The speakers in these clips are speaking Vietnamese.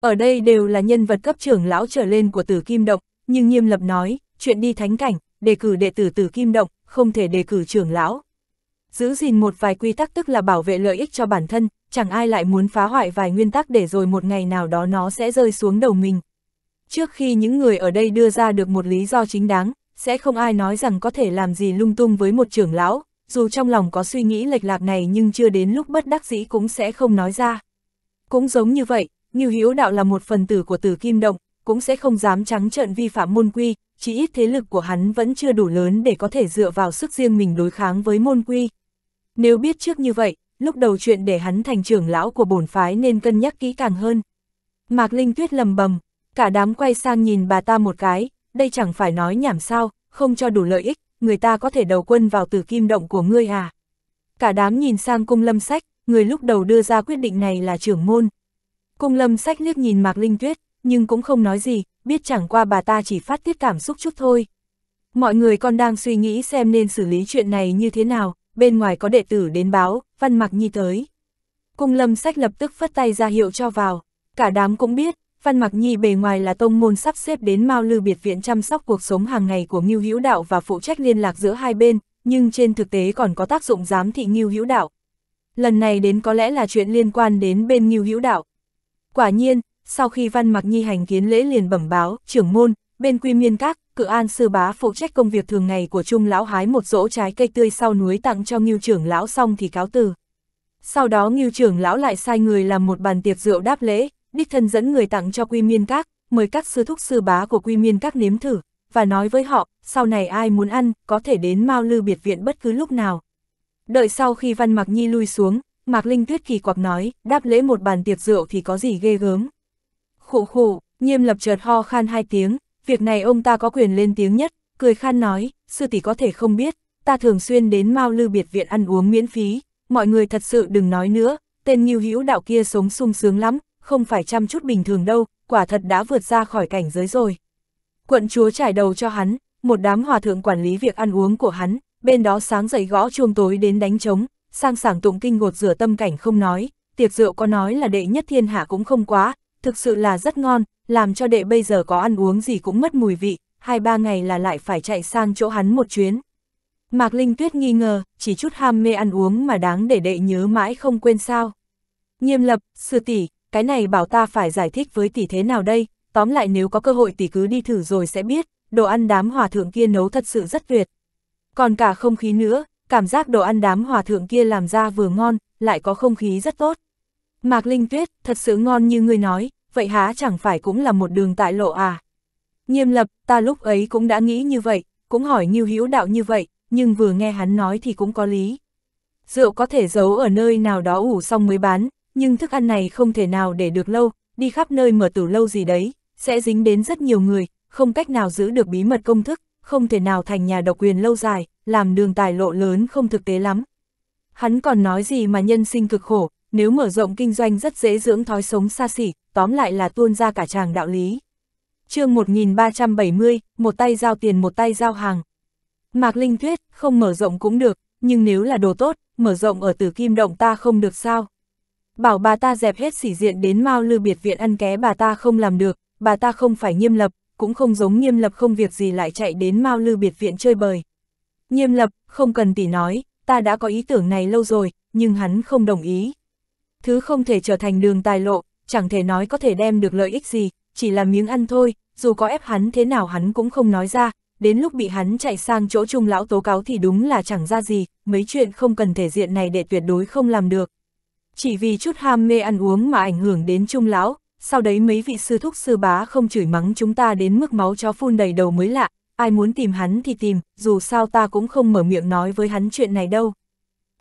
Ở đây đều là nhân vật cấp trưởng lão trở lên của tử kim động, nhưng nghiêm lập nói, chuyện đi thánh cảnh, đề cử đệ tử tử kim động, không thể đề cử trưởng lão. Giữ gìn một vài quy tắc tức là bảo vệ lợi ích cho bản thân, chẳng ai lại muốn phá hoại vài nguyên tắc để rồi một ngày nào đó nó sẽ rơi xuống đầu mình. Trước khi những người ở đây đưa ra được một lý do chính đáng, sẽ không ai nói rằng có thể làm gì lung tung với một trưởng lão, dù trong lòng có suy nghĩ lệch lạc này nhưng chưa đến lúc bất đắc dĩ cũng sẽ không nói ra. Cũng giống như vậy, như hiếu đạo là một phần tử của tử kim động, cũng sẽ không dám trắng trợn vi phạm môn quy, chỉ ít thế lực của hắn vẫn chưa đủ lớn để có thể dựa vào sức riêng mình đối kháng với môn quy. Nếu biết trước như vậy, lúc đầu chuyện để hắn thành trưởng lão của bổn phái nên cân nhắc kỹ càng hơn. Mạc Linh Tuyết lầm bầm, cả đám quay sang nhìn bà ta một cái, đây chẳng phải nói nhảm sao, không cho đủ lợi ích, người ta có thể đầu quân vào tử kim động của ngươi à. Cả đám nhìn sang cung lâm sách, người lúc đầu đưa ra quyết định này là trưởng môn. Cung lâm sách liếc nhìn Mạc Linh Tuyết, nhưng cũng không nói gì, biết chẳng qua bà ta chỉ phát tiết cảm xúc chút thôi. Mọi người còn đang suy nghĩ xem nên xử lý chuyện này như thế nào, bên ngoài có đệ tử đến báo, Văn Mặc Nhi tới. Cung lâm sách lập tức phất tay ra hiệu cho vào, cả đám cũng biết, Văn Mặc Nhi bề ngoài là tông môn sắp xếp đến Mao Lư Biệt Viện chăm sóc cuộc sống hàng ngày của Ngưu Hữu Đạo và phụ trách liên lạc giữa hai bên, nhưng trên thực tế còn có tác dụng giám thị Ngưu Hữu Đạo. Lần này đến có lẽ là chuyện liên quan đến bên Ngưu Hữu Đạo, Quả nhiên, sau khi Văn Mặc Nhi hành kiến lễ liền bẩm báo, trưởng môn, bên quy miên các, cự an sư bá phụ trách công việc thường ngày của trung lão hái một rỗ trái cây tươi sau núi tặng cho ngưu trưởng lão xong thì cáo từ. Sau đó ngưu trưởng lão lại sai người làm một bàn tiệc rượu đáp lễ, đích thân dẫn người tặng cho quy miên các, mời các sư thúc sư bá của quy miên các nếm thử, và nói với họ, sau này ai muốn ăn, có thể đến Mao Lư biệt viện bất cứ lúc nào. Đợi sau khi Văn Mặc Nhi lui xuống, Mạc Linh Tuyết kỳ quặc nói, đáp lễ một bàn tiệc rượu thì có gì ghê gớm. Khụ khụ, nghiêm lập chợt ho khan hai tiếng, việc này ông ta có quyền lên tiếng nhất, cười khan nói, sư tỷ có thể không biết, ta thường xuyên đến Mao Lư Biệt Viện ăn uống miễn phí, mọi người thật sự đừng nói nữa, tên nghiêu hữu đạo kia sống sung sướng lắm, không phải chăm chút bình thường đâu, quả thật đã vượt ra khỏi cảnh giới rồi. Quận chúa trải đầu cho hắn, một đám hòa thượng quản lý việc ăn uống của hắn, bên đó sáng dậy gõ chuông tối đến đánh trống, sang sảng tụng kinh ngột rửa tâm cảnh không nói, tiệc rượu có nói là đệ nhất thiên hạ cũng không quá, thực sự là rất ngon, làm cho đệ bây giờ có ăn uống gì cũng mất mùi vị, hai ba ngày là lại phải chạy sang chỗ hắn một chuyến. Mạc Linh Tuyết nghi ngờ, chỉ chút ham mê ăn uống mà đáng để đệ nhớ mãi không quên sao. Nghiêm lập, sư tỷ, cái này bảo ta phải giải thích với tỷ thế nào đây, tóm lại nếu có cơ hội tỷ cứ đi thử rồi sẽ biết, đồ ăn đám hòa thượng kia nấu thật sự rất tuyệt. Còn cả không khí nữa, cảm giác đồ ăn đám hòa thượng kia làm ra vừa ngon, lại có không khí rất tốt. Mạc Linh Tuyết, thật sự ngon như ngươi nói, vậy há chẳng phải cũng là một đường tại lộ à? Nghiêm lập, ta lúc ấy cũng đã nghĩ như vậy, cũng hỏi Nhiêu Hữu Đạo như vậy, nhưng vừa nghe hắn nói thì cũng có lý. Rượu có thể giấu ở nơi nào đó ủ xong mới bán, nhưng thức ăn này không thể nào để được lâu, đi khắp nơi mở tử lâu gì đấy, sẽ dính đến rất nhiều người, không cách nào giữ được bí mật công thức, không thể nào thành nhà độc quyền lâu dài, làm đường tài lộ lớn không thực tế lắm. Hắn còn nói gì mà nhân sinh cực khổ, nếu mở rộng kinh doanh rất dễ dưỡng thói sống xa xỉ, tóm lại là tuôn ra cả chàng đạo lý. chương 1370, một tay giao tiền một tay giao hàng. Mạc Linh Thuyết, không mở rộng cũng được, nhưng nếu là đồ tốt, mở rộng ở tử kim động ta không được sao. Bảo bà ta dẹp hết sỉ diện đến mau lư biệt viện ăn ké bà ta không làm được, bà ta không phải nghiêm lập, cũng không giống nghiêm lập không việc gì lại chạy đến mau lư biệt viện chơi bời. Nghiêm lập, không cần tỷ nói, ta đã có ý tưởng này lâu rồi, nhưng hắn không đồng ý. Thứ không thể trở thành đường tài lộ, chẳng thể nói có thể đem được lợi ích gì, chỉ là miếng ăn thôi, dù có ép hắn thế nào hắn cũng không nói ra, đến lúc bị hắn chạy sang chỗ trung lão tố cáo thì đúng là chẳng ra gì, mấy chuyện không cần thể diện này để tuyệt đối không làm được. Chỉ vì chút ham mê ăn uống mà ảnh hưởng đến trung lão, sau đấy mấy vị sư thúc sư bá không chửi mắng chúng ta đến mức máu chó phun đầy đầu mới lạ, ai muốn tìm hắn thì tìm, dù sao ta cũng không mở miệng nói với hắn chuyện này đâu.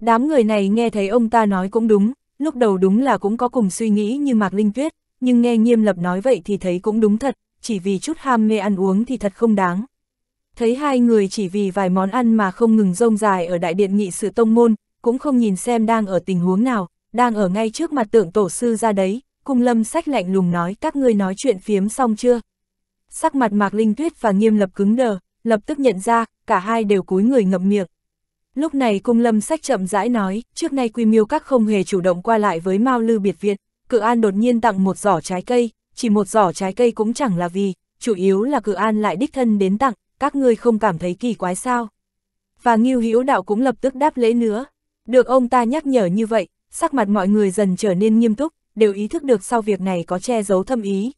Đám người này nghe thấy ông ta nói cũng đúng, lúc đầu đúng là cũng có cùng suy nghĩ như Mạc Linh Tuyết, nhưng nghe nghiêm lập nói vậy thì thấy cũng đúng thật, chỉ vì chút ham mê ăn uống thì thật không đáng. Thấy hai người chỉ vì vài món ăn mà không ngừng rông dài ở đại điện nghị sự tông môn, cũng không nhìn xem đang ở tình huống nào, đang ở ngay trước mặt tượng tổ sư ra đấy, cung lâm sách lạnh lùng nói các ngươi nói chuyện phiếm xong chưa, sắc mặt Mạc Linh Tuyết và nghiêm lập cứng đờ, lập tức nhận ra, cả hai đều cúi người ngậm miệng. Lúc này cung lâm sách chậm rãi nói, trước nay quy miêu các không hề chủ động qua lại với Mao Lư Biệt Viện, cự an đột nhiên tặng một giỏ trái cây, chỉ một giỏ trái cây cũng chẳng là vì, chủ yếu là cự an lại đích thân đến tặng, các ngươi không cảm thấy kỳ quái sao. Và nghiêu hữu đạo cũng lập tức đáp lễ nữa. Được ông ta nhắc nhở như vậy, sắc mặt mọi người dần trở nên nghiêm túc, đều ý thức được sau việc này có che giấu thâm ý,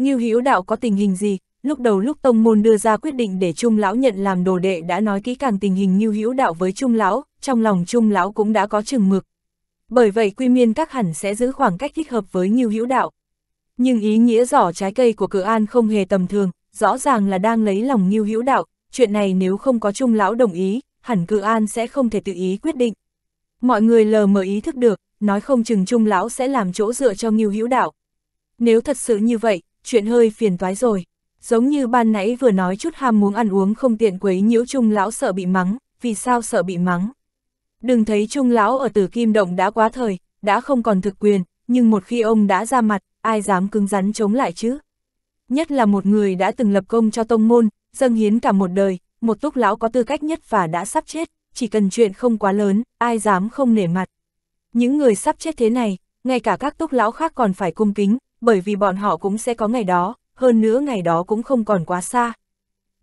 Ngưu Hữu Đạo có tình hình gì? Lúc đầu lúc tông môn đưa ra quyết định để Trung lão nhận làm đồ đệ đã nói kỹ càng tình hình Ngưu Hữu Đạo với Trung lão, trong lòng Trung lão cũng đã có chừng mực. Bởi vậy Quy Miên các hẳn sẽ giữ khoảng cách thích hợp với Ngưu Hữu Đạo. Nhưng ý nghĩa giỏ trái cây của Cử An không hề tầm thường, rõ ràng là đang lấy lòng Ngưu Hữu Đạo, chuyện này nếu không có Trung lão đồng ý, hẳn Cử An sẽ không thể tự ý quyết định. Mọi người lờ mờ ý thức được, nói không chừng Trung lão sẽ làm chỗ dựa cho Ngưu Hữu Đạo. Nếu thật sự như vậy, chuyện hơi phiền toái rồi. Giống như ban nãy vừa nói chút ham muốn ăn uống không tiện quấy nhiễu Trung lão sợ bị mắng, vì sao sợ bị mắng? Đừng thấy Trung lão ở Tử Kim động đã quá thời, đã không còn thực quyền, nhưng một khi ông đã ra mặt, ai dám cứng rắn chống lại chứ? Nhất là một người đã từng lập công cho tông môn, dâng hiến cả một đời, một túc lão có tư cách nhất và đã sắp chết, chỉ cần chuyện không quá lớn, ai dám không nể mặt. Những người sắp chết thế này, ngay cả các túc lão khác còn phải cung kính, bởi vì bọn họ cũng sẽ có ngày đó, hơn nữa ngày đó cũng không còn quá xa.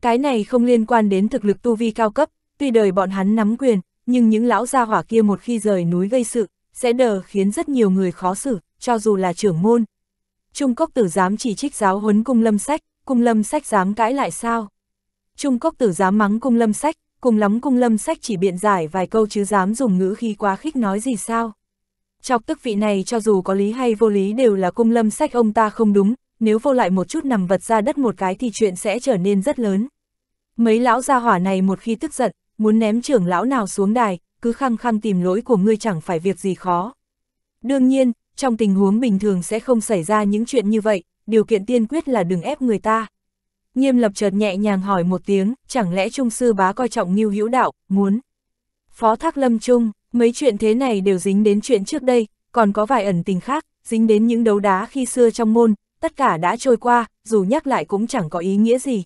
Cái này không liên quan đến thực lực tu vi cao cấp, tuy đời bọn hắn nắm quyền, nhưng những lão gia hỏa kia một khi rời núi gây sự, sẽ đờ khiến rất nhiều người khó xử, cho dù là trưởng môn. Trung Cốc Tử dám chỉ trích giáo huấn cung lâm sách, cung lâm sách dám cãi lại sao? Trung Cốc Tử dám mắng cung lâm sách, cùng lắm cung lâm sách chỉ biện giải vài câu chứ dám dùng ngữ khi quá khích nói gì sao? Chọc tức vị này cho dù có lý hay vô lý đều là cung lâm sách ông ta không đúng, nếu vô lại một chút nằm vật ra đất một cái thì chuyện sẽ trở nên rất lớn. Mấy lão gia hỏa này một khi tức giận, muốn ném trưởng lão nào xuống đài, cứ khăng khăng tìm lỗi của ngươi chẳng phải việc gì khó. Đương nhiên, trong tình huống bình thường sẽ không xảy ra những chuyện như vậy, điều kiện tiên quyết là đừng ép người ta. Nghiêm lập chợt nhẹ nhàng hỏi một tiếng, chẳng lẽ Trung Sư Bá coi trọng Nghiêu Hữu Đạo, muốn. Phó Thác Lâm Trung, Mấy chuyện thế này đều dính đến chuyện trước đây, còn có vài ẩn tình khác, dính đến những đấu đá khi xưa trong môn, tất cả đã trôi qua, dù nhắc lại cũng chẳng có ý nghĩa gì.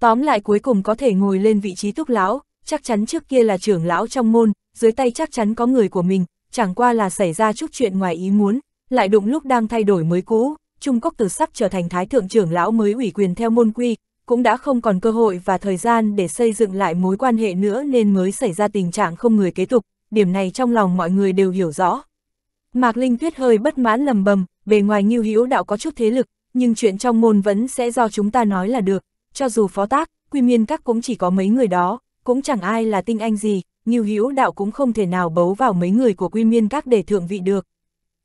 Tóm lại cuối cùng có thể ngồi lên vị trí túc lão, chắc chắn trước kia là trưởng lão trong môn, dưới tay chắc chắn có người của mình, chẳng qua là xảy ra chút chuyện ngoài ý muốn, lại đụng lúc đang thay đổi mới cũ, Trung quốc từ sắp trở thành thái thượng trưởng lão mới ủy quyền theo môn quy, cũng đã không còn cơ hội và thời gian để xây dựng lại mối quan hệ nữa nên mới xảy ra tình trạng không người kế tục, điểm này trong lòng mọi người đều hiểu rõ. Mạc Linh Tuyết hơi bất mãn lầm bầm, bề ngoài nghiêu hữu đạo có chút thế lực, nhưng chuyện trong môn vẫn sẽ do chúng ta nói là được, cho dù phó tác, quy miên các cũng chỉ có mấy người đó, cũng chẳng ai là tinh anh gì, nghiêu hữu đạo cũng không thể nào bấu vào mấy người của quy miên các để thượng vị được.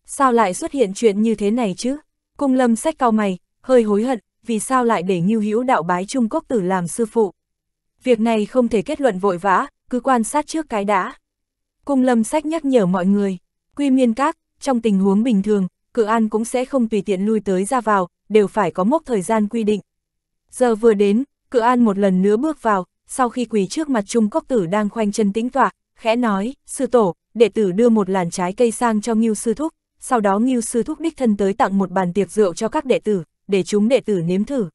Sao lại xuất hiện chuyện như thế này chứ? Cung lâm sách cao mày, hơi hối hận, vì sao lại để nghiêu hữu đạo bái trung Quốc tử làm sư phụ? Việc này không thể kết luận vội vã, cứ quan sát trước cái đã. Cung lâm sách nhắc nhở mọi người, quy miên các, trong tình huống bình thường, cự an cũng sẽ không tùy tiện lui tới ra vào, đều phải có mốc thời gian quy định. Giờ vừa đến, cự an một lần nữa bước vào, sau khi quỳ trước mặt trung cốc tử đang khoanh chân tĩnh tọa, khẽ nói, sư tổ, đệ tử đưa một làn trái cây sang cho Ngưu Sư Thúc, sau đó Ngưu Sư Thúc đích thân tới tặng một bàn tiệc rượu cho các đệ tử, để chúng đệ tử nếm thử.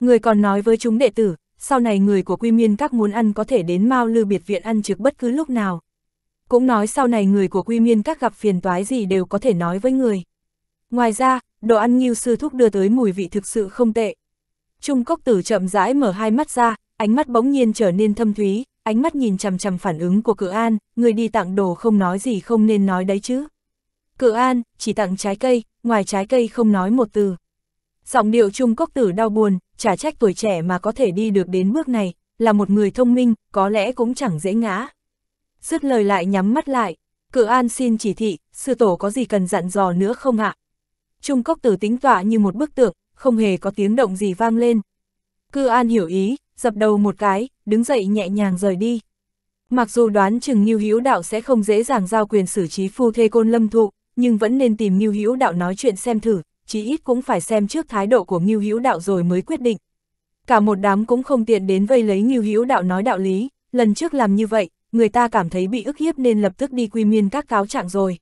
Người còn nói với chúng đệ tử, sau này người của quy miên các muốn ăn có thể đến Mao Lư Biệt Viện ăn trực bất cứ lúc nào cũng nói sau này người của quy miên các gặp phiền toái gì đều có thể nói với người. Ngoài ra, đồ ăn nghiêu sư thúc đưa tới mùi vị thực sự không tệ. Trung cốc tử chậm rãi mở hai mắt ra, ánh mắt bỗng nhiên trở nên thâm thúy, ánh mắt nhìn chằm chằm phản ứng của cự an, người đi tặng đồ không nói gì không nên nói đấy chứ. Cự an, chỉ tặng trái cây, ngoài trái cây không nói một từ. Giọng điệu trung cốc tử đau buồn, trả trách tuổi trẻ mà có thể đi được đến bước này, là một người thông minh, có lẽ cũng chẳng dễ ngã. Dứt lời lại nhắm mắt lại, cự an xin chỉ thị, sư tổ có gì cần dặn dò nữa không ạ? Trung cốc tử tính tọa như một bức tượng, không hề có tiếng động gì vang lên. cự an hiểu ý, dập đầu một cái, đứng dậy nhẹ nhàng rời đi. Mặc dù đoán chừng Nhiêu Hữu Đạo sẽ không dễ dàng giao quyền xử trí phu thê côn lâm thụ, nhưng vẫn nên tìm Nhiêu Hữu Đạo nói chuyện xem thử, chí ít cũng phải xem trước thái độ của Nhiêu Hữu Đạo rồi mới quyết định. Cả một đám cũng không tiện đến vây lấy Nhiêu Hữu Đạo nói đạo lý, lần trước làm như vậy, người ta cảm thấy bị ức hiếp nên lập tức đi quy miên các cáo trạng rồi.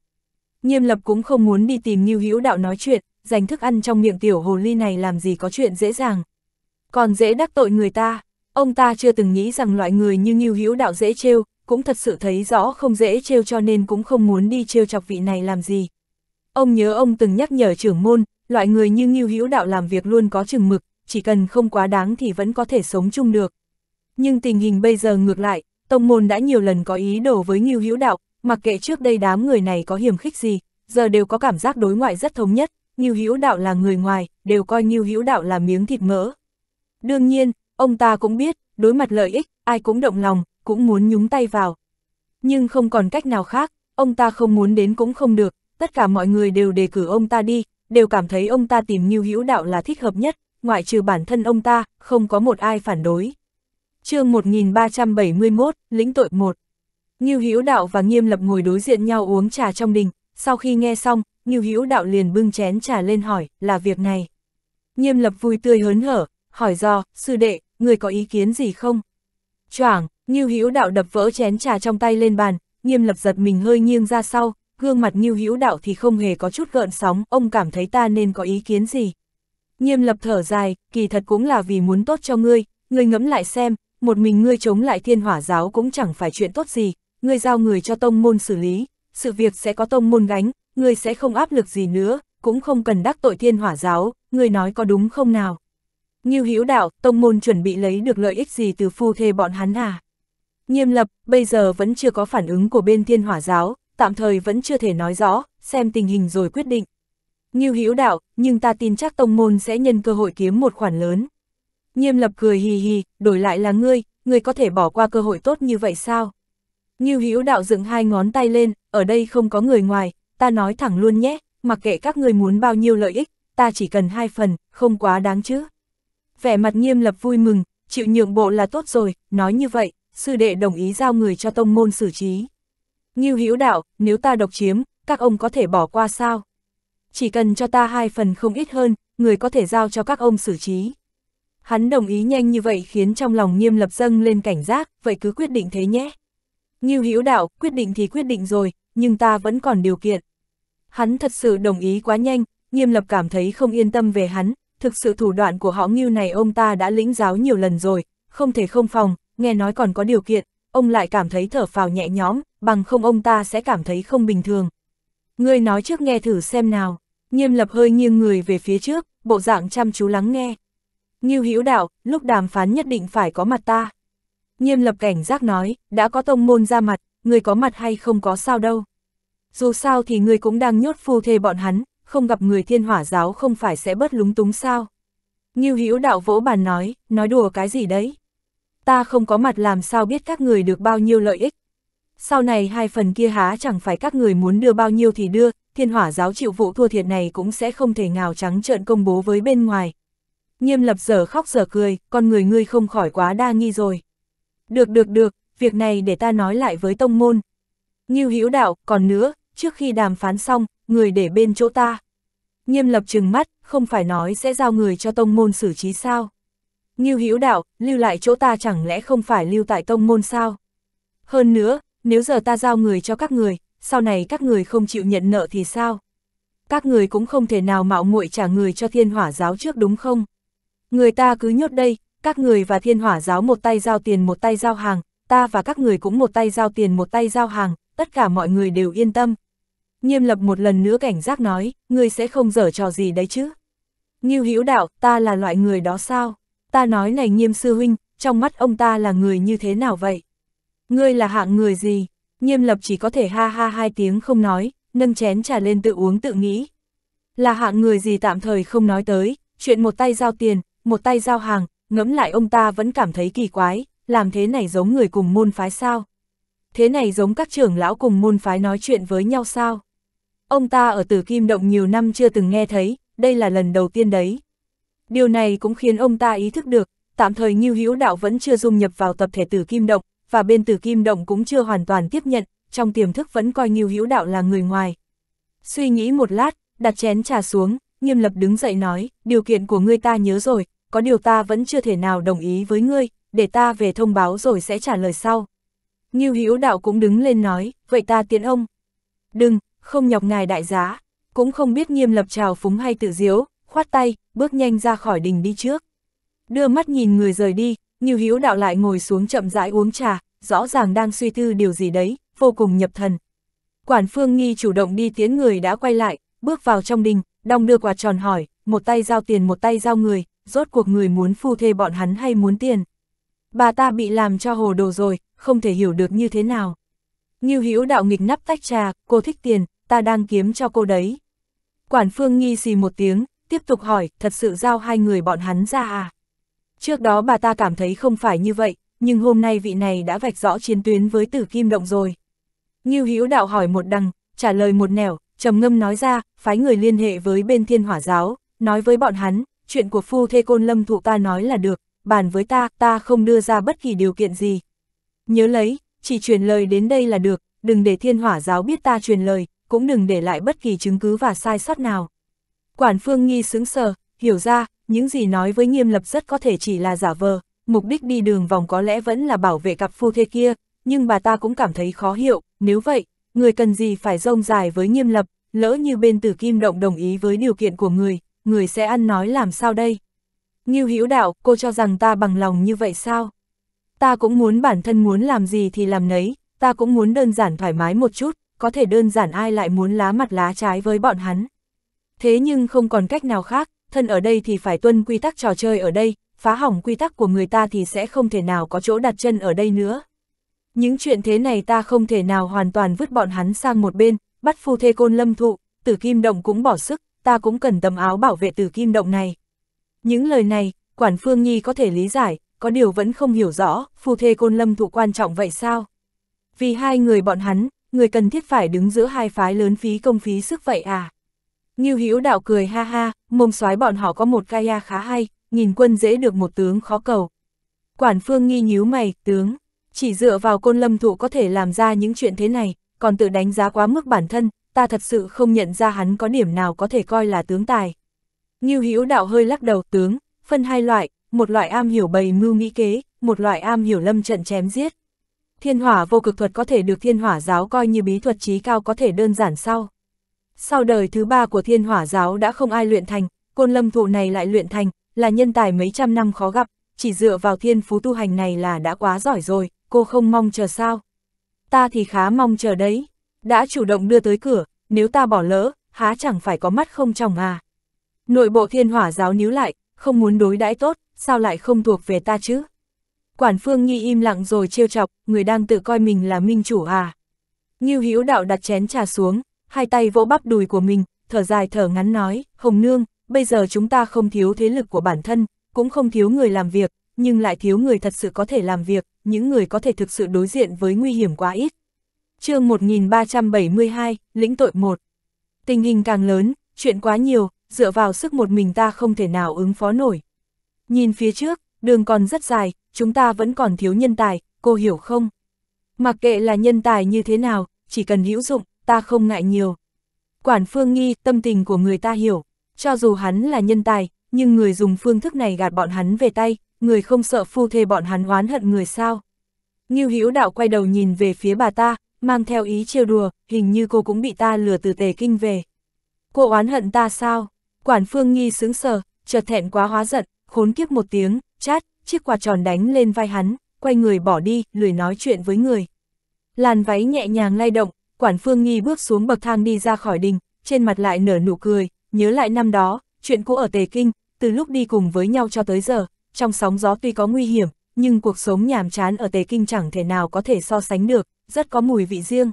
Nghiêm lập cũng không muốn đi tìm Ngưu Hữu Đạo nói chuyện, dành thức ăn trong miệng tiểu hồ ly này làm gì có chuyện dễ dàng. Còn dễ đắc tội người ta, ông ta chưa từng nghĩ rằng loại người như Ngưu Hữu Đạo dễ trêu, cũng thật sự thấy rõ không dễ trêu cho nên cũng không muốn đi trêu chọc vị này làm gì. Ông nhớ ông từng nhắc nhở trưởng môn, loại người như Ngưu Hữu Đạo làm việc luôn có chừng mực, chỉ cần không quá đáng thì vẫn có thể sống chung được. Nhưng tình hình bây giờ ngược lại, tông môn đã nhiều lần có ý đồ với Ngưu Hữu Đạo, mặc kệ trước đây đám người này có hiểm khích gì, giờ đều có cảm giác đối ngoại rất thống nhất, Ngưu Hữu Đạo là người ngoài, đều coi Ngưu Hữu Đạo là miếng thịt mỡ. Đương nhiên, ông ta cũng biết, đối mặt lợi ích, ai cũng động lòng, cũng muốn nhúng tay vào. Nhưng không còn cách nào khác, ông ta không muốn đến cũng không được, tất cả mọi người đều đề cử ông ta đi, đều cảm thấy ông ta tìm Ngưu Hữu Đạo là thích hợp nhất, ngoại trừ bản thân ông ta, không có một ai phản đối chương 1371, lĩnh tội 1. Ngưu Hữu Đạo và Nghiêm Lập ngồi đối diện nhau uống trà trong đình, sau khi nghe xong, Ngưu Hữu Đạo liền bưng chén trà lên hỏi, là việc này. Nghiêm Lập vui tươi hớn hở, hỏi do, sư đệ, người có ý kiến gì không? Choảng, Ngưu Hữu Đạo đập vỡ chén trà trong tay lên bàn, Nghiêm Lập giật mình hơi nghiêng ra sau, gương mặt Ngưu Hữu Đạo thì không hề có chút gợn sóng, ông cảm thấy ta nên có ý kiến gì. Nghiêm Lập thở dài, kỳ thật cũng là vì muốn tốt cho ngươi, ngươi ngẫm lại xem, một mình ngươi chống lại thiên hỏa giáo cũng chẳng phải chuyện tốt gì, ngươi giao người cho tông môn xử lý, sự việc sẽ có tông môn gánh, ngươi sẽ không áp lực gì nữa, cũng không cần đắc tội thiên hỏa giáo, ngươi nói có đúng không nào? Nghiêu Hữu đạo, tông môn chuẩn bị lấy được lợi ích gì từ phu thê bọn hắn à? Nghiêm lập, bây giờ vẫn chưa có phản ứng của bên thiên hỏa giáo, tạm thời vẫn chưa thể nói rõ, xem tình hình rồi quyết định. Nghiêu Hữu đạo, nhưng ta tin chắc tông môn sẽ nhân cơ hội kiếm một khoản lớn. Nghiêm lập cười hì hì, đổi lại là ngươi, ngươi có thể bỏ qua cơ hội tốt như vậy sao? Như hữu đạo dựng hai ngón tay lên, ở đây không có người ngoài, ta nói thẳng luôn nhé, mặc kệ các ngươi muốn bao nhiêu lợi ích, ta chỉ cần hai phần, không quá đáng chứ. Vẻ mặt nghiêm lập vui mừng, chịu nhượng bộ là tốt rồi, nói như vậy, sư đệ đồng ý giao người cho tông môn xử trí. Ngưu hữu đạo, nếu ta độc chiếm, các ông có thể bỏ qua sao? Chỉ cần cho ta hai phần không ít hơn, người có thể giao cho các ông xử trí. Hắn đồng ý nhanh như vậy khiến trong lòng nghiêm lập dâng lên cảnh giác, vậy cứ quyết định thế nhé. Nghiêu Hữu đạo, quyết định thì quyết định rồi, nhưng ta vẫn còn điều kiện. Hắn thật sự đồng ý quá nhanh, nghiêm lập cảm thấy không yên tâm về hắn, thực sự thủ đoạn của họ Nghiêu này ông ta đã lĩnh giáo nhiều lần rồi, không thể không phòng, nghe nói còn có điều kiện, ông lại cảm thấy thở phào nhẹ nhõm, bằng không ông ta sẽ cảm thấy không bình thường. người nói trước nghe thử xem nào, nghiêm lập hơi nghiêng người về phía trước, bộ dạng chăm chú lắng nghe. Ngưu Hữu Đạo, lúc đàm phán nhất định phải có mặt ta. Nghiêm lập cảnh giác nói, đã có tông môn ra mặt, người có mặt hay không có sao đâu. Dù sao thì người cũng đang nhốt phu thê bọn hắn, không gặp người thiên hỏa giáo không phải sẽ bớt lúng túng sao. Ngưu Hữu Đạo vỗ bàn nói, nói đùa cái gì đấy. Ta không có mặt làm sao biết các người được bao nhiêu lợi ích. Sau này hai phần kia há chẳng phải các người muốn đưa bao nhiêu thì đưa, thiên hỏa giáo chịu vụ thua thiệt này cũng sẽ không thể ngào trắng trợn công bố với bên ngoài, Nghiêm lập giờ khóc giờ cười, con người ngươi không khỏi quá đa nghi rồi. Được được được, việc này để ta nói lại với tông môn. Nghiêu hữu đạo, còn nữa, trước khi đàm phán xong, người để bên chỗ ta. Nghiêm lập trừng mắt, không phải nói sẽ giao người cho tông môn xử trí sao. Nghiêu hữu đạo, lưu lại chỗ ta chẳng lẽ không phải lưu tại tông môn sao? Hơn nữa, nếu giờ ta giao người cho các người, sau này các người không chịu nhận nợ thì sao? Các người cũng không thể nào mạo muội trả người cho thiên hỏa giáo trước đúng không? Người ta cứ nhốt đây, các người và thiên hỏa giáo một tay giao tiền một tay giao hàng, ta và các người cũng một tay giao tiền một tay giao hàng, tất cả mọi người đều yên tâm. Nghiêm lập một lần nữa cảnh giác nói, ngươi sẽ không dở trò gì đấy chứ. Nghiêu Hữu đạo, ta là loại người đó sao? Ta nói này nghiêm sư huynh, trong mắt ông ta là người như thế nào vậy? Ngươi là hạng người gì? Nghiêm lập chỉ có thể ha ha hai tiếng không nói, nâng chén trà lên tự uống tự nghĩ. Là hạng người gì tạm thời không nói tới, chuyện một tay giao tiền, một tay giao hàng, ngẫm lại ông ta vẫn cảm thấy kỳ quái, làm thế này giống người cùng môn phái sao? Thế này giống các trưởng lão cùng môn phái nói chuyện với nhau sao? Ông ta ở tử kim động nhiều năm chưa từng nghe thấy, đây là lần đầu tiên đấy. Điều này cũng khiến ông ta ý thức được, tạm thời Ngưu Hữu Đạo vẫn chưa dung nhập vào tập thể tử kim động, và bên tử kim động cũng chưa hoàn toàn tiếp nhận, trong tiềm thức vẫn coi Ngưu Hữu Đạo là người ngoài. Suy nghĩ một lát, đặt chén trà xuống, nghiêm lập đứng dậy nói, điều kiện của ngươi ta nhớ rồi, có điều ta vẫn chưa thể nào đồng ý với ngươi, để ta về thông báo rồi sẽ trả lời sau. Ngưu Hữu Đạo cũng đứng lên nói, vậy ta tiến ông. Đừng, không nhọc ngài đại giá, cũng không biết nghiêm lập trào phúng hay tự diếu, khoát tay, bước nhanh ra khỏi đình đi trước. Đưa mắt nhìn người rời đi, Ngưu Hữu Đạo lại ngồi xuống chậm rãi uống trà, rõ ràng đang suy tư điều gì đấy, vô cùng nhập thần. Quản Phương Nghi chủ động đi tiến người đã quay lại, bước vào trong đình, đong đưa quà tròn hỏi, một tay giao tiền một tay giao người, rốt cuộc người muốn phu thê bọn hắn hay muốn tiền. Bà ta bị làm cho hồ đồ rồi, không thể hiểu được như thế nào. Như hữu đạo nghịch nắp tách trà, cô thích tiền, ta đang kiếm cho cô đấy. Quản phương nghi xì một tiếng, tiếp tục hỏi, thật sự giao hai người bọn hắn ra à? Trước đó bà ta cảm thấy không phải như vậy, nhưng hôm nay vị này đã vạch rõ chiến tuyến với tử kim động rồi. Như hữu đạo hỏi một đằng, trả lời một nẻo, trầm ngâm nói ra, phái người liên hệ với bên thiên hỏa giáo, nói với bọn hắn, chuyện của phu thê côn lâm thụ ta nói là được, bàn với ta, ta không đưa ra bất kỳ điều kiện gì. Nhớ lấy, chỉ truyền lời đến đây là được, đừng để thiên hỏa giáo biết ta truyền lời, cũng đừng để lại bất kỳ chứng cứ và sai sót nào. Quản phương nghi sững sờ, hiểu ra, những gì nói với nghiêm lập rất có thể chỉ là giả vờ, mục đích đi đường vòng có lẽ vẫn là bảo vệ cặp phu thê kia, nhưng bà ta cũng cảm thấy khó hiểu, nếu vậy, người cần gì phải rông dài với nghiêm lập, lỡ như bên tử kim động đồng ý với điều kiện của người, người sẽ ăn nói làm sao đây? Ngưu Hữu Đạo, cô cho rằng ta bằng lòng như vậy sao? Ta cũng muốn bản thân muốn làm gì thì làm nấy, ta cũng muốn đơn giản thoải mái một chút, có thể đơn giản ai lại muốn lá mặt lá trái với bọn hắn. Thế nhưng không còn cách nào khác, thân ở đây thì phải tuân quy tắc trò chơi ở đây, phá hỏng quy tắc của người ta thì sẽ không thể nào có chỗ đặt chân ở đây nữa. Những chuyện thế này ta không thể nào hoàn toàn vứt bọn hắn sang một bên, bắt phu thê côn lâm thụ, tử kim động cũng bỏ sức, ta cũng cần tấm áo bảo vệ từ kim động này. Những lời này, Quản Phương Nhi có thể lý giải, có điều vẫn không hiểu rõ, phù thê côn lâm thụ quan trọng vậy sao? Vì hai người bọn hắn, người cần thiết phải đứng giữa hai phái lớn phí công phí sức vậy à? Nghiêu Hữu đạo cười ha ha, mông soái bọn họ có một gai a khá hay, nghìn quân dễ được một tướng khó cầu. Quản Phương nghi nhíu mày, tướng, chỉ dựa vào côn lâm thụ có thể làm ra những chuyện thế này, còn tự đánh giá quá mức bản thân, ta thật sự không nhận ra hắn có điểm nào có thể coi là tướng tài. Như hữu đạo hơi lắc đầu tướng, phân hai loại, một loại am hiểu bày mưu nghĩ kế, một loại am hiểu lâm trận chém giết. Thiên hỏa vô cực thuật có thể được thiên hỏa giáo coi như bí thuật trí cao có thể đơn giản sau. Sau đời thứ ba của thiên hỏa giáo đã không ai luyện thành, côn lâm thụ này lại luyện thành, là nhân tài mấy trăm năm khó gặp, chỉ dựa vào thiên phú tu hành này là đã quá giỏi rồi, cô không mong chờ sao. Ta thì khá mong chờ đấy đã chủ động đưa tới cửa, nếu ta bỏ lỡ, há chẳng phải có mắt không trong à. Nội bộ thiên hỏa giáo níu lại, không muốn đối đãi tốt, sao lại không thuộc về ta chứ? Quản phương nghi im lặng rồi trêu chọc, người đang tự coi mình là minh chủ à. Ngưu Hữu đạo đặt chén trà xuống, hai tay vỗ bắp đùi của mình, thở dài thở ngắn nói, Hồng Nương, bây giờ chúng ta không thiếu thế lực của bản thân, cũng không thiếu người làm việc, nhưng lại thiếu người thật sự có thể làm việc, những người có thể thực sự đối diện với nguy hiểm quá ít chương 1372, lĩnh tội 1. Tình hình càng lớn, chuyện quá nhiều, dựa vào sức một mình ta không thể nào ứng phó nổi. Nhìn phía trước, đường còn rất dài, chúng ta vẫn còn thiếu nhân tài, cô hiểu không? Mặc kệ là nhân tài như thế nào, chỉ cần hữu dụng, ta không ngại nhiều. Quản Phương Nghi, tâm tình của người ta hiểu, cho dù hắn là nhân tài, nhưng người dùng phương thức này gạt bọn hắn về tay, người không sợ phu thê bọn hắn oán hận người sao. Ngưu Hữu Đạo quay đầu nhìn về phía bà ta, mang theo ý trêu đùa, hình như cô cũng bị ta lừa từ tề kinh về. Cô oán hận ta sao? Quản phương nghi sướng sờ, chợt thẹn quá hóa giận, khốn kiếp một tiếng, chát, chiếc quạt tròn đánh lên vai hắn, quay người bỏ đi, lười nói chuyện với người. Làn váy nhẹ nhàng lay động, quản phương nghi bước xuống bậc thang đi ra khỏi đình, trên mặt lại nở nụ cười, nhớ lại năm đó, chuyện cũ ở Tề Kinh, từ lúc đi cùng với nhau cho tới giờ, trong sóng gió tuy có nguy hiểm, nhưng cuộc sống nhàm chán ở Tề Kinh chẳng thể nào có thể so sánh được rất có mùi vị riêng.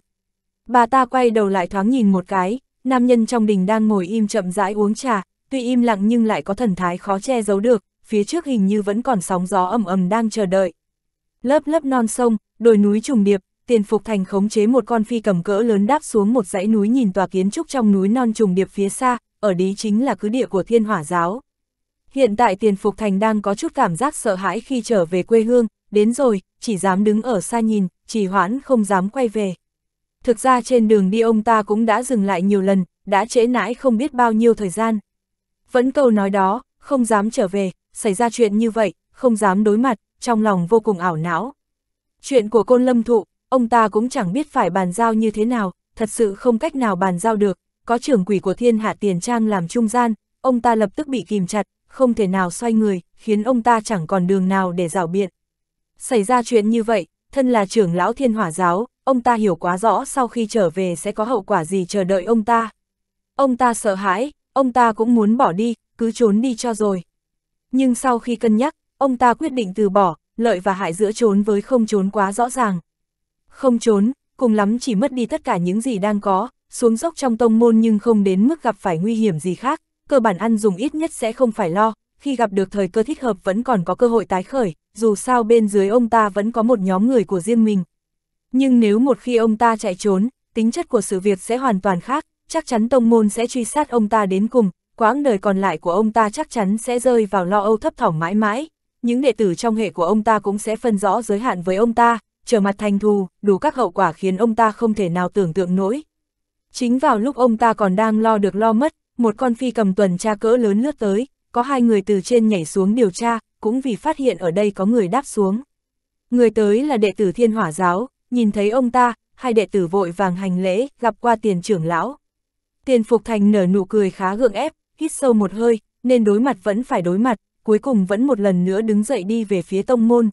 Bà ta quay đầu lại thoáng nhìn một cái, nam nhân trong đình đang ngồi im chậm rãi uống trà, tuy im lặng nhưng lại có thần thái khó che giấu được, phía trước hình như vẫn còn sóng gió ầm ầm đang chờ đợi. Lớp lớp non sông, đồi núi trùng điệp, tiền phục thành khống chế một con phi cầm cỡ lớn đáp xuống một dãy núi nhìn tòa kiến trúc trong núi non trùng điệp phía xa, ở đấy chính là cứ địa của thiên hỏa giáo. Hiện tại tiền phục thành đang có chút cảm giác sợ hãi khi trở về quê hương, đến rồi, chỉ dám đứng ở xa nhìn, chỉ hoãn không dám quay về. Thực ra trên đường đi ông ta cũng đã dừng lại nhiều lần, đã trễ nãi không biết bao nhiêu thời gian. Vẫn câu nói đó, không dám trở về, xảy ra chuyện như vậy, không dám đối mặt, trong lòng vô cùng ảo não. Chuyện của côn lâm thụ, ông ta cũng chẳng biết phải bàn giao như thế nào, thật sự không cách nào bàn giao được, có trưởng quỷ của thiên hạ tiền trang làm trung gian, ông ta lập tức bị kìm chặt, không thể nào xoay người, khiến ông ta chẳng còn đường nào để rào biện xảy ra chuyện như vậy, thân là trưởng lão thiên hỏa giáo, ông ta hiểu quá rõ sau khi trở về sẽ có hậu quả gì chờ đợi ông ta. Ông ta sợ hãi, ông ta cũng muốn bỏ đi, cứ trốn đi cho rồi. Nhưng sau khi cân nhắc, ông ta quyết định từ bỏ, lợi và hại giữa trốn với không trốn quá rõ ràng. Không trốn, cùng lắm chỉ mất đi tất cả những gì đang có, xuống dốc trong tông môn nhưng không đến mức gặp phải nguy hiểm gì khác, cơ bản ăn dùng ít nhất sẽ không phải lo, khi gặp được thời cơ thích hợp vẫn còn có cơ hội tái khởi, dù sao bên dưới ông ta vẫn có một nhóm người của riêng mình. Nhưng nếu một khi ông ta chạy trốn, tính chất của sự việc sẽ hoàn toàn khác, chắc chắn tông môn sẽ truy sát ông ta đến cùng, quãng đời còn lại của ông ta chắc chắn sẽ rơi vào lo âu thấp thỏm mãi mãi. Những đệ tử trong hệ của ông ta cũng sẽ phân rõ giới hạn với ông ta, trở mặt thành thù, đủ các hậu quả khiến ông ta không thể nào tưởng tượng nổi. Chính vào lúc ông ta còn đang lo được lo mất, một con phi cầm tuần tra cỡ lớn lướt tới, có hai người từ trên nhảy xuống điều tra, cũng vì phát hiện ở đây có người đáp xuống. Người tới là đệ tử thiên hỏa giáo, nhìn thấy ông ta, hai đệ tử vội vàng hành lễ, gặp qua tiền trưởng lão. Tiền Phục Thành nở nụ cười khá gượng ép, hít sâu một hơi, nên đối mặt vẫn phải đối mặt, cuối cùng vẫn một lần nữa đứng dậy đi về phía tông môn.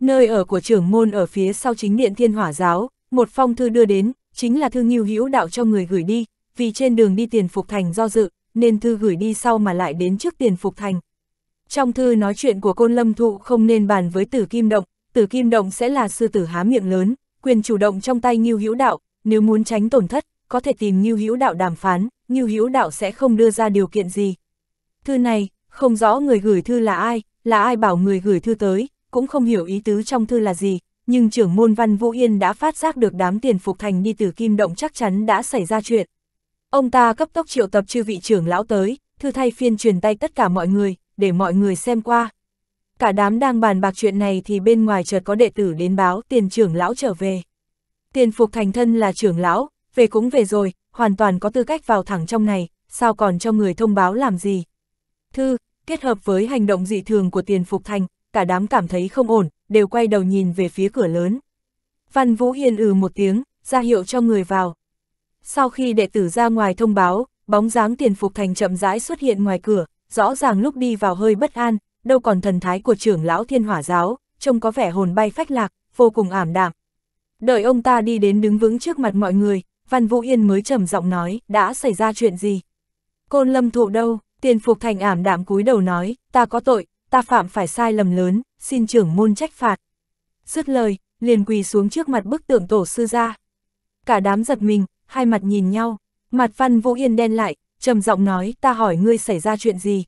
Nơi ở của trưởng môn ở phía sau chính điện thiên hỏa giáo, một phong thư đưa đến, chính là thư nghiêu hữu đạo cho người gửi đi, vì trên đường đi tiền Phục Thành do dự, nên thư gửi đi sau mà lại đến trước tiền phục thành. Trong thư nói chuyện của côn lâm thụ không nên bàn với tử kim động, tử kim động sẽ là sư tử há miệng lớn, quyền chủ động trong tay Ngưu Hữu Đạo, nếu muốn tránh tổn thất, có thể tìm Ngưu Hữu Đạo đàm phán, Ngưu Hữu Đạo sẽ không đưa ra điều kiện gì. Thư này, không rõ người gửi thư là ai, là ai bảo người gửi thư tới, cũng không hiểu ý tứ trong thư là gì, nhưng trưởng môn văn Vũ Yên đã phát giác được đám tiền phục thành đi từ kim động chắc chắn đã xảy ra chuyện, Ông ta cấp tốc triệu tập chư vị trưởng lão tới, thư thay phiên truyền tay tất cả mọi người, để mọi người xem qua. Cả đám đang bàn bạc chuyện này thì bên ngoài chợt có đệ tử đến báo tiền trưởng lão trở về. Tiền phục thành thân là trưởng lão, về cũng về rồi, hoàn toàn có tư cách vào thẳng trong này, sao còn cho người thông báo làm gì. Thư, kết hợp với hành động dị thường của tiền phục thành, cả đám cảm thấy không ổn, đều quay đầu nhìn về phía cửa lớn. Văn Vũ Hiền ừ một tiếng, ra hiệu cho người vào. Sau khi đệ tử ra ngoài thông báo, bóng dáng tiền phục thành chậm rãi xuất hiện ngoài cửa, rõ ràng lúc đi vào hơi bất an, đâu còn thần thái của trưởng lão thiên hỏa giáo, trông có vẻ hồn bay phách lạc, vô cùng ảm đạm. Đợi ông ta đi đến đứng vững trước mặt mọi người, Văn Vũ Yên mới trầm giọng nói, đã xảy ra chuyện gì? Côn lâm thụ đâu? Tiền phục thành ảm đạm cúi đầu nói, ta có tội, ta phạm phải sai lầm lớn, xin trưởng môn trách phạt. Dứt lời, liền quỳ xuống trước mặt bức tượng tổ sư ra. Cả đám giật mình, hai mặt nhìn nhau, mặt văn vô yên đen lại, trầm giọng nói ta hỏi ngươi xảy ra chuyện gì.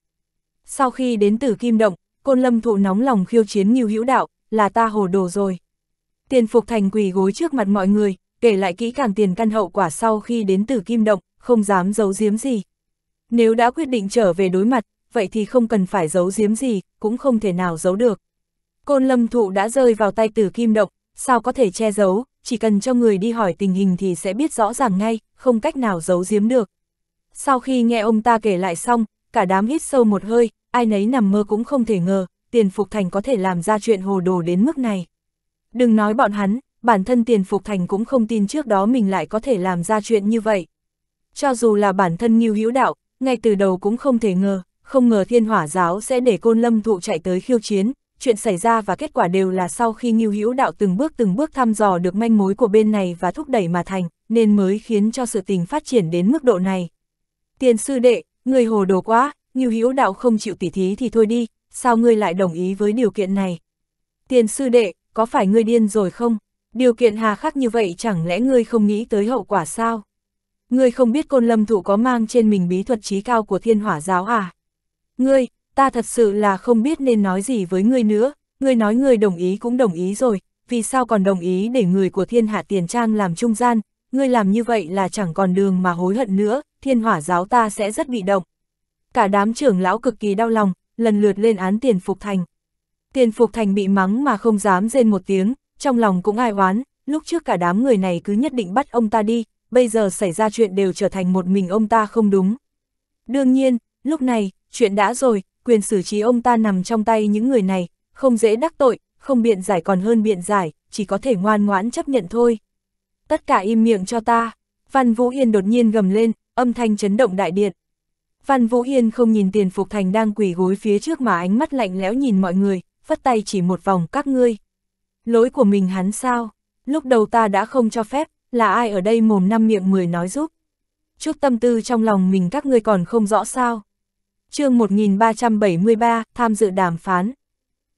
Sau khi đến tử kim động, côn lâm thụ nóng lòng khiêu chiến nhiều hữu đạo, là ta hồ đồ rồi. Tiền phục thành quỳ gối trước mặt mọi người, kể lại kỹ càng tiền căn hậu quả sau khi đến tử kim động, không dám giấu giếm gì. Nếu đã quyết định trở về đối mặt, vậy thì không cần phải giấu giếm gì, cũng không thể nào giấu được. Côn lâm thụ đã rơi vào tay tử kim động, sao có thể che giấu, chỉ cần cho người đi hỏi tình hình thì sẽ biết rõ ràng ngay, không cách nào giấu giếm được. Sau khi nghe ông ta kể lại xong, cả đám hít sâu một hơi, ai nấy nằm mơ cũng không thể ngờ, tiền Phục Thành có thể làm ra chuyện hồ đồ đến mức này. Đừng nói bọn hắn, bản thân tiền Phục Thành cũng không tin trước đó mình lại có thể làm ra chuyện như vậy. Cho dù là bản thân Nghiêu Hữu Đạo, ngay từ đầu cũng không thể ngờ, không ngờ thiên hỏa giáo sẽ để côn lâm thụ chạy tới khiêu chiến, chuyện xảy ra và kết quả đều là sau khi Ngưu Hữu Đạo từng bước từng bước thăm dò được manh mối của bên này và thúc đẩy mà thành, nên mới khiến cho sự tình phát triển đến mức độ này. Tiền sư đệ, người hồ đồ quá, Ngưu Hữu Đạo không chịu tỉ thí thì thôi đi, sao ngươi lại đồng ý với điều kiện này? Tiền sư đệ, có phải ngươi điên rồi không? Điều kiện hà khắc như vậy chẳng lẽ ngươi không nghĩ tới hậu quả sao? Ngươi không biết côn lâm thụ có mang trên mình bí thuật trí cao của thiên hỏa giáo à? Ngươi, ta thật sự là không biết nên nói gì với ngươi nữa, ngươi nói ngươi đồng ý cũng đồng ý rồi, vì sao còn đồng ý để người của thiên hạ tiền trang làm trung gian, ngươi làm như vậy là chẳng còn đường mà hối hận nữa, thiên hỏa giáo ta sẽ rất bị động. Cả đám trưởng lão cực kỳ đau lòng, lần lượt lên án tiền phục thành. Tiền phục thành bị mắng mà không dám rên một tiếng, trong lòng cũng ai oán, lúc trước cả đám người này cứ nhất định bắt ông ta đi, bây giờ xảy ra chuyện đều trở thành một mình ông ta không đúng. Đương nhiên, lúc này, chuyện đã rồi, quyền xử trí ông ta nằm trong tay những người này, không dễ đắc tội, không biện giải còn hơn biện giải, chỉ có thể ngoan ngoãn chấp nhận thôi. Tất cả im miệng cho ta, Văn Vũ Yên đột nhiên gầm lên, âm thanh chấn động đại điện. Văn Vũ Yên không nhìn tiền phục thành đang quỳ gối phía trước mà ánh mắt lạnh lẽo nhìn mọi người, phất tay chỉ một vòng các ngươi. Lỗi của mình hắn sao? Lúc đầu ta đã không cho phép, là ai ở đây mồm năm miệng mười nói giúp. Chút tâm tư trong lòng mình các ngươi còn không rõ sao, chương 1373, tham dự đàm phán.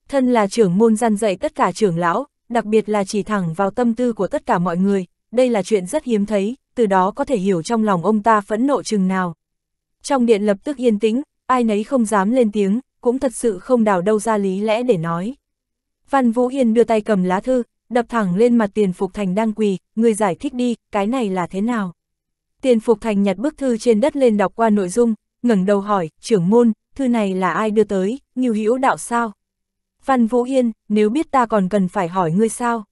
Thân là trưởng môn gian dạy tất cả trưởng lão, đặc biệt là chỉ thẳng vào tâm tư của tất cả mọi người, đây là chuyện rất hiếm thấy, từ đó có thể hiểu trong lòng ông ta phẫn nộ chừng nào. Trong điện lập tức yên tĩnh, ai nấy không dám lên tiếng, cũng thật sự không đào đâu ra lý lẽ để nói. Văn Vũ Yên đưa tay cầm lá thư, đập thẳng lên mặt tiền phục thành đang quỳ, người giải thích đi, cái này là thế nào? Tiền phục thành nhặt bức thư trên đất lên đọc qua nội dung, ngẩng đầu hỏi, trưởng môn, thư này là ai đưa tới, Ngưu Hữu đạo sao? Văn Vũ Yên, nếu biết ta còn cần phải hỏi ngươi sao?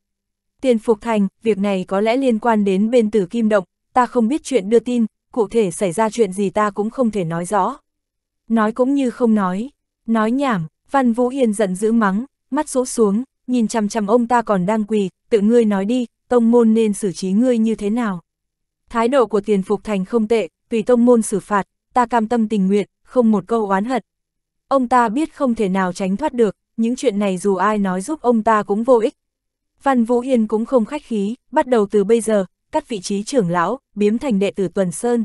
Tiền Phục Thành, việc này có lẽ liên quan đến bên tử kim động, ta không biết chuyện đưa tin, cụ thể xảy ra chuyện gì ta cũng không thể nói rõ. Nói cũng như không nói, nói nhảm, Văn Vũ Yên giận dữ mắng, mắt số xuống, nhìn chằm chằm ông ta còn đang quỳ, tự ngươi nói đi, tông môn nên xử trí ngươi như thế nào. Thái độ của tiền phục thành không tệ, tùy tông môn xử phạt, ta cam tâm tình nguyện, không một câu oán hận. Ông ta biết không thể nào tránh thoát được, những chuyện này dù ai nói giúp ông ta cũng vô ích. Văn Vũ Yên cũng không khách khí, bắt đầu từ bây giờ, cắt vị trí trưởng lão, biếm thành đệ tử Tuần Sơn.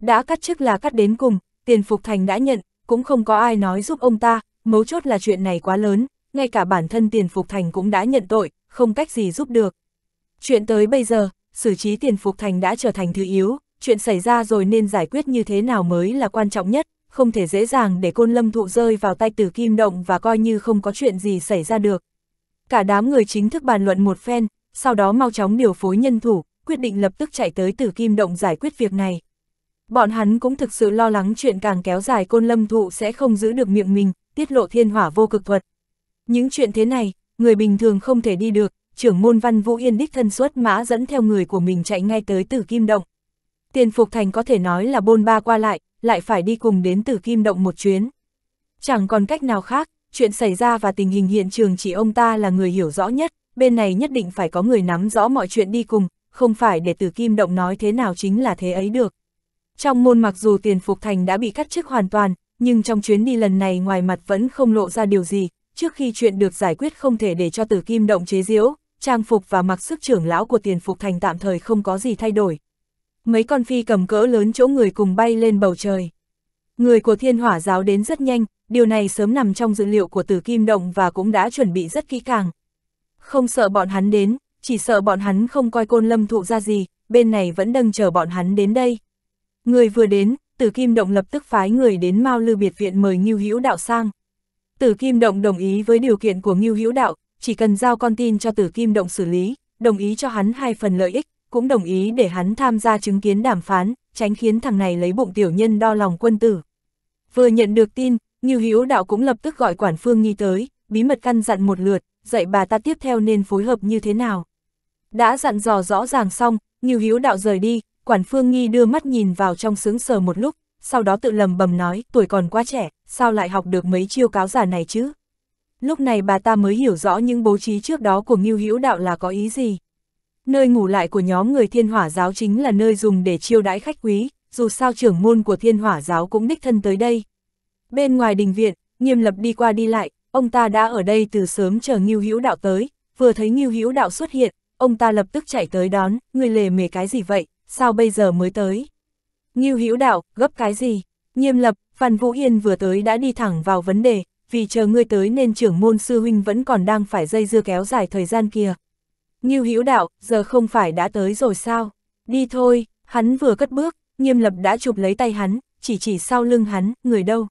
Đã cắt chức là cắt đến cùng, tiền Phục Thành đã nhận, cũng không có ai nói giúp ông ta, mấu chốt là chuyện này quá lớn, ngay cả bản thân tiền Phục Thành cũng đã nhận tội, không cách gì giúp được. Chuyện tới bây giờ, xử trí tiền Phục Thành đã trở thành thứ yếu, chuyện xảy ra rồi nên giải quyết như thế nào mới là quan trọng nhất, không thể dễ dàng để côn lâm thụ rơi vào tay tử kim động và coi như không có chuyện gì xảy ra được. Cả đám người chính thức bàn luận một phen, sau đó mau chóng điều phối nhân thủ, quyết định lập tức chạy tới tử kim động giải quyết việc này. Bọn hắn cũng thực sự lo lắng chuyện càng kéo dài côn lâm thụ sẽ không giữ được miệng mình, tiết lộ thiên hỏa vô cực thuật. Những chuyện thế này, người bình thường không thể đi được, trưởng môn văn Vũ Yên đích thân xuất mã dẫn theo người của mình chạy ngay tới tử kim động. Tiền Phục Thành có thể nói là bôn ba qua lại, lại phải đi cùng đến Tử Kim Động một chuyến. Chẳng còn cách nào khác, chuyện xảy ra và tình hình hiện trường chỉ ông ta là người hiểu rõ nhất, bên này nhất định phải có người nắm rõ mọi chuyện đi cùng, không phải để Tử Kim Động nói thế nào chính là thế ấy được. Trong môn mặc dù Tiền Phục Thành đã bị cắt chức hoàn toàn, nhưng trong chuyến đi lần này ngoài mặt vẫn không lộ ra điều gì, trước khi chuyện được giải quyết không thể để cho Tử Kim Động chế giễu, trang phục và mặc sức trưởng lão của Tiền Phục Thành tạm thời không có gì thay đổi mấy con phi cầm cỡ lớn chỗ người cùng bay lên bầu trời. Người của thiên hỏa giáo đến rất nhanh, điều này sớm nằm trong dữ liệu của tử kim động và cũng đã chuẩn bị rất kỹ càng. Không sợ bọn hắn đến, chỉ sợ bọn hắn không coi côn lâm thụ ra gì, bên này vẫn đang chờ bọn hắn đến đây. Người vừa đến, tử kim động lập tức phái người đến Mao Lư Biệt Viện mời Ngưu Hữu Đạo sang. Tử kim động đồng ý với điều kiện của Ngưu Hữu Đạo, chỉ cần giao con tin cho tử kim động xử lý, đồng ý cho hắn hai phần lợi ích, cũng đồng ý để hắn tham gia chứng kiến đàm phán, tránh khiến thằng này lấy bụng tiểu nhân đo lòng quân tử. Vừa nhận được tin, Ngưu Hữu Đạo cũng lập tức gọi quản phương nghi tới, bí mật căn dặn một lượt, dạy bà ta tiếp theo nên phối hợp như thế nào. Đã dặn dò rõ ràng xong, Ngưu Hữu Đạo rời đi, quản phương nghi đưa mắt nhìn vào trong sướng sờ một lúc, sau đó tự lầm bầm nói, tuổi còn quá trẻ, sao lại học được mấy chiêu cáo giả này chứ? Lúc này bà ta mới hiểu rõ những bố trí trước đó của Ngưu Hữu Đạo là có ý gì. Nơi ngủ lại của nhóm người thiên hỏa giáo chính là nơi dùng để chiêu đãi khách quý, dù sao trưởng môn của thiên hỏa giáo cũng đích thân tới đây. Bên ngoài đình viện, nghiêm lập đi qua đi lại, ông ta đã ở đây từ sớm chờ Ngưu Hữu Đạo tới, vừa thấy Ngưu Hữu Đạo xuất hiện, ông ta lập tức chạy tới đón, người lề mề cái gì vậy, sao bây giờ mới tới? Ngưu Hữu Đạo, gấp cái gì? Nghiêm lập, Phan Vũ hiên vừa tới đã đi thẳng vào vấn đề, vì chờ ngươi tới nên trưởng môn sư huynh vẫn còn đang phải dây dưa kéo dài thời gian kia. Ngưu Hữu Đạo, giờ không phải đã tới rồi sao? Đi thôi, hắn vừa cất bước, Nghiêm Lập đã chụp lấy tay hắn, chỉ chỉ sau lưng hắn, người đâu?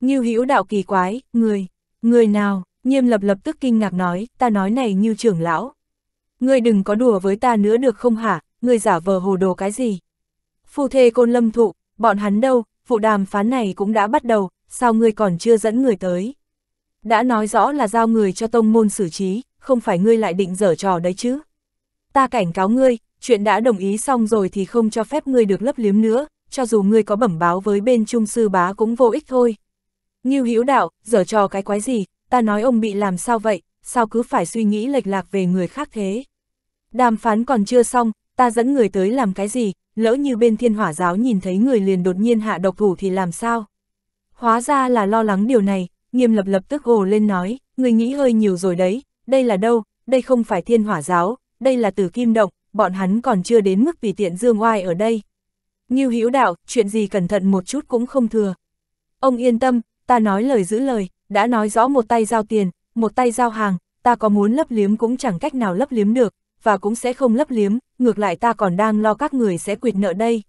Ngưu Hữu Đạo kỳ quái, người, người nào? Nghiêm Lập lập tức kinh ngạc nói, ta nói này Ngưu trưởng lão. Ngươi đừng có đùa với ta nữa được không hả? Ngươi giả vờ hồ đồ cái gì? Phu thê Côn Lâm thụ, bọn hắn đâu? Vụ đàm phán này cũng đã bắt đầu, sao ngươi còn chưa dẫn người tới? Đã nói rõ là giao người cho tông môn xử trí, không phải ngươi lại định dở trò đấy chứ. Ta cảnh cáo ngươi, chuyện đã đồng ý xong rồi thì không cho phép ngươi được lấp liếm nữa, cho dù ngươi có bẩm báo với bên trung sư bá cũng vô ích thôi. Ngưu Hữu đạo, dở trò cái quái gì, ta nói ông bị làm sao vậy, sao cứ phải suy nghĩ lệch lạc về người khác thế. Đàm phán còn chưa xong, ta dẫn người tới làm cái gì, lỡ như bên thiên hỏa giáo nhìn thấy người liền đột nhiên hạ độc thủ thì làm sao? Hóa ra là lo lắng điều này, nghiêm lập lập tức hồ lên nói, người nghĩ hơi nhiều rồi đấy, đây là đâu, đây không phải thiên hỏa giáo, đây là tử kim động, bọn hắn còn chưa đến mức vì tiện dương oai ở đây. Ngưu Hữu đạo, chuyện gì cẩn thận một chút cũng không thừa. Ông yên tâm, ta nói lời giữ lời, đã nói rõ một tay giao tiền, một tay giao hàng, ta có muốn lấp liếm cũng chẳng cách nào lấp liếm được, và cũng sẽ không lấp liếm, ngược lại ta còn đang lo các người sẽ quyệt nợ đây.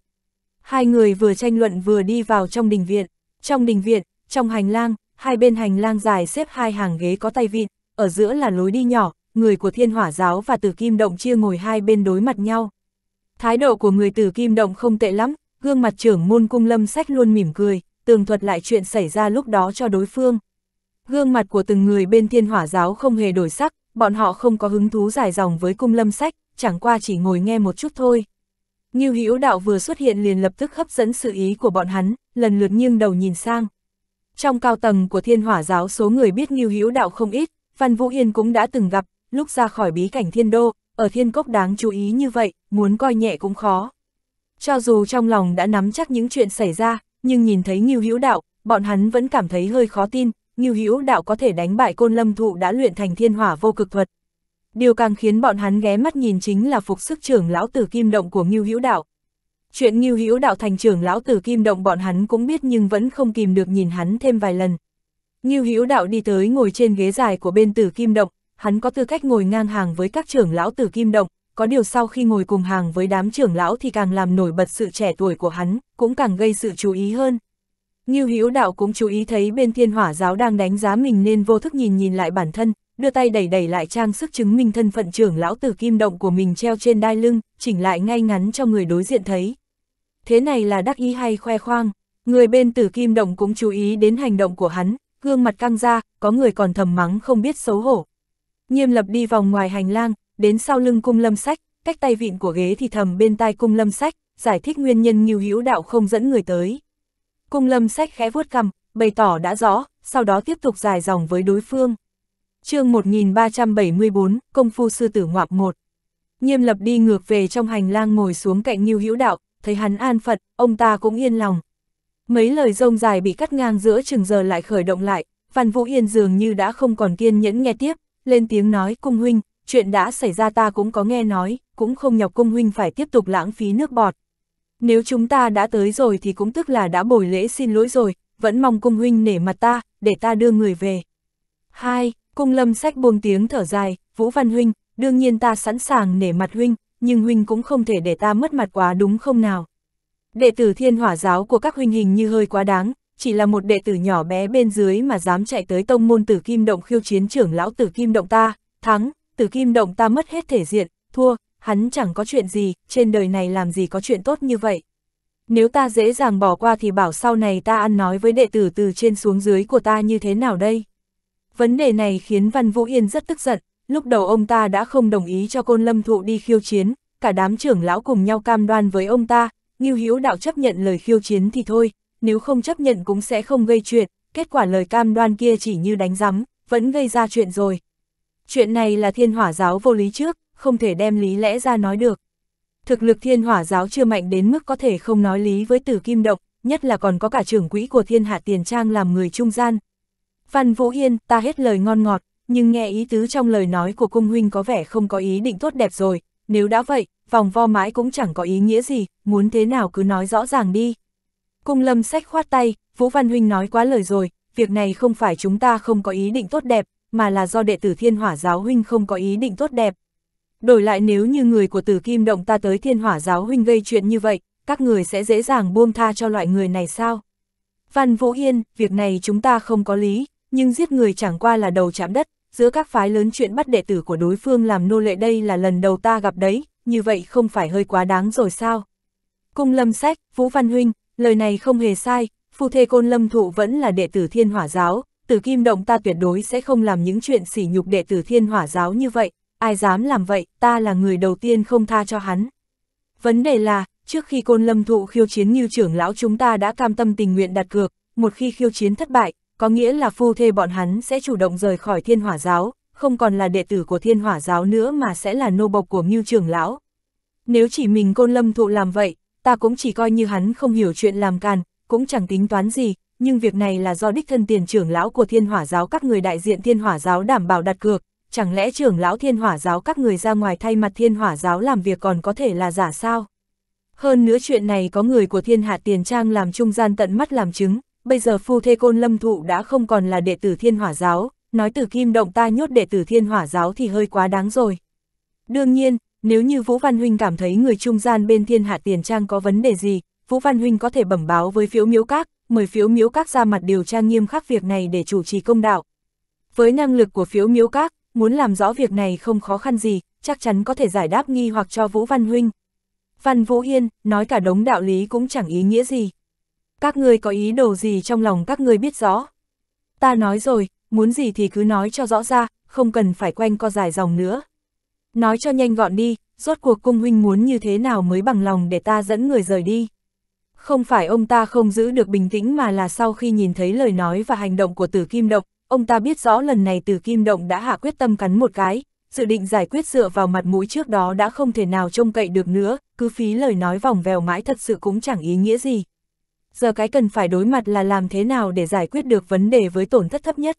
Hai người vừa tranh luận vừa đi vào trong đình viện, trong đình viện, trong hành lang, hai bên hành lang dài xếp hai hàng ghế có tay vịn, ở giữa là lối đi nhỏ, người của thiên hỏa giáo và tử kim động chia ngồi hai bên đối mặt nhau. Thái độ của người tử kim động không tệ lắm, gương mặt trưởng môn cung lâm sách luôn mỉm cười, tường thuật lại chuyện xảy ra lúc đó cho đối phương. Gương mặt của từng người bên thiên hỏa giáo không hề đổi sắc, bọn họ không có hứng thú dài dòng với cung lâm sách, chẳng qua chỉ ngồi nghe một chút thôi. Ngưu Hữu Đạo vừa xuất hiện liền lập tức hấp dẫn sự ý của bọn hắn, lần lượt nghiêng đầu nhìn sang. Trong cao tầng của Thiên Hỏa giáo số người biết Ngưu Hữu Đạo không ít, Phan Vũ Yên cũng đã từng gặp, lúc ra khỏi bí cảnh thiên đô, ở thiên cốc đáng chú ý như vậy, muốn coi nhẹ cũng khó. Cho dù trong lòng đã nắm chắc những chuyện xảy ra, nhưng nhìn thấy Ngưu Hữu Đạo, bọn hắn vẫn cảm thấy hơi khó tin, Ngưu Hữu Đạo có thể đánh bại Côn Lâm Thụ đã luyện thành Thiên Hỏa Vô Cực Thuật. Điều càng khiến bọn hắn ghé mắt nhìn chính là phục sức trưởng lão Tử Kim Động của Ngưu Hữu Đạo. Chuyện Ngưu Hữu Đạo thành trưởng lão Tử Kim Động bọn hắn cũng biết nhưng vẫn không kìm được nhìn hắn thêm vài lần, Ngưu Hữu Đạo đi tới ngồi trên ghế dài của bên Tử Kim Động, hắn có tư cách ngồi ngang hàng với các trưởng lão Tử Kim Động, có điều sau khi ngồi cùng hàng với đám trưởng lão thì càng làm nổi bật sự trẻ tuổi của hắn, cũng càng gây sự chú ý hơn. Ngưu Hữu Đạo cũng chú ý thấy bên Thiên Hỏa giáo đang đánh giá mình nên vô thức nhìn nhìn lại bản thân, đưa tay đẩy đẩy lại trang sức chứng minh thân phận trưởng lão Tử Kim Động của mình treo trên đai lưng, chỉnh lại ngay ngắn cho người đối diện thấy. Thế này là đắc ý hay khoe khoang, người bên Tử Kim Động cũng chú ý đến hành động của hắn, gương mặt căng ra, có người còn thầm mắng không biết xấu hổ. Nghiêm lập đi vòng ngoài hành lang, đến sau lưng cung lâm sách, cách tay vịn của ghế thì thầm bên tai cung lâm sách, giải thích nguyên nhân nghiêu hữu đạo không dẫn người tới. Cung lâm sách khẽ vuốt cằm, bày tỏ đã rõ, sau đó tiếp tục dài dòng với đối phương. chương 1374, Công Phu Sư Tử Ngoạp 1 Nghiêm lập đi ngược về trong hành lang ngồi xuống cạnh nghiêu hữu đạo, thấy hắn an phận, ông ta cũng yên lòng, Mấy lời rông dài bị cắt ngang giữa chừng giờ lại khởi động lại, Văn Vũ Yên dường như đã không còn kiên nhẫn nghe tiếp, lên tiếng nói cung huynh, chuyện đã xảy ra ta cũng có nghe nói, cũng không nhọc cung huynh phải tiếp tục lãng phí nước bọt. Nếu chúng ta đã tới rồi thì cũng tức là đã bồi lễ xin lỗi rồi, vẫn mong cung huynh nể mặt ta, để ta đưa người về. hai Cung lâm sách buông tiếng thở dài, Vũ Văn Huynh, đương nhiên ta sẵn sàng nể mặt Huynh, nhưng Huynh cũng không thể để ta mất mặt quá đúng không nào? đệ tử thiên hỏa giáo của các huynh hình như hơi quá đáng, chỉ là một đệ tử nhỏ bé bên dưới mà dám chạy tới tông môn tử kim động khiêu chiến trưởng lão tử kim động ta, thắng, tử kim động ta mất hết thể diện, thua, hắn chẳng có chuyện gì, trên đời này làm gì có chuyện tốt như vậy. Nếu ta dễ dàng bỏ qua thì bảo sau này ta ăn nói với đệ tử từ trên xuống dưới của ta như thế nào đây? Vấn đề này khiến Văn Vũ Yên rất tức giận, lúc đầu ông ta đã không đồng ý cho côn lâm thụ đi khiêu chiến, cả đám trưởng lão cùng nhau cam đoan với ông ta, Ngưu Hiếu Đạo chấp nhận lời khiêu chiến thì thôi, nếu không chấp nhận cũng sẽ không gây chuyện, kết quả lời cam đoan kia chỉ như đánh rắm, vẫn gây ra chuyện rồi. Chuyện này là thiên hỏa giáo vô lý trước, không thể đem lý lẽ ra nói được. Thực lực thiên hỏa giáo chưa mạnh đến mức có thể không nói lý với tử kim độc, nhất là còn có cả trưởng quỹ của thiên hạ tiền trang làm người trung gian. Văn Vũ Yên, ta hết lời ngon ngọt, nhưng nghe ý tứ trong lời nói của cung huynh có vẻ không có ý định tốt đẹp rồi, nếu đã vậy, vòng vo mãi cũng chẳng có ý nghĩa gì, muốn thế nào cứ nói rõ ràng đi. Cung lâm sách khoát tay, Vũ Văn Huynh nói quá lời rồi, việc này không phải chúng ta không có ý định tốt đẹp, mà là do đệ tử thiên hỏa giáo huynh không có ý định tốt đẹp. Đổi lại nếu như người của tử kim động ta tới thiên hỏa giáo huynh gây chuyện như vậy, các người sẽ dễ dàng buông tha cho loại người này sao? Văn Vũ Yên, việc này chúng ta không có lý, nhưng giết người chẳng qua là đầu chạm đất, giữa các phái lớn chuyện bắt đệ tử của đối phương làm nô lệ đây là lần đầu ta gặp đấy, như vậy không phải hơi quá đáng rồi sao? Cung lâm sách, Vũ Văn Huynh, lời này không hề sai, phu thê côn lâm thụ vẫn là đệ tử thiên hỏa giáo, từ kim động ta tuyệt đối sẽ không làm những chuyện sỉ nhục đệ tử thiên hỏa giáo như vậy, ai dám làm vậy, ta là người đầu tiên không tha cho hắn. Vấn đề là, trước khi côn lâm thụ khiêu chiến như trưởng lão chúng ta đã cam tâm tình nguyện đặt cược, một khi khiêu chiến thất bại, có nghĩa là phu thê bọn hắn sẽ chủ động rời khỏi thiên hỏa giáo, không còn là đệ tử của thiên hỏa giáo nữa mà sẽ là nô bộc của Ngưu trưởng lão. Nếu chỉ mình côn lâm thụ làm vậy, ta cũng chỉ coi như hắn không hiểu chuyện làm càn, cũng chẳng tính toán gì, nhưng việc này là do đích thân tiền trưởng lão của thiên hỏa giáo các người đại diện thiên hỏa giáo đảm bảo đặt cược, chẳng lẽ trưởng lão thiên hỏa giáo các người ra ngoài thay mặt thiên hỏa giáo làm việc còn có thể là giả sao? Hơn nữa chuyện này có người của thiên hạ tiền trang làm trung gian tận mắt làm chứng, bây giờ phu thê côn lâm thụ đã không còn là đệ tử thiên hỏa giáo, nói từ kim động ta nhốt đệ tử thiên hỏa giáo thì hơi quá đáng rồi. Đương nhiên, nếu như Vũ Văn Huynh cảm thấy người trung gian bên thiên hạ tiền trang có vấn đề gì, Vũ Văn Huynh có thể bẩm báo với phiếu miếu các, mời phiếu miếu các ra mặt điều tra nghiêm khắc việc này để chủ trì công đạo. Với năng lực của phiếu miếu các, muốn làm rõ việc này không khó khăn gì, chắc chắn có thể giải đáp nghi hoặc cho Vũ Văn Huynh. Văn Vũ Yên, nói cả đống đạo lý cũng chẳng ý nghĩa gì. Các người có ý đồ gì trong lòng các người biết rõ. Ta nói rồi, muốn gì thì cứ nói cho rõ ra, không cần phải quanh co dài dòng nữa. Nói cho nhanh gọn đi, rốt cuộc cung huynh muốn như thế nào mới bằng lòng để ta dẫn người rời đi. Không phải ông ta không giữ được bình tĩnh mà là sau khi nhìn thấy lời nói và hành động của tử kim động, ông ta biết rõ lần này tử kim động đã hạ quyết tâm cắn một cái, dự định giải quyết dựa vào mặt mũi trước đó đã không thể nào trông cậy được nữa, cứ phí lời nói vòng vèo mãi thật sự cũng chẳng ý nghĩa gì. Giờ cái cần phải đối mặt là làm thế nào để giải quyết được vấn đề với tổn thất thấp nhất.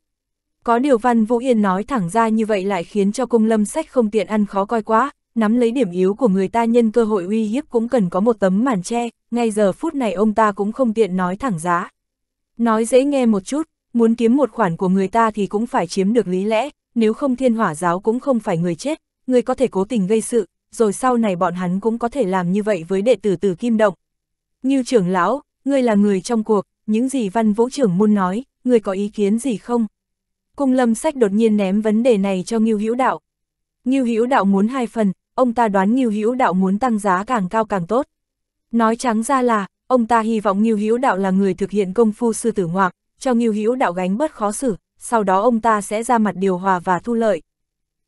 Có điều Văn Vũ Yên nói thẳng ra như vậy lại khiến cho cung lâm sách không tiện ăn khó coi quá, nắm lấy điểm yếu của người ta nhân cơ hội uy hiếp cũng cần có một tấm màn che, ngay giờ phút này ông ta cũng không tiện nói thẳng giá. Nói dễ nghe một chút, muốn kiếm một khoản của người ta thì cũng phải chiếm được lý lẽ, nếu không thiên hỏa giáo cũng không phải người chết, người có thể cố tình gây sự, rồi sau này bọn hắn cũng có thể làm như vậy với đệ tử từ Kim Động. Như trưởng lão, ngươi là người trong cuộc, những gì văn vũ trưởng môn nói, ngươi có ý kiến gì không? Cung lâm sách đột nhiên ném vấn đề này cho Ngưu Hữu Đạo. Ngưu Hữu Đạo muốn hai phần, ông ta đoán Ngưu Hữu Đạo muốn tăng giá càng cao càng tốt. Nói trắng ra là, ông ta hy vọng Ngưu Hữu Đạo là người thực hiện công phu sư tử ngoạc, cho Ngưu Hữu Đạo gánh bớt khó xử, sau đó ông ta sẽ ra mặt điều hòa và thu lợi.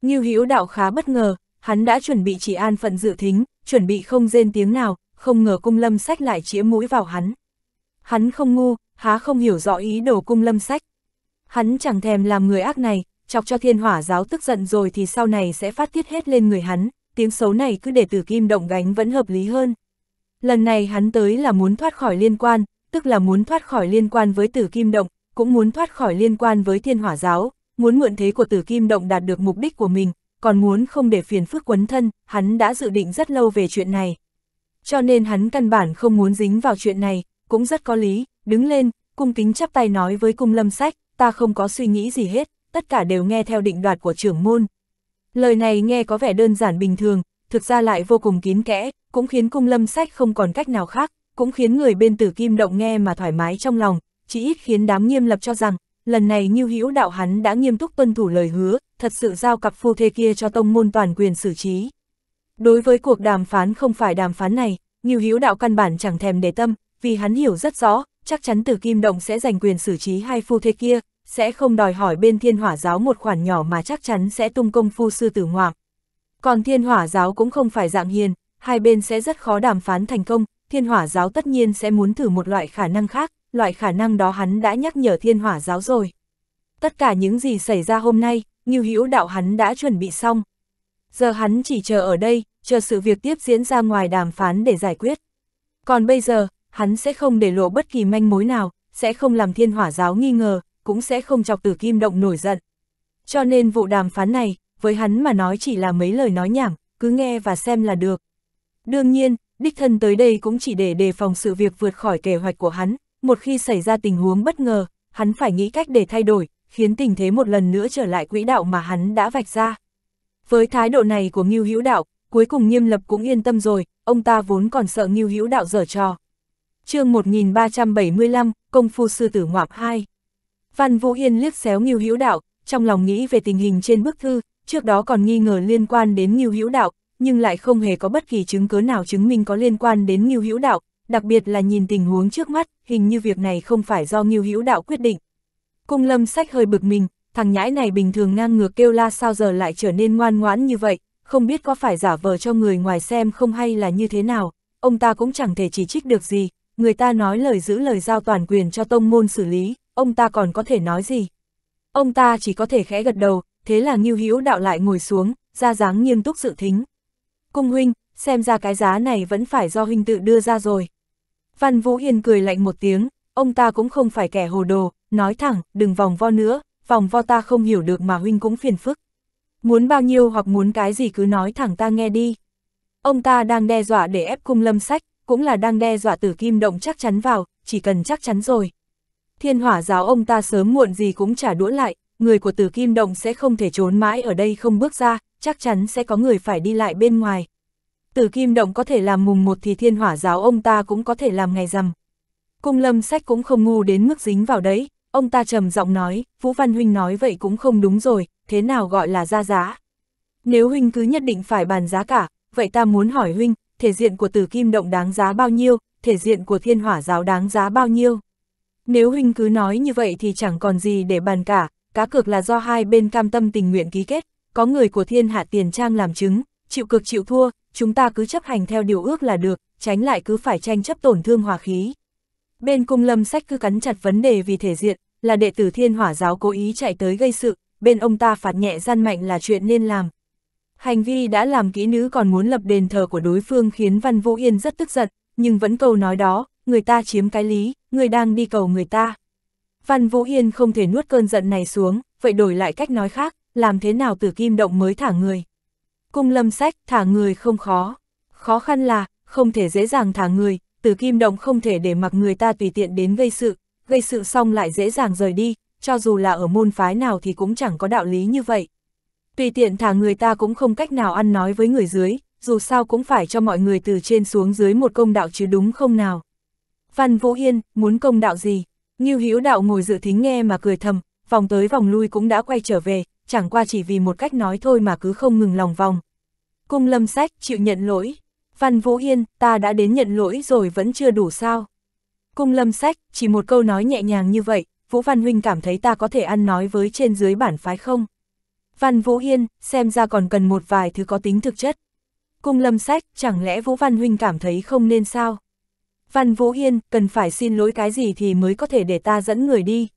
Ngưu Hữu Đạo khá bất ngờ, hắn đã chuẩn bị chỉ an phận dự thính, chuẩn bị không rên tiếng nào, không ngờ cung lâm sách lại chĩa mũi vào hắn. Hắn không ngu, há không hiểu rõ ý đồ cung lâm sách. Hắn chẳng thèm làm người ác này, chọc cho thiên hỏa giáo tức giận rồi thì sau này sẽ phát tiết hết lên người hắn, tiếng xấu này cứ để tử kim động gánh vẫn hợp lý hơn. Lần này hắn tới là muốn thoát khỏi liên quan, tức là muốn thoát khỏi liên quan với tử kim động, cũng muốn thoát khỏi liên quan với thiên hỏa giáo, muốn mượn thế của tử kim động đạt được mục đích của mình, còn muốn không để phiền phức quấn thân, hắn đã dự định rất lâu về chuyện này. Cho nên hắn căn bản không muốn dính vào chuyện này, cũng rất có lý, đứng lên, cung kính chắp tay nói với cung lâm sách, ta không có suy nghĩ gì hết, tất cả đều nghe theo định đoạt của trưởng môn. Lời này nghe có vẻ đơn giản bình thường, thực ra lại vô cùng kín kẽ, cũng khiến cung lâm sách không còn cách nào khác, cũng khiến người bên tử kim động nghe mà thoải mái trong lòng, chỉ ít khiến đám nghiêm lập cho rằng, lần này Nhiêu Hữu đạo hắn đã nghiêm túc tuân thủ lời hứa, thật sự giao cặp phu thê kia cho tông môn toàn quyền xử trí. Đối với cuộc đàm phán không phải đàm phán này, Nhiêu Hữu đạo căn bản chẳng thèm để tâm, vì hắn hiểu rất rõ, chắc chắn từ Kim Động sẽ giành quyền xử trí hai phu thế kia, sẽ không đòi hỏi bên thiên hỏa giáo một khoản nhỏ mà chắc chắn sẽ tung công phu sư tử ngoạm. Còn thiên hỏa giáo cũng không phải dạng hiền, hai bên sẽ rất khó đàm phán thành công, thiên hỏa giáo tất nhiên sẽ muốn thử một loại khả năng khác, loại khả năng đó hắn đã nhắc nhở thiên hỏa giáo rồi. Tất cả những gì xảy ra hôm nay, như hữu đạo hắn đã chuẩn bị xong. Giờ hắn chỉ chờ ở đây, chờ sự việc tiếp diễn ra ngoài đàm phán để giải quyết. Còn bây giờ, hắn sẽ không để lộ bất kỳ manh mối nào, sẽ không làm thiên hỏa giáo nghi ngờ, cũng sẽ không chọc tử kim động nổi giận. Cho nên vụ đàm phán này, với hắn mà nói chỉ là mấy lời nói nhảm, cứ nghe và xem là được. Đương nhiên, đích thân tới đây cũng chỉ để đề phòng sự việc vượt khỏi kế hoạch của hắn, một khi xảy ra tình huống bất ngờ, hắn phải nghĩ cách để thay đổi, khiến tình thế một lần nữa trở lại quỹ đạo mà hắn đã vạch ra. Với thái độ này của Ngưu Hữu Đạo, cuối cùng Nghiêm Lập cũng yên tâm rồi, ông ta vốn còn sợ Ngưu Hữu Đạo dở trò chương 1375, Công phu sư tử ngoạp 2. Văn Vũ Yên liếc xéo Ngưu Hữu Đạo, trong lòng nghĩ về tình hình trên bức thư, trước đó còn nghi ngờ liên quan đến Ngưu Hữu Đạo, nhưng lại không hề có bất kỳ chứng cứ nào chứng minh có liên quan đến Ngưu Hữu Đạo, đặc biệt là nhìn tình huống trước mắt, hình như việc này không phải do Ngưu Hữu Đạo quyết định. Cung Lâm Sách hơi bực mình, thằng nhãi này bình thường ngang ngược kêu la sao giờ lại trở nên ngoan ngoãn như vậy, không biết có phải giả vờ cho người ngoài xem không hay là như thế nào, ông ta cũng chẳng thể chỉ trích được gì, người ta nói lời giữ lời giao toàn quyền cho tông môn xử lý, ông ta còn có thể nói gì? Ông ta chỉ có thể khẽ gật đầu, thế là Ngưu Hữu đạo lại ngồi xuống, ra dáng nghiêm túc dự thính. Cung huynh, xem ra cái giá này vẫn phải do huynh tự đưa ra rồi. Văn Vũ Hiền cười lạnh một tiếng, ông ta cũng không phải kẻ hồ đồ, nói thẳng, đừng vòng vo nữa, vòng vo ta không hiểu được mà huynh cũng phiền phức. Muốn bao nhiêu hoặc muốn cái gì cứ nói thẳng ta nghe đi. Ông ta đang đe dọa để ép cung lâm sách, cũng là đang đe dọa tử kim động chắc chắn vào, chỉ cần chắc chắn rồi. Thiên hỏa giáo ông ta sớm muộn gì cũng trả đũa lại, người của tử kim động sẽ không thể trốn mãi ở đây không bước ra, chắc chắn sẽ có người phải đi lại bên ngoài. Tử kim động có thể làm mùng một thì thiên hỏa giáo ông ta cũng có thể làm ngày rằm. Cung lâm sách cũng không ngu đến mức dính vào đấy, ông ta trầm giọng nói, Vũ Văn Huynh nói vậy cũng không đúng rồi, thế nào gọi là ra giá. Nếu Huynh cứ nhất định phải bàn giá cả, vậy ta muốn hỏi Huynh, thể diện của tử kim động đáng giá bao nhiêu, thể diện của thiên hỏa giáo đáng giá bao nhiêu. Nếu huynh cứ nói như vậy thì chẳng còn gì để bàn cả, cá cược là do hai bên cam tâm tình nguyện ký kết, có người của thiên hạ tiền trang làm chứng, chịu cực chịu thua, chúng ta cứ chấp hành theo điều ước là được, tránh lại cứ phải tranh chấp tổn thương hòa khí. Bên cung lâm sách cứ cắn chặt vấn đề vì thể diện, là đệ tử thiên hỏa giáo cố ý chạy tới gây sự, bên ông ta phạt nhẹ gian mạnh là chuyện nên làm, Hành vi đã làm kỹ nữ còn muốn lập đền thờ của đối phương khiến Văn vũ Yên rất tức giận, nhưng vẫn câu nói đó, người ta chiếm cái lý, người đang đi cầu người ta. Văn Vũ Yên không thể nuốt cơn giận này xuống, vậy đổi lại cách nói khác, làm thế nào tử kim động mới thả người. Cung lâm sách, thả người không khó. Khó khăn là, không thể dễ dàng thả người, tử kim động không thể để mặc người ta tùy tiện đến gây sự, gây sự xong lại dễ dàng rời đi, cho dù là ở môn phái nào thì cũng chẳng có đạo lý như vậy tùy tiện thả người ta cũng không cách nào ăn nói với người dưới, dù sao cũng phải cho mọi người từ trên xuống dưới một công đạo chứ đúng không nào. Văn Vũ Yên, muốn công đạo gì? Như Hữu đạo ngồi dự thính nghe mà cười thầm, vòng tới vòng lui cũng đã quay trở về, chẳng qua chỉ vì một cách nói thôi mà cứ không ngừng lòng vòng. Cung lâm sách, chịu nhận lỗi. Văn Vũ Yên, ta đã đến nhận lỗi rồi vẫn chưa đủ sao. Cung lâm sách, chỉ một câu nói nhẹ nhàng như vậy, Vũ Văn Huynh cảm thấy ta có thể ăn nói với trên dưới bản phái không? Văn Vũ Hiên, xem ra còn cần một vài thứ có tính thực chất. Cung lâm sách, chẳng lẽ Vũ Văn Huynh cảm thấy không nên sao? Văn Vũ Hiên, cần phải xin lỗi cái gì thì mới có thể để ta dẫn người đi.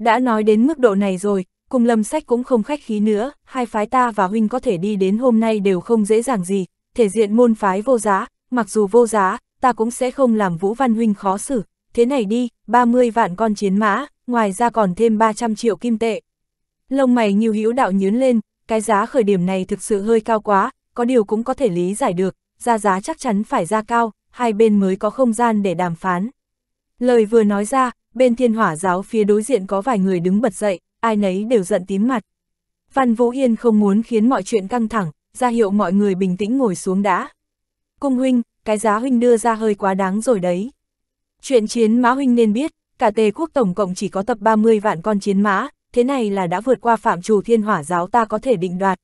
Đã nói đến mức độ này rồi, cung lâm sách cũng không khách khí nữa, hai phái ta và Huynh có thể đi đến hôm nay đều không dễ dàng gì, thể diện môn phái vô giá, mặc dù vô giá, ta cũng sẽ không làm Vũ Văn Huynh khó xử. Thế này đi, 30 vạn con chiến mã, ngoài ra còn thêm 300 triệu kim tệ. Lông mày Nhiêu Hữu Đạo nhướn lên, cái giá khởi điểm này thực sự hơi cao quá, có điều cũng có thể lý giải được, ra giá chắc chắn phải ra cao, hai bên mới có không gian để đàm phán. Lời vừa nói ra, bên thiên hỏa giáo phía đối diện có vài người đứng bật dậy, ai nấy đều giận tím mặt. Văn Vũ Yên không muốn khiến mọi chuyện căng thẳng, ra hiệu mọi người bình tĩnh ngồi xuống đã. Cung huynh, cái giá huynh đưa ra hơi quá đáng rồi đấy. Chuyện chiến mã huynh nên biết, cả tề quốc tổng cộng chỉ có tập 30 vạn con chiến mã, thế này là đã vượt qua phạm trù thiên hỏa giáo ta có thể định đoạt.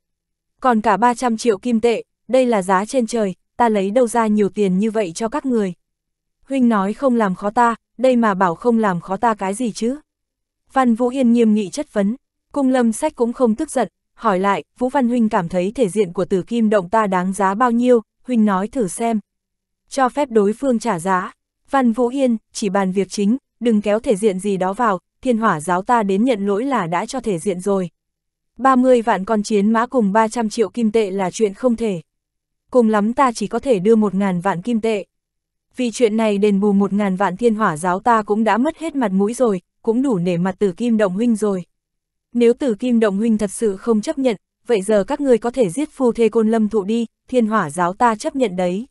Còn cả 300 triệu kim tệ, đây là giá trên trời, ta lấy đâu ra nhiều tiền như vậy cho các người. Huynh nói không làm khó ta, đây mà bảo không làm khó ta cái gì chứ. Văn Vũ Yên nghiêm nghị chất vấn, cung lâm sách cũng không tức giận, hỏi lại, Vũ Văn Huynh cảm thấy thể diện của tử kim động ta đáng giá bao nhiêu, Huynh nói thử xem. Cho phép đối phương trả giá, Văn Vũ Yên, chỉ bàn việc chính, đừng kéo thể diện gì đó vào, thiên hỏa giáo ta đến nhận lỗi là đã cho thể diện rồi. 30 vạn con chiến mã cùng 300 triệu kim tệ là chuyện không thể. Cùng lắm ta chỉ có thể đưa 1.000 vạn kim tệ. Vì chuyện này đền bù 1.000 vạn thiên hỏa giáo ta cũng đã mất hết mặt mũi rồi, cũng đủ nể mặt tử kim động huynh rồi. Nếu tử kim động huynh thật sự không chấp nhận, vậy giờ các ngươi có thể giết phu thê côn lâm thụ đi, thiên hỏa giáo ta chấp nhận đấy.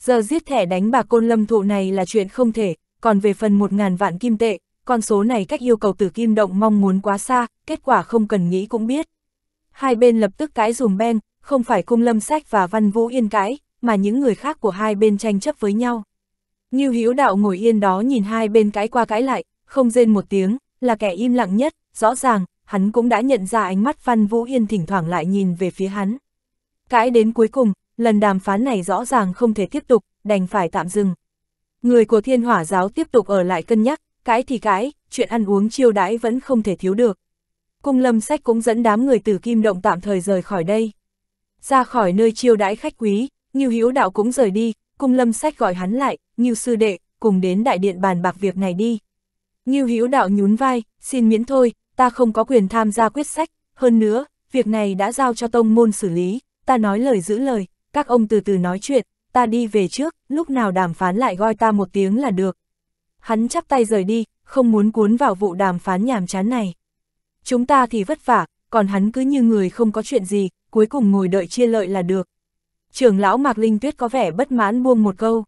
Giờ giết thẻ đánh bạc côn lâm thụ này là chuyện không thể, còn về phần 1.000 vạn kim tệ, con số này cách yêu cầu tử kim động mong muốn quá xa, kết quả không cần nghĩ cũng biết. Hai bên lập tức cãi dùm beng, không phải cung lâm sách và văn vũ yên cãi, mà những người khác của hai bên tranh chấp với nhau. như Hữu Đạo ngồi yên đó nhìn hai bên cãi qua cãi lại, không rên một tiếng, là kẻ im lặng nhất, rõ ràng, hắn cũng đã nhận ra ánh mắt Văn Vũ Yên thỉnh thoảng lại nhìn về phía hắn. Cãi đến cuối cùng, lần đàm phán này rõ ràng không thể tiếp tục, đành phải tạm dừng. Người của thiên hỏa giáo tiếp tục ở lại cân nhắc, cái thì cái, chuyện ăn uống chiêu đãi vẫn không thể thiếu được. Cung lâm sách cũng dẫn đám người từ kim động tạm thời rời khỏi đây. Ra khỏi nơi chiêu đãi khách quý, Ngưu hiếu Đạo cũng rời đi, cung lâm sách gọi hắn lại, Ngưu Sư Đệ, cùng đến đại điện bàn bạc việc này đi. Ngưu hiếu Đạo nhún vai, xin miễn thôi, ta không có quyền tham gia quyết sách, hơn nữa, việc này đã giao cho tông môn xử lý, ta nói lời giữ lời, các ông từ từ nói chuyện, ta đi về trước, lúc nào đàm phán lại gọi ta một tiếng là được hắn chắp tay rời đi, không muốn cuốn vào vụ đàm phán nhàm chán này. Chúng ta thì vất vả, còn hắn cứ như người không có chuyện gì, cuối cùng ngồi đợi chia lợi là được. Trưởng lão Mạc Linh Tuyết có vẻ bất mãn buông một câu.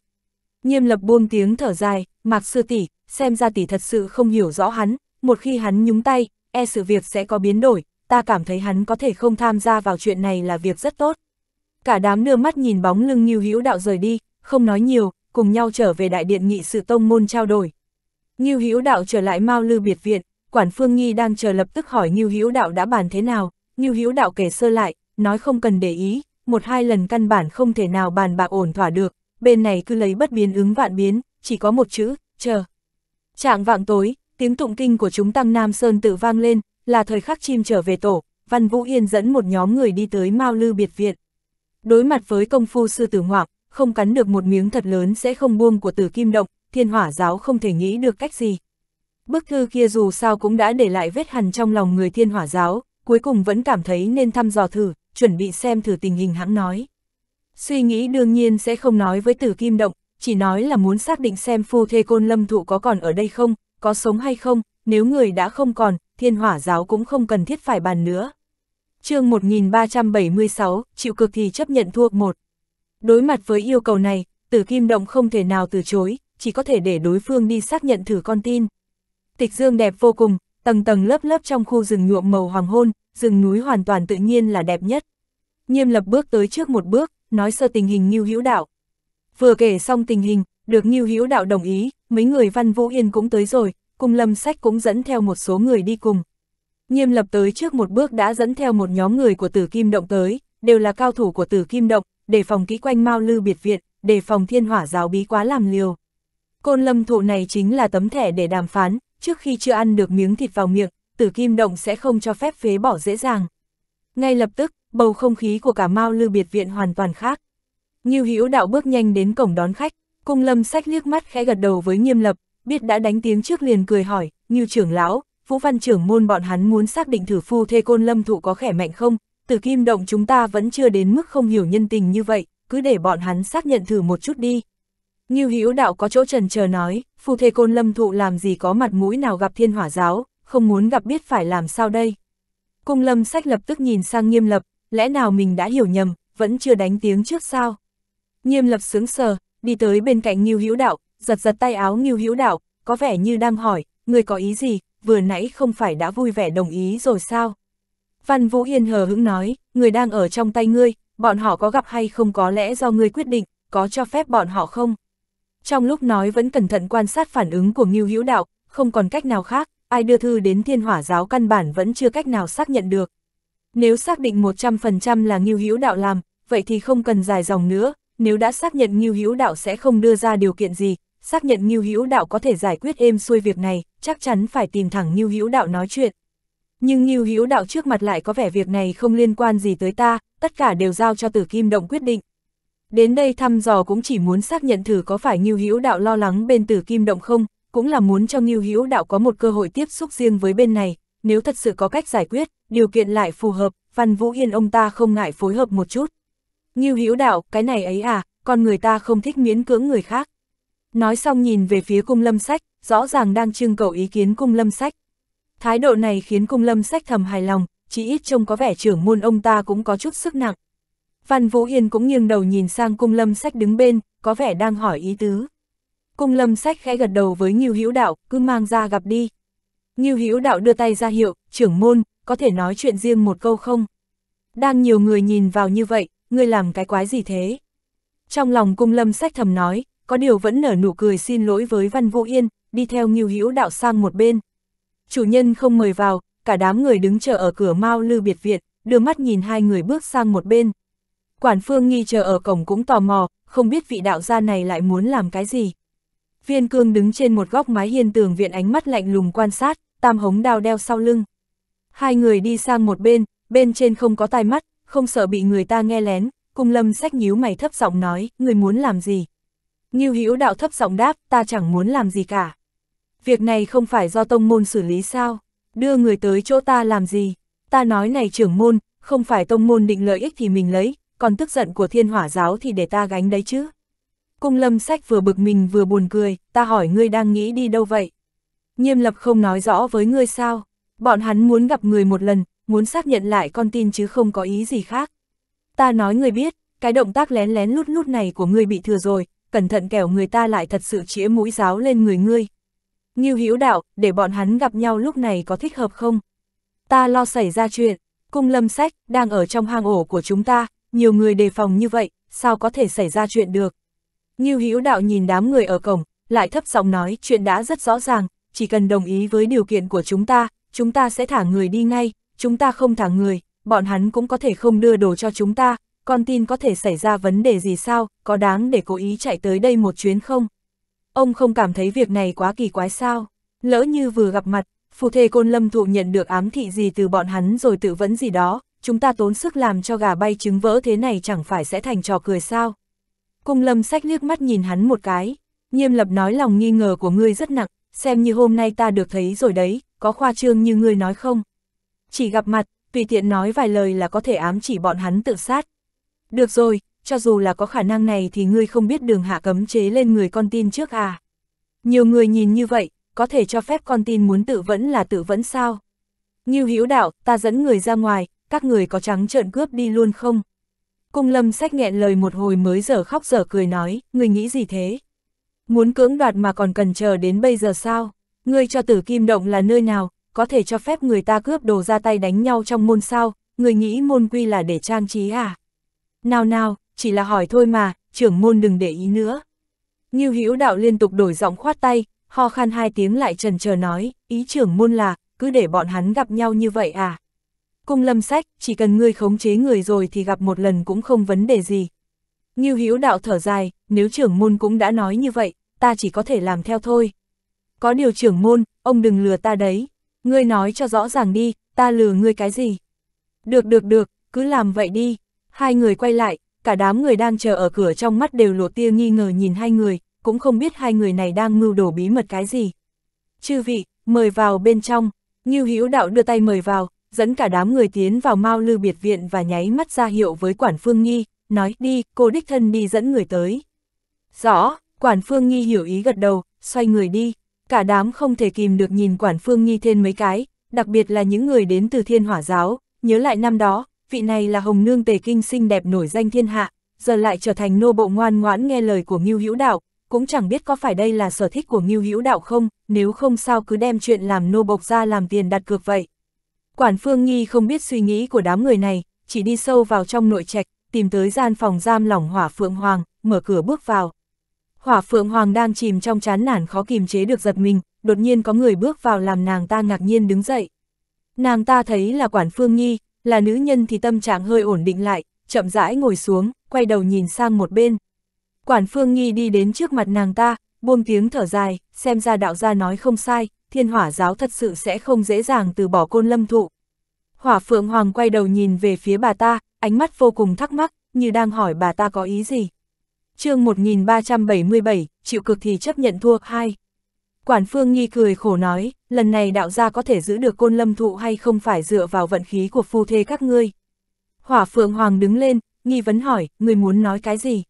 Nghiêm lập buông tiếng thở dài, Mạc Sư Tỷ, xem ra tỷ thật sự không hiểu rõ hắn, một khi hắn nhúng tay, e sự việc sẽ có biến đổi, ta cảm thấy hắn có thể không tham gia vào chuyện này là việc rất tốt. Cả đám đưa mắt nhìn bóng lưng Nhiêu Hữu Đạo rời đi, không nói nhiều, cùng nhau trở về đại điện nghị sự tông môn trao đổi. Ngưu Hữu Đạo trở lại Mao Lư biệt viện, Quản Phương Nghi đang chờ lập tức hỏi Ngưu Hữu Đạo đã bàn thế nào, Ngưu Hữu Đạo kể sơ lại, nói không cần để ý, một hai lần căn bản không thể nào bàn bạc ổn thỏa được, bên này cứ lấy bất biến ứng vạn biến, chỉ có một chữ, chờ. Trạng vạng tối, tiếng tụng kinh của chúng tăng Nam Sơn tự vang lên, là thời khắc chim trở về tổ, Văn Vũ Yên dẫn một nhóm người đi tới Mao Lư biệt viện. Đối mặt với công phu sư tử ngoạc, không cắn được một miếng thật lớn sẽ không buông của tử kim động, thiên hỏa giáo không thể nghĩ được cách gì. Bức thư kia dù sao cũng đã để lại vết hằn trong lòng người thiên hỏa giáo, cuối cùng vẫn cảm thấy nên thăm dò thử, chuẩn bị xem thử tình hình hãng nói. Suy nghĩ đương nhiên sẽ không nói với tử kim động, chỉ nói là muốn xác định xem phu thê côn lâm thụ có còn ở đây không, có sống hay không, nếu người đã không còn, thiên hỏa giáo cũng không cần thiết phải bàn nữa. chương 1376, chịu cực thì chấp nhận thua một. Đối mặt với yêu cầu này, Tử Kim Động không thể nào từ chối, chỉ có thể để đối phương đi xác nhận thử con tin. Tịch dương đẹp vô cùng, tầng tầng lớp lớp trong khu rừng nhuộm màu hoàng hôn, rừng núi hoàn toàn tự nhiên là đẹp nhất. Nghiêm lập bước tới trước một bước, nói sơ tình hình Ngưu Hữu Đạo. Vừa kể xong tình hình, được Ngưu Hữu Đạo đồng ý, mấy người Văn Vũ Yên cũng tới rồi, cùng Lâm Sách cũng dẫn theo một số người đi cùng. Nghiêm lập tới trước một bước đã dẫn theo một nhóm người của Tử Kim Động tới, đều là cao thủ của Tử Kim Động, đề phòng kỹ quanh Mao Lư biệt viện, đề phòng thiên hỏa giáo bí quá làm liều. Côn lâm thụ này chính là tấm thẻ để đàm phán, trước khi chưa ăn được miếng thịt vào miệng, tử kim động sẽ không cho phép phế bỏ dễ dàng. Ngay lập tức, bầu không khí của cả Mao Lư biệt viện hoàn toàn khác. Ngưu Hữu Đạo bước nhanh đến cổng đón khách, Cung Lâm Sách liếc mắt khẽ gật đầu với Nghiêm Lập, biết đã đánh tiếng trước liền cười hỏi, "Ngưu trưởng lão, Vũ Văn trưởng môn bọn hắn muốn xác định thử phu thê Côn Lâm thụ có khỏe mạnh không, từ kim động chúng ta vẫn chưa đến mức không hiểu nhân tình như vậy, cứ để bọn hắn xác nhận thử một chút đi. Như Hữu đạo có chỗ trần chờ nói, phù thề côn lâm thụ làm gì có mặt mũi nào gặp thiên hỏa giáo, không muốn gặp biết phải làm sao đây. Cung lâm sách lập tức nhìn sang nghiêm lập, lẽ nào mình đã hiểu nhầm, vẫn chưa đánh tiếng trước sao. Nghiêm lập sướng sờ, đi tới bên cạnh Ngưu Hữu Đạo, giật giật tay áo Ngưu Hữu Đạo, có vẻ như đang hỏi, người có ý gì, vừa nãy không phải đã vui vẻ đồng ý rồi sao? Văn Vũ Hiên hờ hững nói, người đang ở trong tay ngươi, bọn họ có gặp hay không có lẽ do ngươi quyết định, có cho phép bọn họ không? Trong lúc nói vẫn cẩn thận quan sát phản ứng của Ngưu Hữu Đạo, không còn cách nào khác, ai đưa thư đến thiên hỏa giáo căn bản vẫn chưa cách nào xác nhận được. Nếu xác định 100% là Ngưu Hữu Đạo làm, vậy thì không cần dài dòng nữa, nếu đã xác nhận Ngưu Hữu Đạo sẽ không đưa ra điều kiện gì, xác nhận Ngưu Hữu Đạo có thể giải quyết êm xuôi việc này, chắc chắn phải tìm thẳng Ngưu Hữu Đạo nói chuyện. Nhưng Ngưu Hữu Đạo trước mặt lại có vẻ việc này không liên quan gì tới ta, tất cả đều giao cho Tử Kim Động quyết định. Đến đây thăm dò cũng chỉ muốn xác nhận thử có phải Ngưu Hữu Đạo lo lắng bên Tử Kim Động không, cũng là muốn cho Ngưu Hữu Đạo có một cơ hội tiếp xúc riêng với bên này, nếu thật sự có cách giải quyết, điều kiện lại phù hợp, Văn Vũ Yên ông ta không ngại phối hợp một chút. Ngưu Hữu Đạo, cái này ấy à, con người ta không thích miễn cưỡng người khác. Nói xong nhìn về phía cung lâm sách, rõ ràng đang trưng cầu ý kiến cung lâm sách. Thái độ này khiến cung lâm sách thầm hài lòng, chỉ ít trông có vẻ trưởng môn ông ta cũng có chút sức nặng. Văn Vũ Yên cũng nghiêng đầu nhìn sang cung lâm sách đứng bên, có vẻ đang hỏi ý tứ. Cung lâm sách khẽ gật đầu với Nghiêu Hữu Đạo, cứ mang ra gặp đi. Nghiêu Hữu Đạo đưa tay ra hiệu, trưởng môn, có thể nói chuyện riêng một câu không? Đang nhiều người nhìn vào như vậy, ngươi làm cái quái gì thế? Trong lòng cung lâm sách thầm nói, có điều vẫn nở nụ cười xin lỗi với Văn Vũ Yên, đi theo Nghiêu Hữu Đạo sang một bên chủ nhân không mời vào, cả đám người đứng chờ ở cửa Mao Lư biệt viện, đưa mắt nhìn hai người bước sang một bên. Quản phương nghi chờ ở cổng cũng tò mò, không biết vị đạo gia này lại muốn làm cái gì. Viên cương đứng trên một góc mái hiên tường viện ánh mắt lạnh lùng quan sát, tam hống đao đeo sau lưng. Hai người đi sang một bên, bên trên không có tai mắt, không sợ bị người ta nghe lén, cung lâm sách nhíu mày thấp giọng nói, người muốn làm gì. Nghiêu hữu đạo thấp giọng đáp, ta chẳng muốn làm gì cả việc này không phải do tông môn xử lý sao, đưa người tới chỗ ta làm gì, ta nói này trưởng môn, không phải tông môn định lợi ích thì mình lấy, còn tức giận của thiên hỏa giáo thì để ta gánh đấy chứ. Cung lâm sách vừa bực mình vừa buồn cười, ta hỏi ngươi đang nghĩ đi đâu vậy? Nghiêm lập không nói rõ với ngươi sao, bọn hắn muốn gặp người một lần, muốn xác nhận lại con tin chứ không có ý gì khác. Ta nói ngươi biết, cái động tác lén lén lút lút này của ngươi bị thừa rồi, cẩn thận kẻo người ta lại thật sự chĩa mũi giáo lên người ngươi, Ngưu Hữu Đạo, để bọn hắn gặp nhau lúc này có thích hợp không? Ta lo xảy ra chuyện, cung lâm sách, đang ở trong hang ổ của chúng ta, nhiều người đề phòng như vậy, sao có thể xảy ra chuyện được? Ngưu Hữu Đạo nhìn đám người ở cổng, lại thấp giọng nói chuyện đã rất rõ ràng, chỉ cần đồng ý với điều kiện của chúng ta, chúng ta sẽ thả người đi ngay, chúng ta không thả người, bọn hắn cũng có thể không đưa đồ cho chúng ta, con tin có thể xảy ra vấn đề gì sao, có đáng để cố ý chạy tới đây một chuyến không? Ông không cảm thấy việc này quá kỳ quái sao? Lỡ như vừa gặp mặt, phù thê côn lâm thụ nhận được ám thị gì từ bọn hắn rồi tự vẫn gì đó, chúng ta tốn sức làm cho gà bay trứng vỡ thế này chẳng phải sẽ thành trò cười sao? Cung lâm sách liếc mắt nhìn hắn một cái, nghiêm lập nói lòng nghi ngờ của ngươi rất nặng, xem như hôm nay ta được thấy rồi đấy, có khoa trương như ngươi nói không? Chỉ gặp mặt, tùy tiện nói vài lời là có thể ám chỉ bọn hắn tự sát. Được rồi, cho dù là có khả năng này thì ngươi không biết đường hạ cấm chế lên người con tin trước à. Nhiều người nhìn như vậy, có thể cho phép con tin muốn tự vẫn là tự vẫn sao? Như Hữu Đạo, ta dẫn người ra ngoài, các người có trắng trợn cướp đi luôn không? Cung Lâm sách nghẹn lời một hồi mới giờ khóc giờ cười nói, người nghĩ gì thế? Muốn cưỡng đoạt mà còn cần chờ đến bây giờ sao? Ngươi cho Tử Kim Động là nơi nào, có thể cho phép người ta cướp đồ ra tay đánh nhau trong môn sao? Người nghĩ môn quy là để trang trí à? Nào nào, chỉ là hỏi thôi mà, trưởng môn đừng để ý nữa. Như Hữu đạo liên tục đổi giọng khoát tay, ho khan hai tiếng lại trần chờ nói, ý trưởng môn là, cứ để bọn hắn gặp nhau như vậy à. Cung lâm sách, chỉ cần ngươi khống chế người rồi thì gặp một lần cũng không vấn đề gì. Như Hữu đạo thở dài, nếu trưởng môn cũng đã nói như vậy, ta chỉ có thể làm theo thôi. Có điều trưởng môn, ông đừng lừa ta đấy. Ngươi nói cho rõ ràng đi, ta lừa ngươi cái gì? Được được được, cứ làm vậy đi. Hai người quay lại, cả đám người đang chờ ở cửa trong mắt đều lộ tia nghi ngờ nhìn hai người, cũng không biết hai người này đang mưu đổ bí mật cái gì. Chư vị, mời vào bên trong, Ngưu Hữu Đạo đưa tay mời vào, dẫn cả đám người tiến vào Mao Lư biệt viện và nháy mắt ra hiệu với Quản Phương Nghi, nói đi, cô đích thân đi dẫn người tới. Rõ, Quản Phương Nghi hiểu ý gật đầu, xoay người đi, cả đám không thể kìm được nhìn Quản Phương Nghi thêm mấy cái, đặc biệt là những người đến từ Thiên Hỏa Giáo, nhớ lại năm đó, vị này là Hồng Nương Tề Kinh xinh đẹp nổi danh thiên hạ, giờ lại trở thành nô bộ ngoan ngoãn nghe lời của Ngưu Hữu Đạo, cũng chẳng biết có phải đây là sở thích của Ngưu Hữu Đạo không, nếu không sao cứ đem chuyện làm nô bộc ra làm tiền đặt cược vậy. Quản Phương Nghi không biết suy nghĩ của đám người này, chỉ đi sâu vào trong nội trạch, tìm tới gian phòng giam lỏng Hỏa Phượng Hoàng, mở cửa bước vào. Hỏa Phượng Hoàng đang chìm trong chán nản khó kìm chế được giật mình, đột nhiên có người bước vào làm nàng ta ngạc nhiên đứng dậy. Nàng ta thấy là Quản Phương Nhi, là nữ nhân thì tâm trạng hơi ổn định lại, chậm rãi ngồi xuống, quay đầu nhìn sang một bên. Quản Phương Nghi đi đến trước mặt nàng ta, buông tiếng thở dài, xem ra đạo gia nói không sai, thiên hỏa giáo thật sự sẽ không dễ dàng từ bỏ côn lâm thụ. Hỏa Phượng Hoàng quay đầu nhìn về phía bà ta, ánh mắt vô cùng thắc mắc, như đang hỏi bà ta có ý gì. chương 1377, chịu cực thì chấp nhận thua, 2. Quản Phương Nhi cười khổ nói, lần này đạo gia có thể giữ được côn lâm thụ hay không phải dựa vào vận khí của phu thê các ngươi. Hỏa Phượng Hoàng đứng lên, Nhi vấn hỏi, người muốn nói cái gì?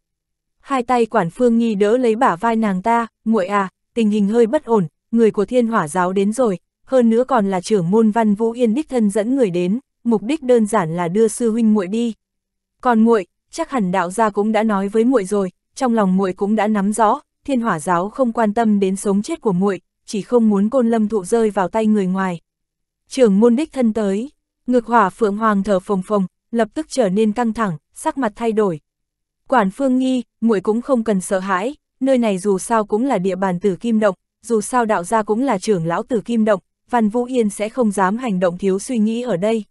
Hai tay Quản Phương Nhi đỡ lấy bả vai nàng ta, muội à, tình hình hơi bất ổn, người của thiên hỏa giáo đến rồi, hơn nữa còn là trưởng môn văn Vũ Yên đích thân dẫn người đến, mục đích đơn giản là đưa sư huynh muội đi. Còn muội, chắc hẳn đạo gia cũng đã nói với muội rồi, trong lòng muội cũng đã nắm rõ, thiên hỏa giáo không quan tâm đến sống chết của muội, chỉ không muốn côn lâm thụ rơi vào tay người ngoài. Trưởng môn đích thân tới, ngược hỏa phượng hoàng thở phồng phồng, lập tức trở nên căng thẳng, sắc mặt thay đổi. Quản phương nghi, muội cũng không cần sợ hãi, nơi này dù sao cũng là địa bàn tử kim động, dù sao đạo gia cũng là trưởng lão tử kim động, Văn Vũ Yên sẽ không dám hành động thiếu suy nghĩ ở đây.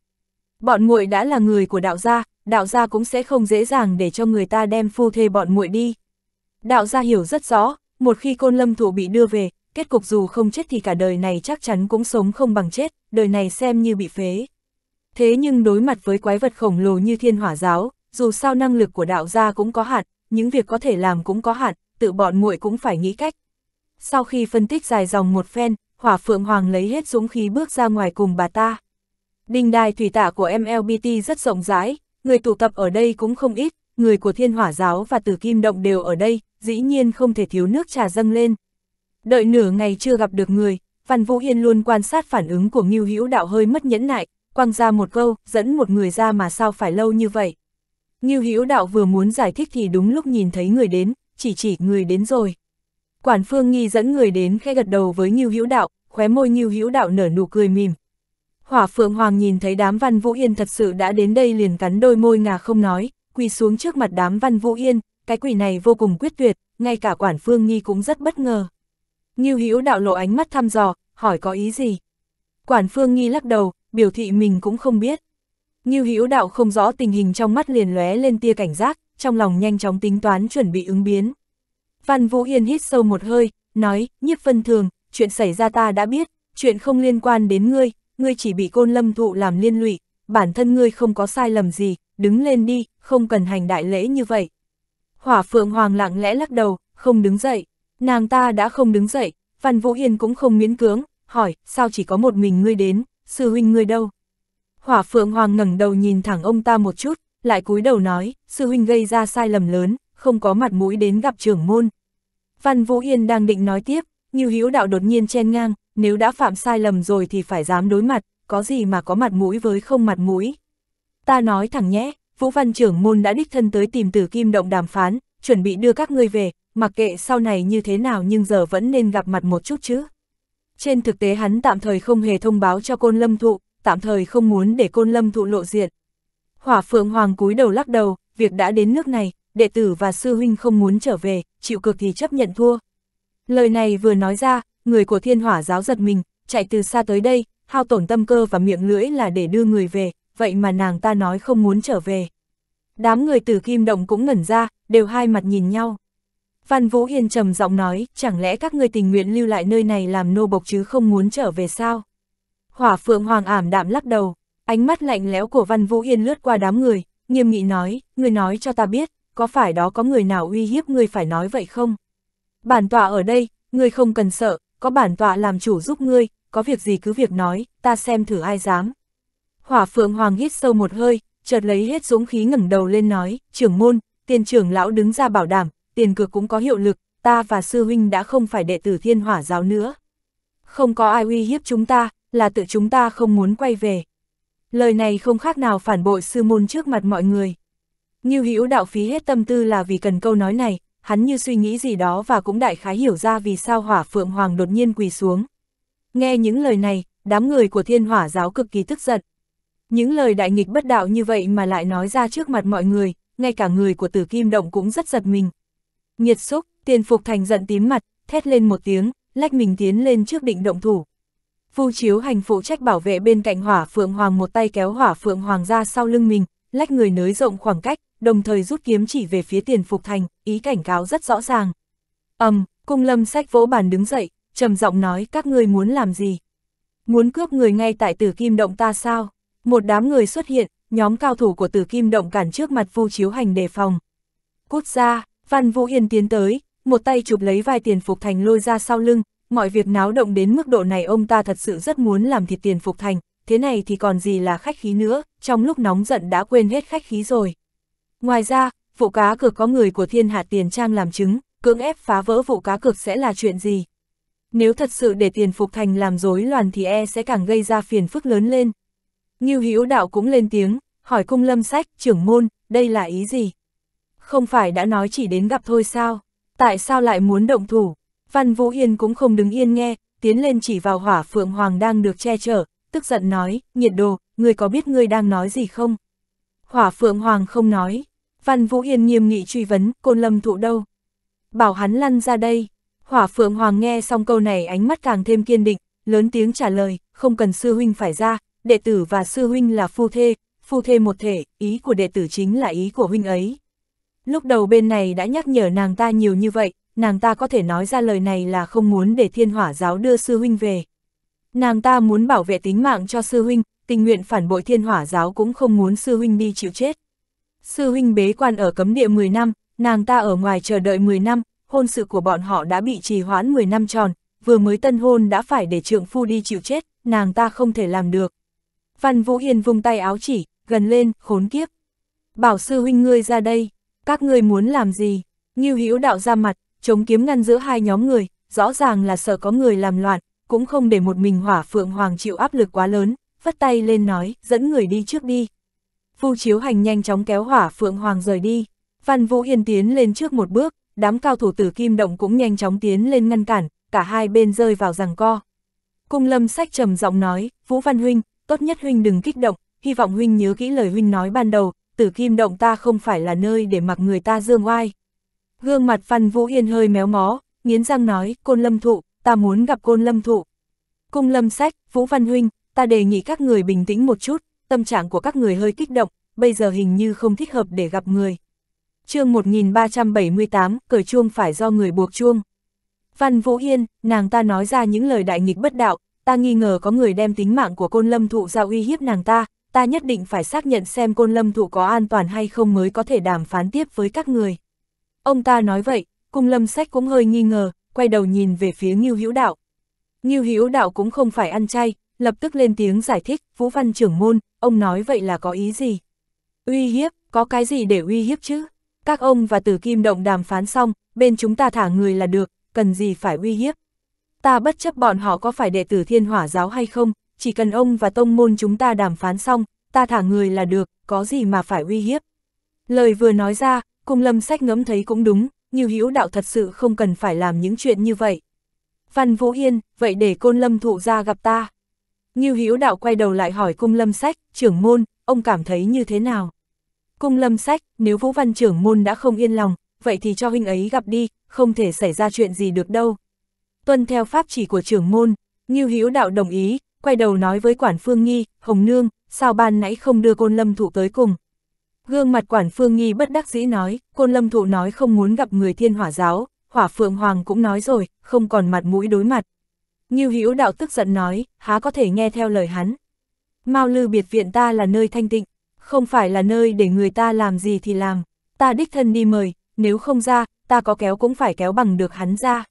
Bọn muội đã là người của đạo gia, đạo gia cũng sẽ không dễ dàng để cho người ta đem phu thê bọn muội đi. Đạo gia hiểu rất rõ, một khi côn lâm thủ bị đưa về, kết cục dù không chết thì cả đời này chắc chắn cũng sống không bằng chết, đời này xem như bị phế. Thế nhưng đối mặt với quái vật khổng lồ như thiên hỏa giáo, dù sao năng lực của đạo gia cũng có hạn, những việc có thể làm cũng có hạn, tự bọn muội cũng phải nghĩ cách. Sau khi phân tích dài dòng một phen, hỏa phượng hoàng lấy hết dũng khí bước ra ngoài cùng bà ta. Đình đài thủy tạ của MLBT rất rộng rãi, người tụ tập ở đây cũng không ít, người của thiên hỏa giáo và tử kim động đều ở đây, dĩ nhiên không thể thiếu nước trà dâng lên. Đợi nửa ngày chưa gặp được người, Văn Vũ Yên luôn quan sát phản ứng của Ngưu Hữu Đạo hơi mất nhẫn nại, quăng ra một câu, dẫn một người ra mà sao phải lâu như vậy. Ngưu Hữu Đạo vừa muốn giải thích thì đúng lúc nhìn thấy người đến, chỉ chỉ người đến rồi. Quản Phương Nghi dẫn người đến khẽ gật đầu với Ngưu Hữu Đạo, khóe môi Ngưu Hữu Đạo nở nụ cười mỉm. Hỏa Phượng Hoàng nhìn thấy đám Văn Vũ Yên thật sự đã đến đây liền cắn đôi môi ngà không nói, quỳ xuống trước mặt đám Văn Vũ Yên, cái quỷ này vô cùng quyết tuyệt, ngay cả quản phương nhi cũng rất bất ngờ. Nghiêu Hữu đạo lộ ánh mắt thăm dò, hỏi có ý gì? Quản phương nghi lắc đầu, biểu thị mình cũng không biết. Nghiêu Hữu đạo không rõ tình hình trong mắt liền lóe lên tia cảnh giác, trong lòng nhanh chóng tính toán chuẩn bị ứng biến. Văn Vũ Yên hít sâu một hơi, nói, nhiếp phân thường, chuyện xảy ra ta đã biết, chuyện không liên quan đến ngươi, ngươi chỉ bị côn lâm thụ làm liên lụy, bản thân ngươi không có sai lầm gì, đứng lên đi, không cần hành đại lễ như vậy. Hỏa Phượng Hoàng lặng lẽ lắc đầu, không đứng dậy. Nàng ta đã không đứng dậy, Văn Vũ Hiên cũng không miễn cưỡng, hỏi, sao chỉ có một mình ngươi đến, sư huynh ngươi đâu? Hỏa Phượng Hoàng ngẩng đầu nhìn thẳng ông ta một chút, lại cúi đầu nói, sư huynh gây ra sai lầm lớn, không có mặt mũi đến gặp trưởng môn. Văn Vũ Hiên đang định nói tiếp, như hữu đạo đột nhiên chen ngang, nếu đã phạm sai lầm rồi thì phải dám đối mặt, có gì mà có mặt mũi với không mặt mũi. Ta nói thẳng nhé, Vũ Văn trưởng môn đã đích thân tới tìm Tử Kim Động đàm phán, chuẩn bị đưa các ngươi về, mặc kệ sau này như thế nào nhưng giờ vẫn nên gặp mặt một chút chứ. Trên thực tế hắn tạm thời không hề thông báo cho Côn Lâm Thụ, tạm thời không muốn để Côn Lâm Thụ lộ diện. Hỏa Phượng Hoàng cúi đầu lắc đầu, việc đã đến nước này, đệ tử và sư huynh không muốn trở về, chịu cực thì chấp nhận thua. Lời này vừa nói ra, người của thiên hỏa giáo giật mình, chạy từ xa tới đây, hao tổn tâm cơ và miệng lưỡi là để đưa người về, vậy mà nàng ta nói không muốn trở về. Đám người từ kim động cũng ngẩn ra, đều hai mặt nhìn nhau. Văn Vũ Yên trầm giọng nói, chẳng lẽ các người tình nguyện lưu lại nơi này làm nô bộc chứ không muốn trở về sao? Hỏa Phượng Hoàng ảm đạm lắc đầu, ánh mắt lạnh lẽo của Văn Vũ Yên lướt qua đám người, nghiêm nghị nói, người nói cho ta biết, có phải đó có người nào uy hiếp người phải nói vậy không? Bản tọa ở đây, người không cần sợ, có bản tọa làm chủ giúp ngươi, có việc gì cứ việc nói, ta xem thử ai dám. Hỏa Phượng Hoàng hít sâu một hơi, chợt lấy hết dũng khí ngẩng đầu lên nói, trưởng môn, tiền trưởng lão đứng ra bảo đảm, tiền cược cũng có hiệu lực, ta và sư huynh đã không phải đệ tử thiên hỏa giáo nữa. Không có ai uy hiếp chúng ta, là tự chúng ta không muốn quay về. Lời này không khác nào phản bội sư môn trước mặt mọi người. Như hữu đạo phí hết tâm tư là vì cần câu nói này, hắn như suy nghĩ gì đó và cũng đại khái hiểu ra vì sao hỏa phượng hoàng đột nhiên quỳ xuống. Nghe những lời này, đám người của thiên hỏa giáo cực kỳ tức giận, những lời đại nghịch bất đạo như vậy mà lại nói ra trước mặt mọi người, ngay cả người của tử kim động cũng rất giật mình. Nhiệt xúc, tiền phục thành giận tím mặt, thét lên một tiếng, lách mình tiến lên trước định động thủ. Vu chiếu hành phụ trách bảo vệ bên cạnh hỏa phượng hoàng một tay kéo hỏa phượng hoàng ra sau lưng mình, lách người nới rộng khoảng cách, đồng thời rút kiếm chỉ về phía tiền phục thành, ý cảnh cáo rất rõ ràng. ầm, um, cung lâm sách vỗ bàn đứng dậy, trầm giọng nói các ngươi muốn làm gì? Muốn cướp người ngay tại tử kim động ta sao? Một đám người xuất hiện, nhóm cao thủ của tử kim động cản trước mặt vu chiếu hành đề phòng. Cút ra, Văn Vũ Yên tiến tới, một tay chụp lấy vài tiền phục thành lôi ra sau lưng, mọi việc náo động đến mức độ này ông ta thật sự rất muốn làm thịt tiền phục thành, thế này thì còn gì là khách khí nữa, trong lúc nóng giận đã quên hết khách khí rồi. Ngoài ra, vụ cá cược có người của thiên hạ tiền trang làm chứng, cưỡng ép phá vỡ vụ cá cược sẽ là chuyện gì? Nếu thật sự để tiền phục thành làm rối loạn thì e sẽ càng gây ra phiền phức lớn lên, Ngưu Hữu Đạo cũng lên tiếng, hỏi cung lâm sách, trưởng môn, đây là ý gì? Không phải đã nói chỉ đến gặp thôi sao? Tại sao lại muốn động thủ? Văn Vũ Yên cũng không đứng yên nghe, tiến lên chỉ vào hỏa phượng hoàng đang được che chở, tức giận nói, nhiệt đồ, người có biết người đang nói gì không? Hỏa phượng hoàng không nói. Văn Vũ Yên nghiêm nghị truy vấn, côn lâm thụ đâu? Bảo hắn lăn ra đây. Hỏa phượng hoàng nghe xong câu này ánh mắt càng thêm kiên định, lớn tiếng trả lời, không cần sư huynh phải ra, đệ tử và sư huynh là phu thê, phu thê một thể, ý của đệ tử chính là ý của huynh ấy. Lúc đầu bên này đã nhắc nhở nàng ta nhiều như vậy, nàng ta có thể nói ra lời này là không muốn để thiên hỏa giáo đưa sư huynh về. Nàng ta muốn bảo vệ tính mạng cho sư huynh, tình nguyện phản bội thiên hỏa giáo cũng không muốn sư huynh đi chịu chết. Sư huynh bế quan ở cấm địa 10 năm, nàng ta ở ngoài chờ đợi 10 năm, hôn sự của bọn họ đã bị trì hoãn 10 năm tròn, vừa mới tân hôn đã phải để trượng phu đi chịu chết, nàng ta không thể làm được. Văn Vũ Hiền vùng tay áo chỉ, gần lên, khốn kiếp. Bảo sư huynh ngươi ra đây, các ngươi muốn làm gì? Như Hữu đạo ra mặt, chống kiếm ngăn giữa hai nhóm người, rõ ràng là sợ có người làm loạn, cũng không để một mình Hỏa Phượng Hoàng chịu áp lực quá lớn, vất tay lên nói, dẫn người đi trước đi. Vu Chiếu Hành nhanh chóng kéo Hỏa Phượng Hoàng rời đi. Văn Vũ Hiền tiến lên trước một bước, đám cao thủ tử kim động cũng nhanh chóng tiến lên ngăn cản, cả hai bên rơi vào giằng co. Cung Lâm Sách trầm giọng nói, "Vũ Văn huynh, tốt nhất huynh đừng kích động, hy vọng huynh nhớ kỹ lời huynh nói ban đầu, tử kim động ta không phải là nơi để mặc người ta dương oai. Gương mặt Văn Vũ Yên hơi méo mó, nghiến răng nói, côn lâm thụ, ta muốn gặp côn lâm thụ. Cung lâm sách, Vũ Văn Huynh, ta đề nghị các người bình tĩnh một chút, tâm trạng của các người hơi kích động, bây giờ hình như không thích hợp để gặp người. chương 1378, cởi chuông phải do người buộc chuông. Văn Vũ Yên, nàng ta nói ra những lời đại nghịch bất đạo, ta nghi ngờ có người đem tính mạng của côn lâm thụ ra uy hiếp nàng ta, ta nhất định phải xác nhận xem côn lâm thụ có an toàn hay không mới có thể đàm phán tiếp với các người. Ông ta nói vậy, cung lâm sách cũng hơi nghi ngờ, quay đầu nhìn về phía Ngưu Hữu Đạo. Ngưu Hữu Đạo cũng không phải ăn chay, lập tức lên tiếng giải thích, Vũ Văn trưởng môn, ông nói vậy là có ý gì? Uy hiếp, có cái gì để uy hiếp chứ? Các ông và Tử Kim Động đàm phán xong, bên chúng ta thả người là được, cần gì phải uy hiếp? ta bất chấp bọn họ có phải đệ tử thiên hỏa giáo hay không, chỉ cần ông và tông môn chúng ta đàm phán xong, ta thả người là được, có gì mà phải uy hiếp. Lời vừa nói ra, cùng lâm sách ngẫm thấy cũng đúng, như hữu đạo thật sự không cần phải làm những chuyện như vậy. Văn Vũ Yên, vậy để côn lâm thụ ra gặp ta. Như hữu đạo quay đầu lại hỏi cung lâm sách, trưởng môn, ông cảm thấy như thế nào? Cung lâm sách, nếu vũ văn trưởng môn đã không yên lòng, vậy thì cho huynh ấy gặp đi, không thể xảy ra chuyện gì được đâu tuân theo pháp chỉ của trưởng môn, Ngưu Hữu Đạo đồng ý, quay đầu nói với quản phương nghi, Hồng Nương, sao ban nãy không đưa côn lâm thụ tới cùng. Gương mặt quản phương nghi bất đắc dĩ nói, côn lâm thụ nói không muốn gặp người thiên hỏa giáo, hỏa phượng hoàng cũng nói rồi, không còn mặt mũi đối mặt. Ngưu Hữu Đạo tức giận nói, há có thể nghe theo lời hắn. Mao lư biệt viện ta là nơi thanh tịnh, không phải là nơi để người ta làm gì thì làm, ta đích thân đi mời, nếu không ra, ta có kéo cũng phải kéo bằng được hắn ra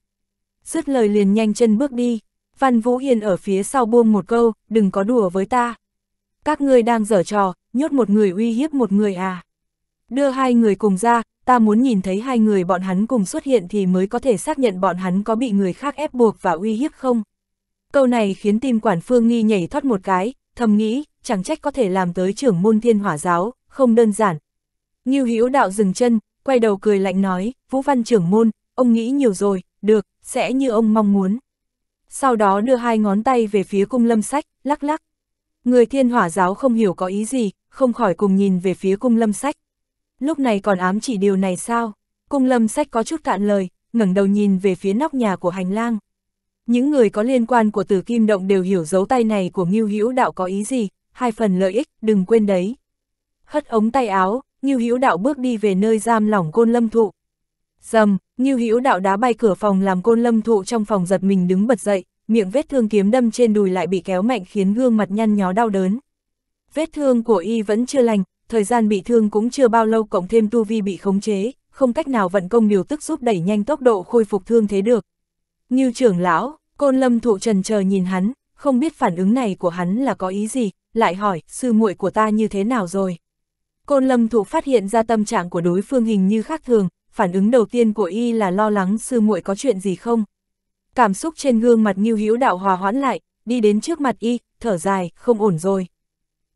dứt lời liền nhanh chân bước đi. Văn Vũ Hiền ở phía sau buông một câu, đừng có đùa với ta. Các ngươi đang dở trò, nhốt một người uy hiếp một người à. Đưa hai người cùng ra, ta muốn nhìn thấy hai người bọn hắn cùng xuất hiện thì mới có thể xác nhận bọn hắn có bị người khác ép buộc và uy hiếp không. Câu này khiến tim quản phương nghi nhảy thoát một cái, thầm nghĩ, chẳng trách có thể làm tới trưởng môn thiên hỏa giáo, không đơn giản. Nghiêu Hữu đạo dừng chân, quay đầu cười lạnh nói, Vũ Văn trưởng môn, ông nghĩ nhiều rồi, được, sẽ như ông mong muốn. Sau đó đưa hai ngón tay về phía cung lâm sách, lắc lắc. Người thiên hỏa giáo không hiểu có ý gì, không khỏi cùng nhìn về phía cung lâm sách. Lúc này còn ám chỉ điều này sao? Cung lâm sách có chút cạn lời, ngẩng đầu nhìn về phía nóc nhà của hành lang. Những người có liên quan của tử kim động đều hiểu dấu tay này của Ngưu Hữu Đạo có ý gì, hai phần lợi ích, đừng quên đấy. Hất ống tay áo, Ngưu Hữu Đạo bước đi về nơi giam lỏng côn lâm thụ, Dầm, như hữu đạo đá bay cửa phòng làm côn lâm thụ trong phòng giật mình đứng bật dậy, miệng vết thương kiếm đâm trên đùi lại bị kéo mạnh khiến gương mặt nhăn nhó đau đớn. Vết thương của y vẫn chưa lành, thời gian bị thương cũng chưa bao lâu cộng thêm tu vi bị khống chế, không cách nào vận công điều tức giúp đẩy nhanh tốc độ khôi phục thương thế được. Như trưởng lão, côn lâm thụ trần chờ nhìn hắn, không biết phản ứng này của hắn là có ý gì, lại hỏi, sư muội của ta như thế nào rồi? Côn lâm thụ phát hiện ra tâm trạng của đối phương hình như khác thường, phản ứng đầu tiên của y là lo lắng sư muội có chuyện gì không. Cảm xúc trên gương mặt Ngưu Hữu Đạo hòa hoãn lại, đi đến trước mặt y, thở dài, không ổn rồi.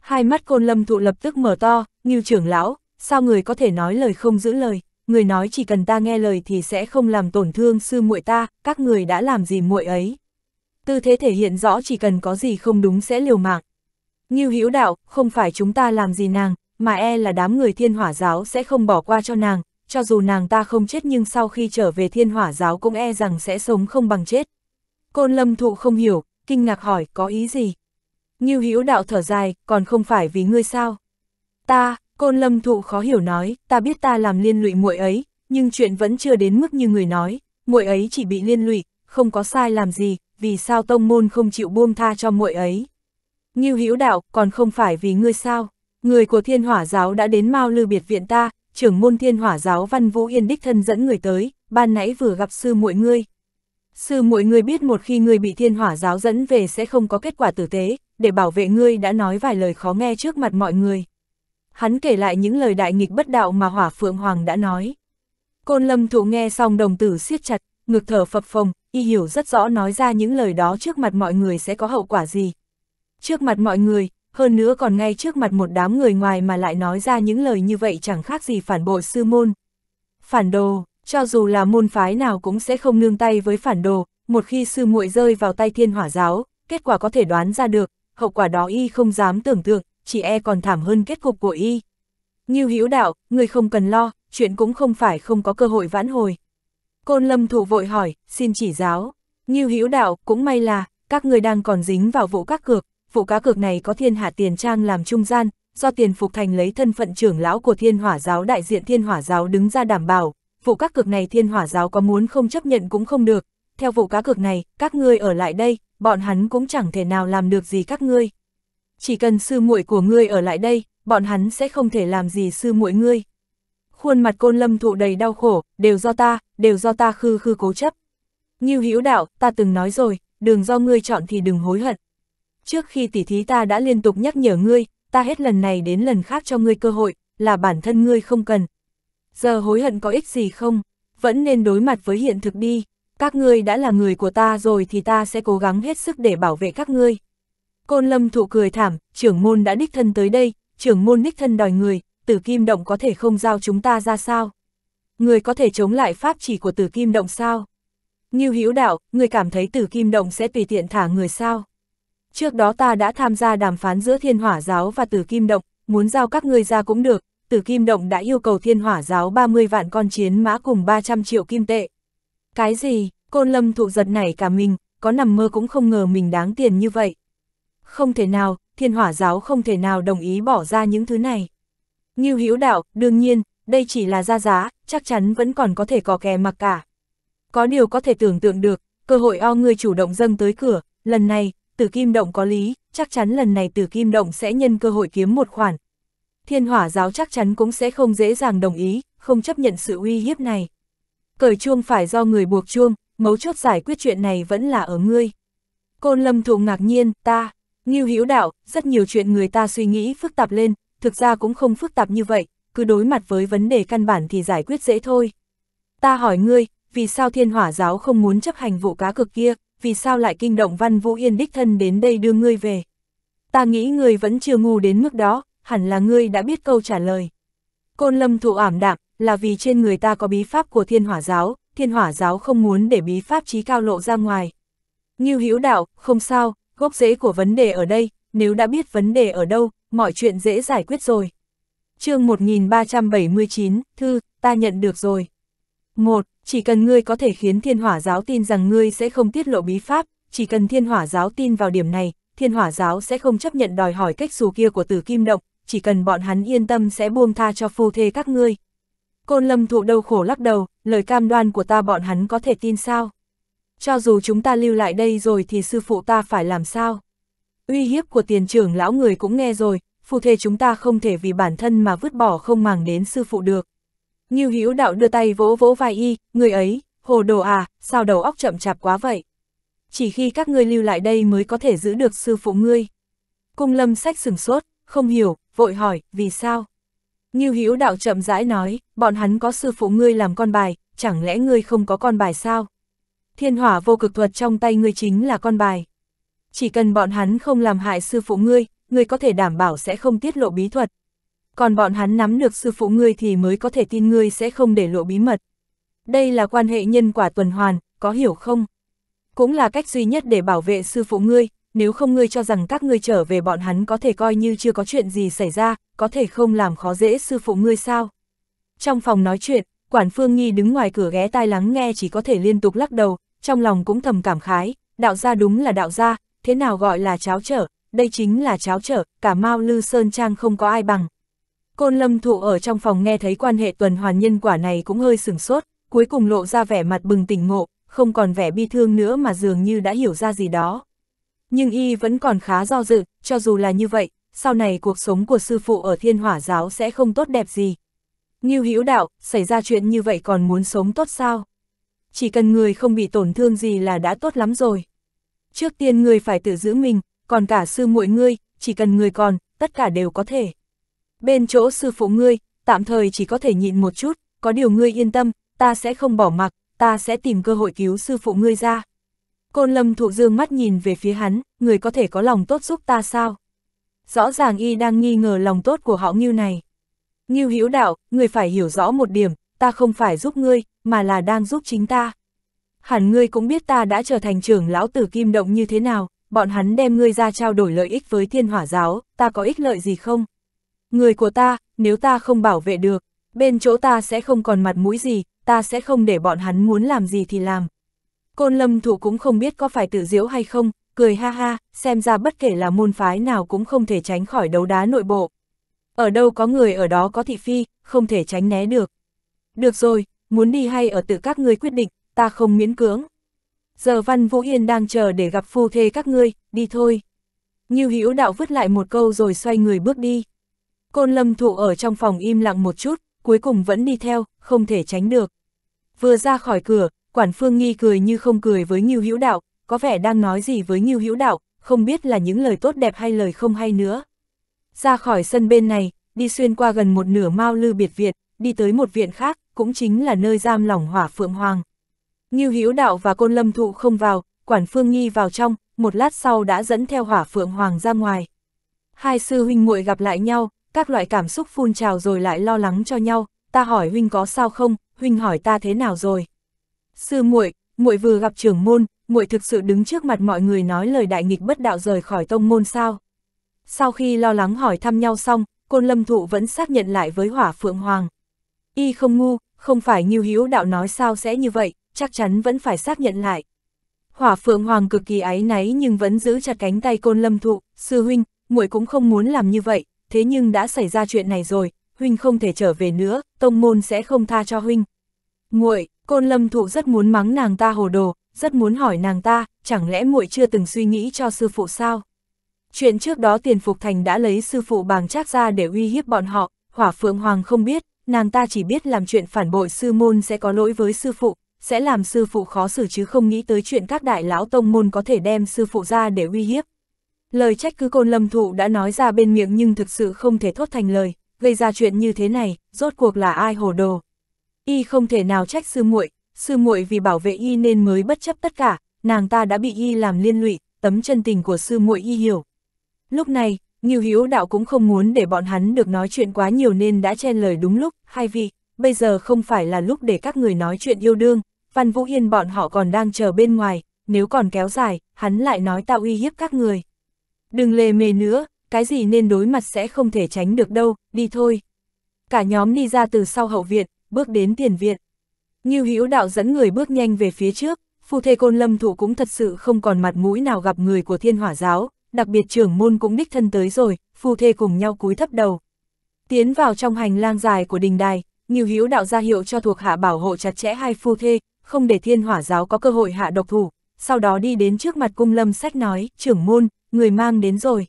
Hai mắt Côn Lâm Thụ lập tức mở to, Ngưu trưởng lão, sao người có thể nói lời không giữ lời, người nói chỉ cần ta nghe lời thì sẽ không làm tổn thương sư muội ta, các người đã làm gì muội ấy. Tư thế thể hiện rõ chỉ cần có gì không đúng sẽ liều mạng. Ngưu Hữu Đạo, không phải chúng ta làm gì nàng, mà e là đám người thiên hỏa giáo sẽ không bỏ qua cho nàng, cho dù nàng ta không chết nhưng sau khi trở về thiên hỏa giáo cũng e rằng sẽ sống không bằng chết. Côn lâm thụ không hiểu, kinh ngạc hỏi có ý gì. Như hữu đạo thở dài, còn không phải vì ngươi sao. Ta, côn lâm thụ khó hiểu nói, ta biết ta làm liên lụy muội ấy, nhưng chuyện vẫn chưa đến mức như người nói, muội ấy chỉ bị liên lụy, không có sai làm gì, vì sao tông môn không chịu buông tha cho muội ấy. Như hữu đạo, còn không phải vì ngươi sao, người của thiên hỏa giáo đã đến mau lư biệt viện ta, trưởng môn thiên hỏa giáo văn vũ yên đích thân dẫn người tới, ban nãy vừa gặp sư muội ngươi. Sư muội ngươi biết một khi ngươi bị thiên hỏa giáo dẫn về sẽ không có kết quả tử tế, để bảo vệ ngươi đã nói vài lời khó nghe trước mặt mọi người. Hắn kể lại những lời đại nghịch bất đạo mà hỏa phượng hoàng đã nói. Côn lâm thụ nghe xong đồng tử siết chặt, ngực thở phập phồng, y hiểu rất rõ nói ra những lời đó trước mặt mọi người sẽ có hậu quả gì. Trước mặt mọi người, hơn nữa còn ngay trước mặt một đám người ngoài mà lại nói ra những lời như vậy chẳng khác gì phản bội sư môn. Phản đồ, cho dù là môn phái nào cũng sẽ không nương tay với phản đồ, một khi sư muội rơi vào tay thiên hỏa giáo, kết quả có thể đoán ra được, hậu quả đó y không dám tưởng tượng, chỉ e còn thảm hơn kết cục của y. Nghiêu hữu đạo, người không cần lo, chuyện cũng không phải không có cơ hội vãn hồi. Côn lâm thủ vội hỏi, xin chỉ giáo. Nghiêu hữu đạo, cũng may là, các người đang còn dính vào vụ các cược, vụ cá cược này có thiên hạ tiền trang làm trung gian, do tiền phục thành lấy thân phận trưởng lão của thiên hỏa giáo đại diện thiên hỏa giáo đứng ra đảm bảo, vụ cá cược này thiên hỏa giáo có muốn không chấp nhận cũng không được. Theo vụ cá cược này, các ngươi ở lại đây, bọn hắn cũng chẳng thể nào làm được gì các ngươi. Chỉ cần sư muội của ngươi ở lại đây, bọn hắn sẽ không thể làm gì sư muội ngươi. Khuôn mặt côn lâm thụ đầy đau khổ, đều do ta, đều do ta khư khư cố chấp. Như hữu đạo, ta từng nói rồi, đường do ngươi chọn thì đừng hối hận trước khi tỉ thí ta đã liên tục nhắc nhở ngươi, ta hết lần này đến lần khác cho ngươi cơ hội, là bản thân ngươi không cần. Giờ hối hận có ích gì không? Vẫn nên đối mặt với hiện thực đi, các ngươi đã là người của ta rồi thì ta sẽ cố gắng hết sức để bảo vệ các ngươi. Côn lâm thụ cười thảm, trưởng môn đã đích thân tới đây, trưởng môn đích thân đòi người, tử kim động có thể không giao chúng ta ra sao? Người có thể chống lại pháp chỉ của tử kim động sao? Như hữu đạo, người cảm thấy tử kim động sẽ tùy tiện thả người sao? trước đó ta đã tham gia đàm phán giữa thiên hỏa giáo và tử kim động, muốn giao các ngươi ra cũng được, tử kim động đã yêu cầu thiên hỏa giáo 30 vạn con chiến mã cùng 300 triệu kim tệ. Cái gì, côn lâm thụ giật này cả mình, có nằm mơ cũng không ngờ mình đáng tiền như vậy. Không thể nào, thiên hỏa giáo không thể nào đồng ý bỏ ra những thứ này. như Hữu đạo, đương nhiên, đây chỉ là ra giá, chắc chắn vẫn còn có thể có kè mặc cả. Có điều có thể tưởng tượng được, cơ hội o người chủ động dâng tới cửa, lần này, Tử Kim Động có lý, chắc chắn lần này Tử Kim Động sẽ nhân cơ hội kiếm một khoản. Thiên Hỏa giáo chắc chắn cũng sẽ không dễ dàng đồng ý, không chấp nhận sự uy hiếp này. Cởi chuông phải do người buộc chuông, mấu chốt giải quyết chuyện này vẫn là ở ngươi. Côn Lâm Thụ ngạc nhiên, ta, Ngưu Hữu Đạo, rất nhiều chuyện người ta suy nghĩ phức tạp lên, thực ra cũng không phức tạp như vậy, cứ đối mặt với vấn đề căn bản thì giải quyết dễ thôi. Ta hỏi ngươi, vì sao Thiên Hỏa giáo không muốn chấp hành vụ cá cực kia, vì sao lại kinh động Văn Vũ Yên đích thân đến đây đưa ngươi về. Ta nghĩ ngươi vẫn chưa ngu đến mức đó, hẳn là ngươi đã biết câu trả lời. Côn lâm thụ ảm đạm, là vì trên người ta có bí pháp của thiên hỏa giáo, thiên hỏa giáo không muốn để bí pháp trí cao lộ ra ngoài. Như hữu đạo, không sao, gốc rễ của vấn đề ở đây, nếu đã biết vấn đề ở đâu, mọi chuyện dễ giải quyết rồi. chương 1379, thư, ta nhận được rồi. Một, chỉ cần ngươi có thể khiến thiên hỏa giáo tin rằng ngươi sẽ không tiết lộ bí pháp, chỉ cần thiên hỏa giáo tin vào điểm này, thiên hỏa giáo sẽ không chấp nhận đòi hỏi cách xù kia của tử kim động, chỉ cần bọn hắn yên tâm sẽ buông tha cho phu thê các ngươi. Côn lâm thụ đau khổ lắc đầu, lời cam đoan của ta bọn hắn có thể tin sao? Cho dù chúng ta lưu lại đây rồi thì sư phụ ta phải làm sao? Uy hiếp của tiền trưởng lão người cũng nghe rồi, phu thê chúng ta không thể vì bản thân mà vứt bỏ không màng đến sư phụ được. Ngưu Hữu Đạo đưa tay vỗ vỗ vai y, người ấy, hồ đồ à, sao đầu óc chậm chạp quá vậy? Chỉ khi các ngươi lưu lại đây mới có thể giữ được sư phụ ngươi. Cung lâm sách sừng sốt, không hiểu, vội hỏi, vì sao? Ngưu Hữu Đạo chậm rãi nói, bọn hắn có sư phụ ngươi làm con bài, chẳng lẽ ngươi không có con bài sao? Thiên hỏa vô cực thuật trong tay ngươi chính là con bài. Chỉ cần bọn hắn không làm hại sư phụ ngươi, ngươi có thể đảm bảo sẽ không tiết lộ bí thuật, còn bọn hắn nắm được sư phụ ngươi thì mới có thể tin ngươi sẽ không để lộ bí mật. Đây là quan hệ nhân quả tuần hoàn, có hiểu không? Cũng là cách duy nhất để bảo vệ sư phụ ngươi, nếu không ngươi cho rằng các ngươi trở về bọn hắn có thể coi như chưa có chuyện gì xảy ra, có thể không làm khó dễ sư phụ ngươi sao? Trong phòng nói chuyện, quản phương nghi đứng ngoài cửa ghé tai lắng nghe chỉ có thể liên tục lắc đầu, trong lòng cũng thầm cảm khái, đạo gia đúng là đạo gia, thế nào gọi là cháo trở, đây chính là cháo trở, cả Mao Lư Sơn Trang không có ai bằng. Côn lâm thụ ở trong phòng nghe thấy quan hệ tuần hoàn nhân quả này cũng hơi sừng sốt, cuối cùng lộ ra vẻ mặt bừng tỉnh ngộ, không còn vẻ bi thương nữa mà dường như đã hiểu ra gì đó. Nhưng y vẫn còn khá do dự, cho dù là như vậy, sau này cuộc sống của sư phụ ở thiên hỏa giáo sẽ không tốt đẹp gì. Ngưu hữu đạo, xảy ra chuyện như vậy còn muốn sống tốt sao? Chỉ cần người không bị tổn thương gì là đã tốt lắm rồi. Trước tiên người phải tự giữ mình, còn cả sư muội ngươi, chỉ cần người còn, tất cả đều có thể bên chỗ sư phụ ngươi, tạm thời chỉ có thể nhịn một chút, có điều ngươi yên tâm, ta sẽ không bỏ mặc, ta sẽ tìm cơ hội cứu sư phụ ngươi ra. Côn lâm thụ dương mắt nhìn về phía hắn, người có thể có lòng tốt giúp ta sao? Rõ ràng y đang nghi ngờ lòng tốt của họ Ngưu này. Ngưu hữu đạo, người phải hiểu rõ một điểm, ta không phải giúp ngươi, mà là đang giúp chính ta. Hẳn ngươi cũng biết ta đã trở thành trưởng lão tử kim động như thế nào, bọn hắn đem ngươi ra trao đổi lợi ích với thiên hỏa giáo, ta có ích lợi gì không? Người của ta, nếu ta không bảo vệ được, bên chỗ ta sẽ không còn mặt mũi gì, ta sẽ không để bọn hắn muốn làm gì thì làm. Côn lâm thụ cũng không biết có phải tự diễu hay không, cười ha ha, xem ra bất kể là môn phái nào cũng không thể tránh khỏi đấu đá nội bộ. Ở đâu có người ở đó có thị phi, không thể tránh né được. Được rồi, muốn đi hay ở tự các ngươi quyết định, ta không miễn cưỡng. Giờ Văn Vũ Yên đang chờ để gặp phu thê các ngươi, đi thôi. Như Hữu Đạo vứt lại một câu rồi xoay người bước đi. Côn lâm thụ ở trong phòng im lặng một chút, cuối cùng vẫn đi theo, không thể tránh được. Vừa ra khỏi cửa, quản phương nghi cười như không cười với Ngưu Hữu Đạo, có vẻ đang nói gì với Ngưu Hữu Đạo, không biết là những lời tốt đẹp hay lời không hay nữa. Ra khỏi sân bên này, đi xuyên qua gần một nửa mao lư biệt viện, đi tới một viện khác, cũng chính là nơi giam lỏng hỏa phượng hoàng. Ngưu Hữu Đạo và Côn Lâm Thụ không vào, quản phương nghi vào trong, một lát sau đã dẫn theo hỏa phượng hoàng ra ngoài. Hai sư huynh muội gặp lại nhau, các loại cảm xúc phun trào rồi lại lo lắng cho nhau, ta hỏi huynh có sao không, huynh hỏi ta thế nào rồi. Sư muội, muội vừa gặp trưởng môn, muội thực sự đứng trước mặt mọi người nói lời đại nghịch bất đạo rời khỏi tông môn sao. Sau khi lo lắng hỏi thăm nhau xong, côn lâm thụ vẫn xác nhận lại với hỏa phượng hoàng. Y không ngu, không phải như hiếu đạo nói sao sẽ như vậy, chắc chắn vẫn phải xác nhận lại. Hỏa phượng hoàng cực kỳ áy náy nhưng vẫn giữ chặt cánh tay côn lâm thụ, sư huynh, muội cũng không muốn làm như vậy, thế nhưng đã xảy ra chuyện này rồi, huynh không thể trở về nữa, tông môn sẽ không tha cho huynh. Muội, Côn Lâm Thụ rất muốn mắng nàng ta hồ đồ, rất muốn hỏi nàng ta, chẳng lẽ muội chưa từng suy nghĩ cho sư phụ sao? Chuyện trước đó Tiền Phục Thành đã lấy sư phụ bàng trác ra để uy hiếp bọn họ, Hỏa Phượng Hoàng không biết, nàng ta chỉ biết làm chuyện phản bội sư môn sẽ có lỗi với sư phụ, sẽ làm sư phụ khó xử chứ không nghĩ tới chuyện các đại lão tông môn có thể đem sư phụ ra để uy hiếp. Lời trách cứ côn lâm thụ đã nói ra bên miệng nhưng thực sự không thể thốt thành lời, gây ra chuyện như thế này, rốt cuộc là ai hồ đồ. Y không thể nào trách sư muội, sư muội vì bảo vệ y nên mới bất chấp tất cả, nàng ta đã bị y làm liên lụy, tấm chân tình của sư muội y hiểu. Lúc này, Ngưu hiếu Đạo cũng không muốn để bọn hắn được nói chuyện quá nhiều nên đã chen lời đúng lúc, hai vị, bây giờ không phải là lúc để các người nói chuyện yêu đương, Văn Vũ Yên bọn họ còn đang chờ bên ngoài, nếu còn kéo dài, hắn lại nói tạo uy hiếp các người. Đừng lề mề nữa, cái gì nên đối mặt sẽ không thể tránh được đâu, đi thôi. Cả nhóm đi ra từ sau hậu viện, bước đến tiền viện. Như hữu đạo dẫn người bước nhanh về phía trước, phù thê côn lâm thụ cũng thật sự không còn mặt mũi nào gặp người của thiên hỏa giáo, đặc biệt trưởng môn cũng đích thân tới rồi, phù thê cùng nhau cúi thấp đầu. Tiến vào trong hành lang dài của đình đài, như Hữu đạo ra hiệu cho thuộc hạ bảo hộ chặt chẽ hai phu thê, không để thiên hỏa giáo có cơ hội hạ độc thủ, sau đó đi đến trước mặt cung lâm sách nói, trưởng môn, người mang đến rồi.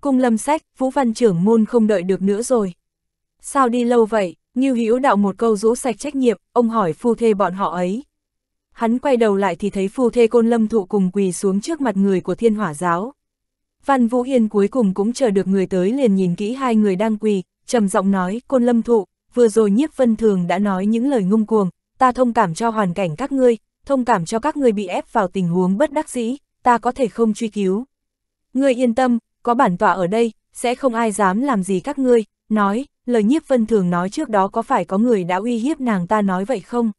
Cung lâm sách, Vũ Văn trưởng môn không đợi được nữa rồi. Sao đi lâu vậy, Như Hữu đạo một câu rũ sạch trách nhiệm, ông hỏi phu thê bọn họ ấy. Hắn quay đầu lại thì thấy phu thê côn lâm thụ cùng quỳ xuống trước mặt người của thiên hỏa giáo. Văn Vũ Hiên cuối cùng cũng chờ được người tới liền nhìn kỹ hai người đang quỳ, trầm giọng nói, côn lâm thụ, vừa rồi nhiếp vân thường đã nói những lời ngung cuồng, ta thông cảm cho hoàn cảnh các ngươi, thông cảm cho các ngươi bị ép vào tình huống bất đắc dĩ, ta có thể không truy cứu. Ngươi yên tâm, có bản tọa ở đây, sẽ không ai dám làm gì các ngươi, nói, lời nhiếp vân thường nói trước đó có phải có người đã uy hiếp nàng ta nói vậy không?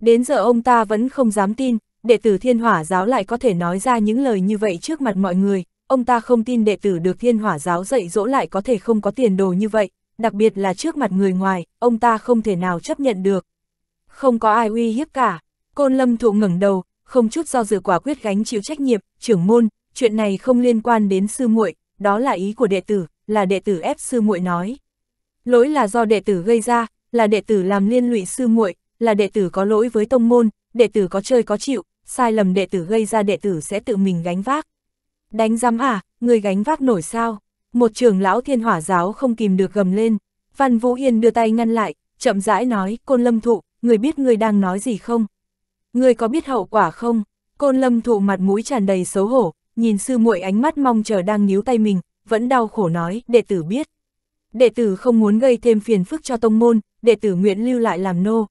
Đến giờ ông ta vẫn không dám tin, đệ tử thiên hỏa giáo lại có thể nói ra những lời như vậy trước mặt mọi người, ông ta không tin đệ tử được thiên hỏa giáo dạy dỗ lại có thể không có tiền đồ như vậy, đặc biệt là trước mặt người ngoài, ông ta không thể nào chấp nhận được. Không có ai uy hiếp cả, côn lâm thụ ngẩng đầu, không chút do dự quả quyết gánh chịu trách nhiệm, trưởng môn, chuyện này không liên quan đến sư muội, đó là ý của đệ tử, là đệ tử ép sư muội nói. Lỗi là do đệ tử gây ra, là đệ tử làm liên lụy sư muội, là đệ tử có lỗi với tông môn, đệ tử có chơi có chịu, sai lầm đệ tử gây ra đệ tử sẽ tự mình gánh vác. Đánh giám à, người gánh vác nổi sao? Một trưởng lão thiên hỏa giáo không kìm được gầm lên. Văn Vũ Yên đưa tay ngăn lại, chậm rãi nói, côn lâm thụ, người biết người đang nói gì không? Người có biết hậu quả không? Côn lâm thụ mặt mũi tràn đầy xấu hổ, nhìn sư muội ánh mắt mong chờ đang níu tay mình, vẫn đau khổ nói, đệ tử biết. Đệ tử không muốn gây thêm phiền phức cho tông môn, đệ tử nguyện lưu lại làm nô.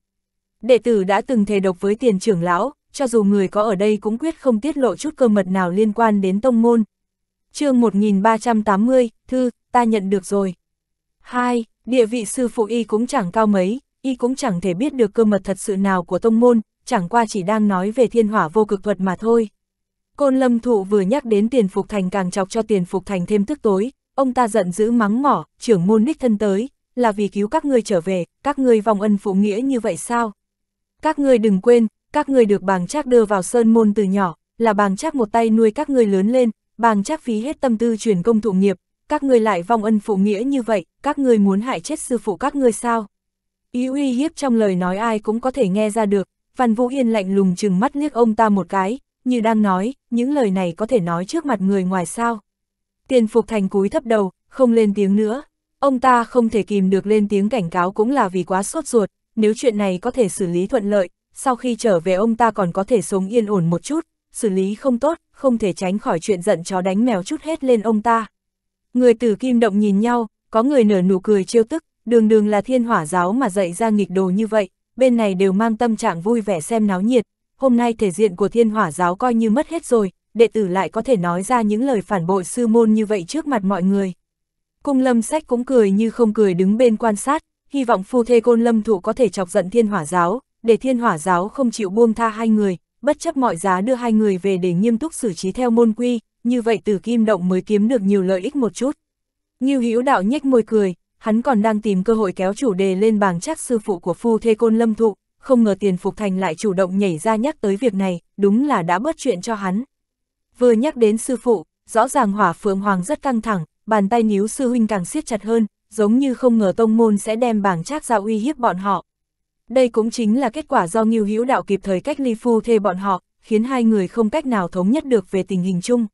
Đệ tử đã từng thề độc với tiền trưởng lão, cho dù người có ở đây cũng quyết không tiết lộ chút cơ mật nào liên quan đến tông môn. chương 1380, thư, ta nhận được rồi. 2. Địa vị sư phụ y cũng chẳng cao mấy, y cũng chẳng thể biết được cơ mật thật sự nào của tông môn, chẳng qua chỉ đang nói về thiên hỏa vô cực thuật mà thôi. Côn lâm thụ vừa nhắc đến tiền phục thành càng chọc cho tiền phục thành thêm tức tối, ông ta giận dữ mắng mỏ, trưởng môn đích thân tới, là vì cứu các ngươi trở về, các ngươi vòng ân phụ nghĩa như vậy sao? Các ngươi đừng quên, các ngươi được bàng trác đưa vào sơn môn từ nhỏ, là bàng trác một tay nuôi các ngươi lớn lên, bàng trác phí hết tâm tư truyền công thụ nghiệp, các ngươi lại vòng ân phụ nghĩa như vậy, các ngươi muốn hại chết sư phụ các ngươi sao? Ý uy hiếp trong lời nói ai cũng có thể nghe ra được, Văn Vũ Yên lạnh lùng chừng mắt liếc ông ta một cái, như đang nói, những lời này có thể nói trước mặt người ngoài sao. Tiền Phục Thành cúi thấp đầu, không lên tiếng nữa. Ông ta không thể kìm được lên tiếng cảnh cáo cũng là vì quá sốt ruột, nếu chuyện này có thể xử lý thuận lợi, sau khi trở về ông ta còn có thể sống yên ổn một chút, xử lý không tốt, không thể tránh khỏi chuyện giận chó đánh mèo chút hết lên ông ta. Người tử kim động nhìn nhau, có người nở nụ cười trêu tức, đường đường là thiên hỏa giáo mà dạy ra nghịch đồ như vậy, bên này đều mang tâm trạng vui vẻ xem náo nhiệt, hôm nay thể diện của thiên hỏa giáo coi như mất hết rồi, đệ tử lại có thể nói ra những lời phản bội sư môn như vậy trước mặt mọi người. Cung lâm sách cũng cười như không cười đứng bên quan sát, hy vọng phu thê côn lâm thụ có thể chọc giận thiên hỏa giáo, để thiên hỏa giáo không chịu buông tha hai người, bất chấp mọi giá đưa hai người về để nghiêm túc xử trí theo môn quy, như vậy từ kim động mới kiếm được nhiều lợi ích một chút. Nghiêu hữu đạo nhếch môi cười, hắn còn đang tìm cơ hội kéo chủ đề lên bàng chắc sư phụ của phu thê côn lâm thụ, không ngờ tiền Phục Thành lại chủ động nhảy ra nhắc tới việc này, đúng là đã bớt chuyện cho hắn. Vừa nhắc đến sư phụ, rõ ràng hỏa phượng hoàng rất căng thẳng, bàn tay níu sư huynh càng siết chặt hơn, giống như không ngờ tông môn sẽ đem bảng trác ra uy hiếp bọn họ. Đây cũng chính là kết quả do Ngưu Hữu Đạo kịp thời cách ly phu thê bọn họ, khiến hai người không cách nào thống nhất được về tình hình chung.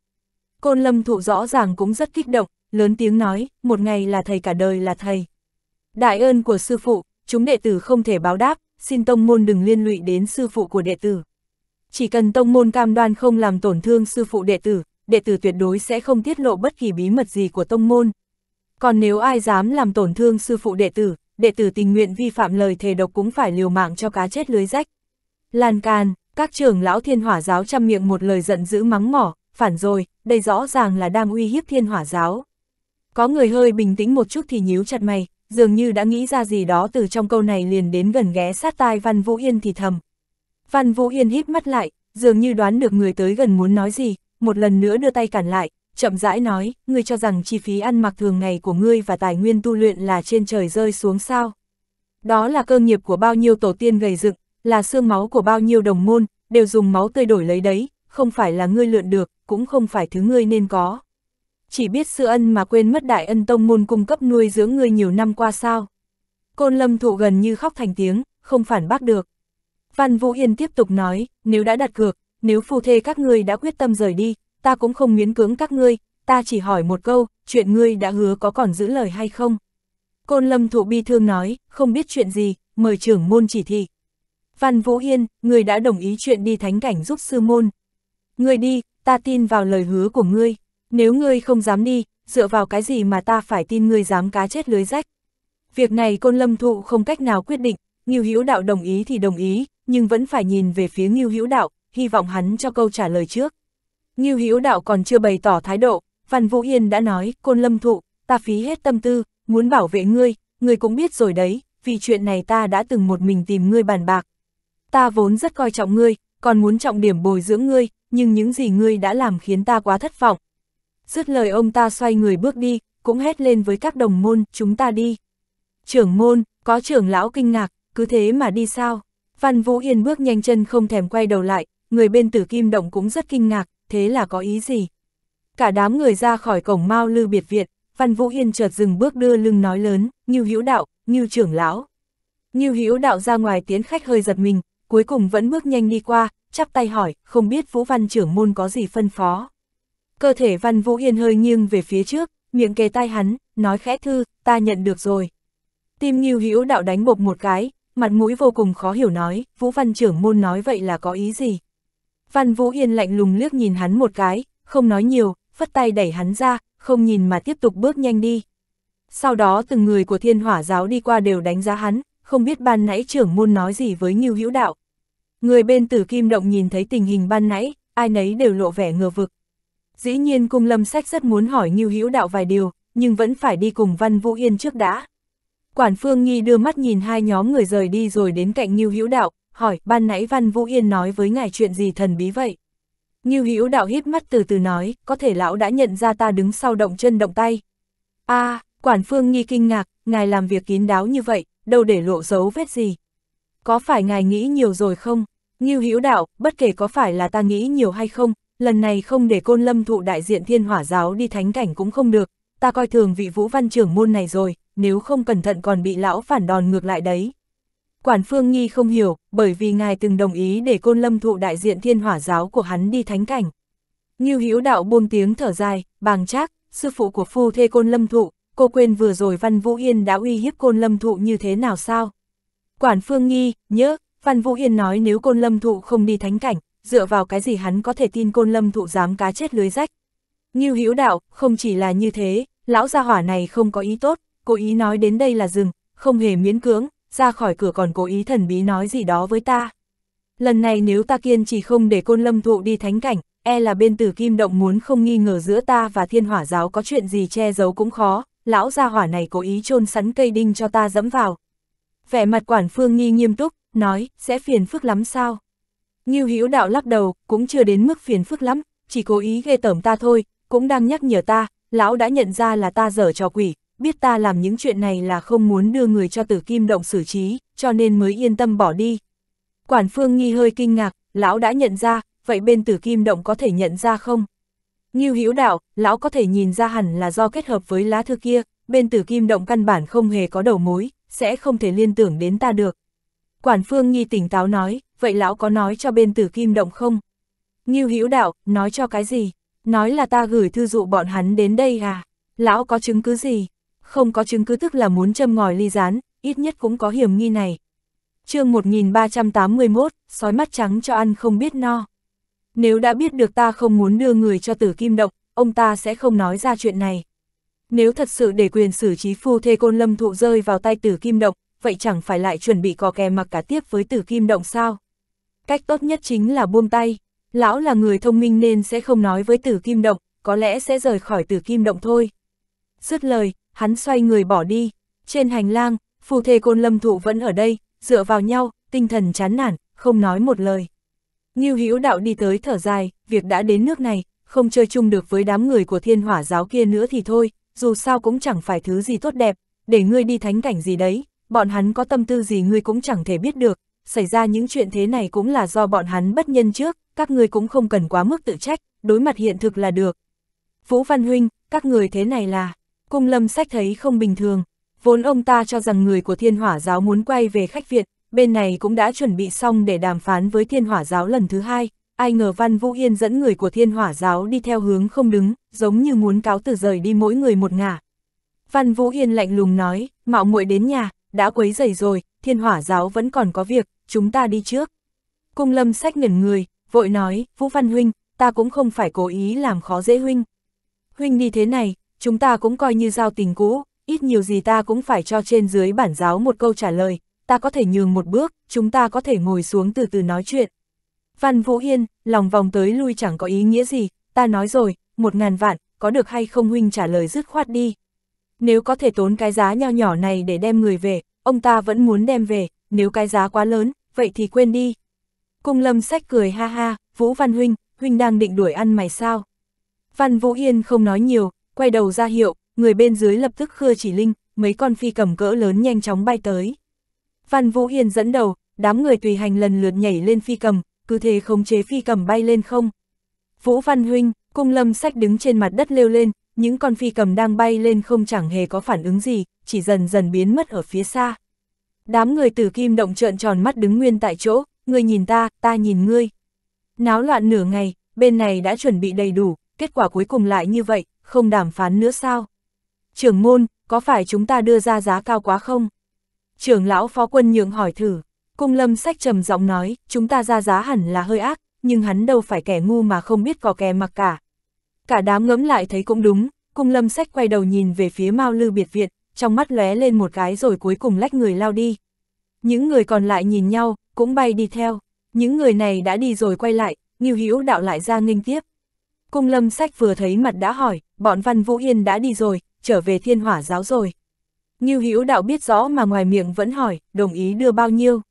Côn Lâm Thụ rõ ràng cũng rất kích động, lớn tiếng nói, một ngày là thầy cả đời là thầy. Đại ơn của sư phụ, chúng đệ tử không thể báo đáp, xin tông môn đừng liên lụy đến sư phụ của đệ tử. Chỉ cần tông môn cam đoan không làm tổn thương sư phụ đệ tử, đệ tử tuyệt đối sẽ không tiết lộ bất kỳ bí mật gì của tông môn. Còn nếu ai dám làm tổn thương sư phụ đệ tử, đệ tử tình nguyện vi phạm lời thề độc cũng phải liều mạng cho cá chết lưới rách. Lan can, các trưởng lão thiên hỏa giáo chăm miệng một lời giận dữ mắng mỏ, phản rồi, đây rõ ràng là đang uy hiếp thiên hỏa giáo. Có người hơi bình tĩnh một chút thì nhíu chặt mày, dường như đã nghĩ ra gì đó từ trong câu này liền đến gần ghé sát tai Văn Vũ Yên thì thầm. Văn Vũ Yên híp mắt lại, dường như đoán được người tới gần muốn nói gì, một lần nữa đưa tay cản lại, chậm rãi nói, ngươi cho rằng chi phí ăn mặc thường ngày của ngươi và tài nguyên tu luyện là trên trời rơi xuống sao. Đó là cơ nghiệp của bao nhiêu tổ tiên gầy dựng, là xương máu của bao nhiêu đồng môn, đều dùng máu tươi đổi lấy đấy, không phải là ngươi lượn được, cũng không phải thứ ngươi nên có chỉ biết sư ân mà quên mất đại ân tông môn cung cấp nuôi dưỡng ngươi nhiều năm qua sao. Côn lâm thụ gần như khóc thành tiếng, không phản bác được. Văn Vũ Yên tiếp tục nói, nếu đã đặt cược, nếu phù thê các ngươi đã quyết tâm rời đi, ta cũng không miễn cưỡng các ngươi, ta chỉ hỏi một câu, chuyện ngươi đã hứa có còn giữ lời hay không? Côn lâm thụ bi thương nói, không biết chuyện gì, mời trưởng môn chỉ thị. Văn Vũ Yên, người đã đồng ý chuyện đi thánh cảnh giúp sư môn. Người đi, ta tin vào lời hứa của ngươi. Nếu ngươi không dám đi, dựa vào cái gì mà ta phải tin ngươi dám cá chết lưới rách. Việc này côn lâm thụ không cách nào quyết định, Ngưu Hữu Đạo đồng ý thì đồng ý, nhưng vẫn phải nhìn về phía Ngưu Hữu Đạo, hy vọng hắn cho câu trả lời trước. Ngưu Hữu Đạo còn chưa bày tỏ thái độ, Văn Vũ Yên đã nói, côn lâm thụ, ta phí hết tâm tư, muốn bảo vệ ngươi, ngươi cũng biết rồi đấy, vì chuyện này ta đã từng một mình tìm ngươi bàn bạc. Ta vốn rất coi trọng ngươi, còn muốn trọng điểm bồi dưỡng ngươi, nhưng những gì ngươi đã làm khiến ta quá thất vọng, Dứt lời ông ta xoay người bước đi, cũng hét lên với các đồng môn, chúng ta đi. Trưởng môn, có trưởng lão kinh ngạc, cứ thế mà đi sao? Văn Vũ Yên bước nhanh chân không thèm quay đầu lại, người bên tử kim động cũng rất kinh ngạc, thế là có ý gì? Cả đám người ra khỏi cổng mau Lư biệt viện, Văn Vũ Yên chợt dừng bước đưa lưng nói lớn, như hữu đạo, như trưởng lão. Như hữu đạo ra ngoài tiến khách hơi giật mình, cuối cùng vẫn bước nhanh đi qua, chắp tay hỏi, không biết Vũ Văn trưởng môn có gì phân phó. Cơ thể Văn Vũ Yên hơi nghiêng về phía trước, miệng kề tai hắn, nói khẽ thư, ta nhận được rồi. Tim Nghiêu Hữu đạo đánh bột một cái, mặt mũi vô cùng khó hiểu nói, Vũ Văn trưởng môn nói vậy là có ý gì? Văn Vũ Yên lạnh lùng liếc nhìn hắn một cái, không nói nhiều, phất tay đẩy hắn ra, không nhìn mà tiếp tục bước nhanh đi. Sau đó từng người của thiên hỏa giáo đi qua đều đánh giá hắn, không biết ban nãy trưởng môn nói gì với Nghiêu Hữu đạo. Người bên tử kim động nhìn thấy tình hình ban nãy, ai nấy đều lộ vẻ ngờ vực. Dĩ nhiên cung lâm sách rất muốn hỏi Ngưu Hữu Đạo vài điều, nhưng vẫn phải đi cùng Văn Vũ Yên trước đã. Quản Phương Nghi đưa mắt nhìn hai nhóm người rời đi rồi đến cạnh Ngưu Hữu Đạo, hỏi, ban nãy Văn Vũ Yên nói với ngài chuyện gì thần bí vậy? Ngưu Hữu Đạo hít mắt từ từ nói, có thể lão đã nhận ra ta đứng sau động chân động tay. a à, Quản Phương Nghi kinh ngạc, ngài làm việc kín đáo như vậy, đâu để lộ dấu vết gì. Có phải ngài nghĩ nhiều rồi không? Ngưu Hữu Đạo, bất kể có phải là ta nghĩ nhiều hay không, lần này không để côn lâm thụ đại diện thiên hỏa giáo đi thánh cảnh cũng không được, ta coi thường vị vũ văn trưởng môn này rồi, nếu không cẩn thận còn bị lão phản đòn ngược lại đấy. Quản Phương Nghi không hiểu, bởi vì ngài từng đồng ý để côn lâm thụ đại diện thiên hỏa giáo của hắn đi thánh cảnh. như Hữu đạo buông tiếng thở dài, bàng trác, sư phụ của phu thê côn lâm thụ, cô quên vừa rồi Văn Vũ Yên đã uy hiếp côn lâm thụ như thế nào sao? Quản Phương Nghi, nhớ, Văn Vũ Yên nói nếu côn lâm thụ không đi thánh cảnh, dựa vào cái gì hắn có thể tin côn lâm thụ dám cá chết lưới rách. Như hữu đạo, không chỉ là như thế, lão gia hỏa này không có ý tốt, cố ý nói đến đây là dừng, không hề miễn cưỡng, ra khỏi cửa còn cố ý thần bí nói gì đó với ta. Lần này nếu ta kiên trì không để côn lâm thụ đi thánh cảnh, e là bên tử kim động muốn không nghi ngờ giữa ta và thiên hỏa giáo có chuyện gì che giấu cũng khó, lão gia hỏa này cố ý chôn sắn cây đinh cho ta dẫm vào. Vẻ mặt quản phương nghi nghiêm túc, nói, sẽ phiền phức lắm sao? Ngưu Hữu Đạo lắc đầu, cũng chưa đến mức phiền phức lắm, chỉ cố ý ghê tởm ta thôi, cũng đang nhắc nhở ta, lão đã nhận ra là ta dở trò quỷ, biết ta làm những chuyện này là không muốn đưa người cho tử kim động xử trí, cho nên mới yên tâm bỏ đi. Quản phương nghi hơi kinh ngạc, lão đã nhận ra, vậy bên tử kim động có thể nhận ra không? Ngưu Hữu Đạo, lão có thể nhìn ra hẳn là do kết hợp với lá thư kia, bên tử kim động căn bản không hề có đầu mối, sẽ không thể liên tưởng đến ta được. Quản phương nghi tỉnh táo nói, vậy lão có nói cho bên tử kim động không? Ngưu Hữu đạo, nói cho cái gì? Nói là ta gửi thư dụ bọn hắn đến đây à? Lão có chứng cứ gì? Không có chứng cứ tức là muốn châm ngòi ly gián ít nhất cũng có hiểm nghi này. chương 1381, sói mắt trắng cho ăn không biết no. Nếu đã biết được ta không muốn đưa người cho tử kim động, ông ta sẽ không nói ra chuyện này. Nếu thật sự để quyền xử trí phu thê côn lâm thụ rơi vào tay tử kim động, vậy chẳng phải lại chuẩn bị cò kè mặc cả tiếp với tử kim động sao? cách tốt nhất chính là buông tay. Lão là người thông minh nên sẽ không nói với tử kim động, có lẽ sẽ rời khỏi tử kim động thôi. Dứt lời, hắn xoay người bỏ đi. Trên hành lang, phù thề côn lâm thụ vẫn ở đây, dựa vào nhau, tinh thần chán nản, không nói một lời. Nghiêu hữu đạo đi tới thở dài, việc đã đến nước này, không chơi chung được với đám người của thiên hỏa giáo kia nữa thì thôi, dù sao cũng chẳng phải thứ gì tốt đẹp, để ngươi đi thánh cảnh gì đấy, bọn hắn có tâm tư gì ngươi cũng chẳng thể biết được, xảy ra những chuyện thế này cũng là do bọn hắn bất nhân trước, các người cũng không cần quá mức tự trách, đối mặt hiện thực là được. Vũ Văn Huynh, các người thế này là, cung lâm sách thấy không bình thường, vốn ông ta cho rằng người của thiên hỏa giáo muốn quay về khách viện, bên này cũng đã chuẩn bị xong để đàm phán với thiên hỏa giáo lần thứ hai, ai ngờ Văn Vũ Yên dẫn người của thiên hỏa giáo đi theo hướng không đứng, giống như muốn cáo từ rời đi mỗi người một ngả. Văn Vũ Yên lạnh lùng nói, mạo muội đến nhà, đã quấy rầy rồi, thiên hỏa giáo vẫn còn có việc, chúng ta đi trước. Cung lâm sách ngẩn người, vội nói, Vũ Văn Huynh, ta cũng không phải cố ý làm khó dễ Huynh. Huynh đi thế này, chúng ta cũng coi như giao tình cũ, ít nhiều gì ta cũng phải cho trên dưới bản giáo một câu trả lời, ta có thể nhường một bước, chúng ta có thể ngồi xuống từ từ nói chuyện. Văn Vũ Yên, lòng vòng tới lui chẳng có ý nghĩa gì, ta nói rồi, một ngàn vạn, có được hay không Huynh trả lời dứt khoát đi. Nếu có thể tốn cái giá nho nhỏ này để đem người về, ông ta vẫn muốn đem về, nếu cái giá quá lớn, vậy thì quên đi. Cung lâm sách cười ha ha, Vũ Văn Huynh, Huynh đang định đuổi ăn mày sao? Văn Vũ Yên không nói nhiều, quay đầu ra hiệu, người bên dưới lập tức khưa chỉ linh, mấy con phi cầm cỡ lớn nhanh chóng bay tới. Văn Vũ Yên dẫn đầu, đám người tùy hành lần lượt nhảy lên phi cầm, cứ thế khống chế phi cầm bay lên không. Vũ Văn Huynh, cung lâm sách đứng trên mặt đất lêu lên, những con phi cầm đang bay lên không chẳng hề có phản ứng gì, chỉ dần dần biến mất ở phía xa. Đám người tử kim động trợn tròn mắt đứng nguyên tại chỗ, ngươi nhìn ta, ta nhìn ngươi. Náo loạn nửa ngày, bên này đã chuẩn bị đầy đủ, kết quả cuối cùng lại như vậy, không đàm phán nữa sao? Trưởng môn, có phải chúng ta đưa ra giá cao quá không? Trưởng lão phó quân nhượng hỏi thử, cung lâm sách trầm giọng nói, chúng ta ra giá hẳn là hơi ác, nhưng hắn đâu phải kẻ ngu mà không biết có kẻ mặc cả. Cả đám ngẫm lại thấy cũng đúng, cung lâm sách quay đầu nhìn về phía Mao Lư Biệt Viện, trong mắt lóe lên một cái rồi cuối cùng lách người lao đi. Những người còn lại nhìn nhau, cũng bay đi theo. Những người này đã đi rồi quay lại, Ngưu Hữu đạo lại ra nghênh tiếp. Cung lâm sách vừa thấy mặt đã hỏi, bọn Văn Vũ Yên đã đi rồi, trở về thiên hỏa giáo rồi. Ngưu Hữu đạo biết rõ mà ngoài miệng vẫn hỏi, đồng ý đưa bao nhiêu.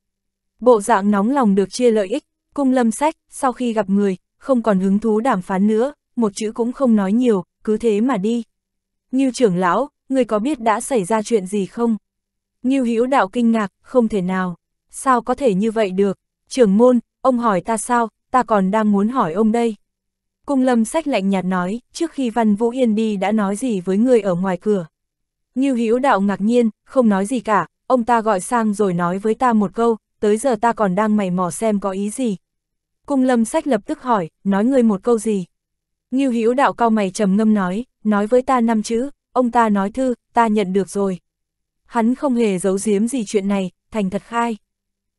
Bộ dạng nóng lòng được chia lợi ích, cung lâm sách, sau khi gặp người, không còn hứng thú đàm phán nữa, một chữ cũng không nói nhiều, cứ thế mà đi. Ngưu trưởng lão, ngươi có biết đã xảy ra chuyện gì không? Ngưu Hữu đạo kinh ngạc, không thể nào, sao có thể như vậy được? Trưởng môn, ông hỏi ta sao, ta còn đang muốn hỏi ông đây. Cung lâm sách lạnh nhạt nói, trước khi Văn Vũ Yên đi đã nói gì với người ở ngoài cửa. Ngưu Hữu đạo ngạc nhiên, không nói gì cả, ông ta gọi sang rồi nói với ta một câu, tới giờ ta còn đang mày mò xem có ý gì. Cung lâm sách lập tức hỏi, nói ngươi một câu gì. Ngưu Hữu đạo cau mày trầm ngâm nói, nói với ta năm chữ, ông ta nói thư, ta nhận được rồi. Hắn không hề giấu giếm gì chuyện này, thành thật khai.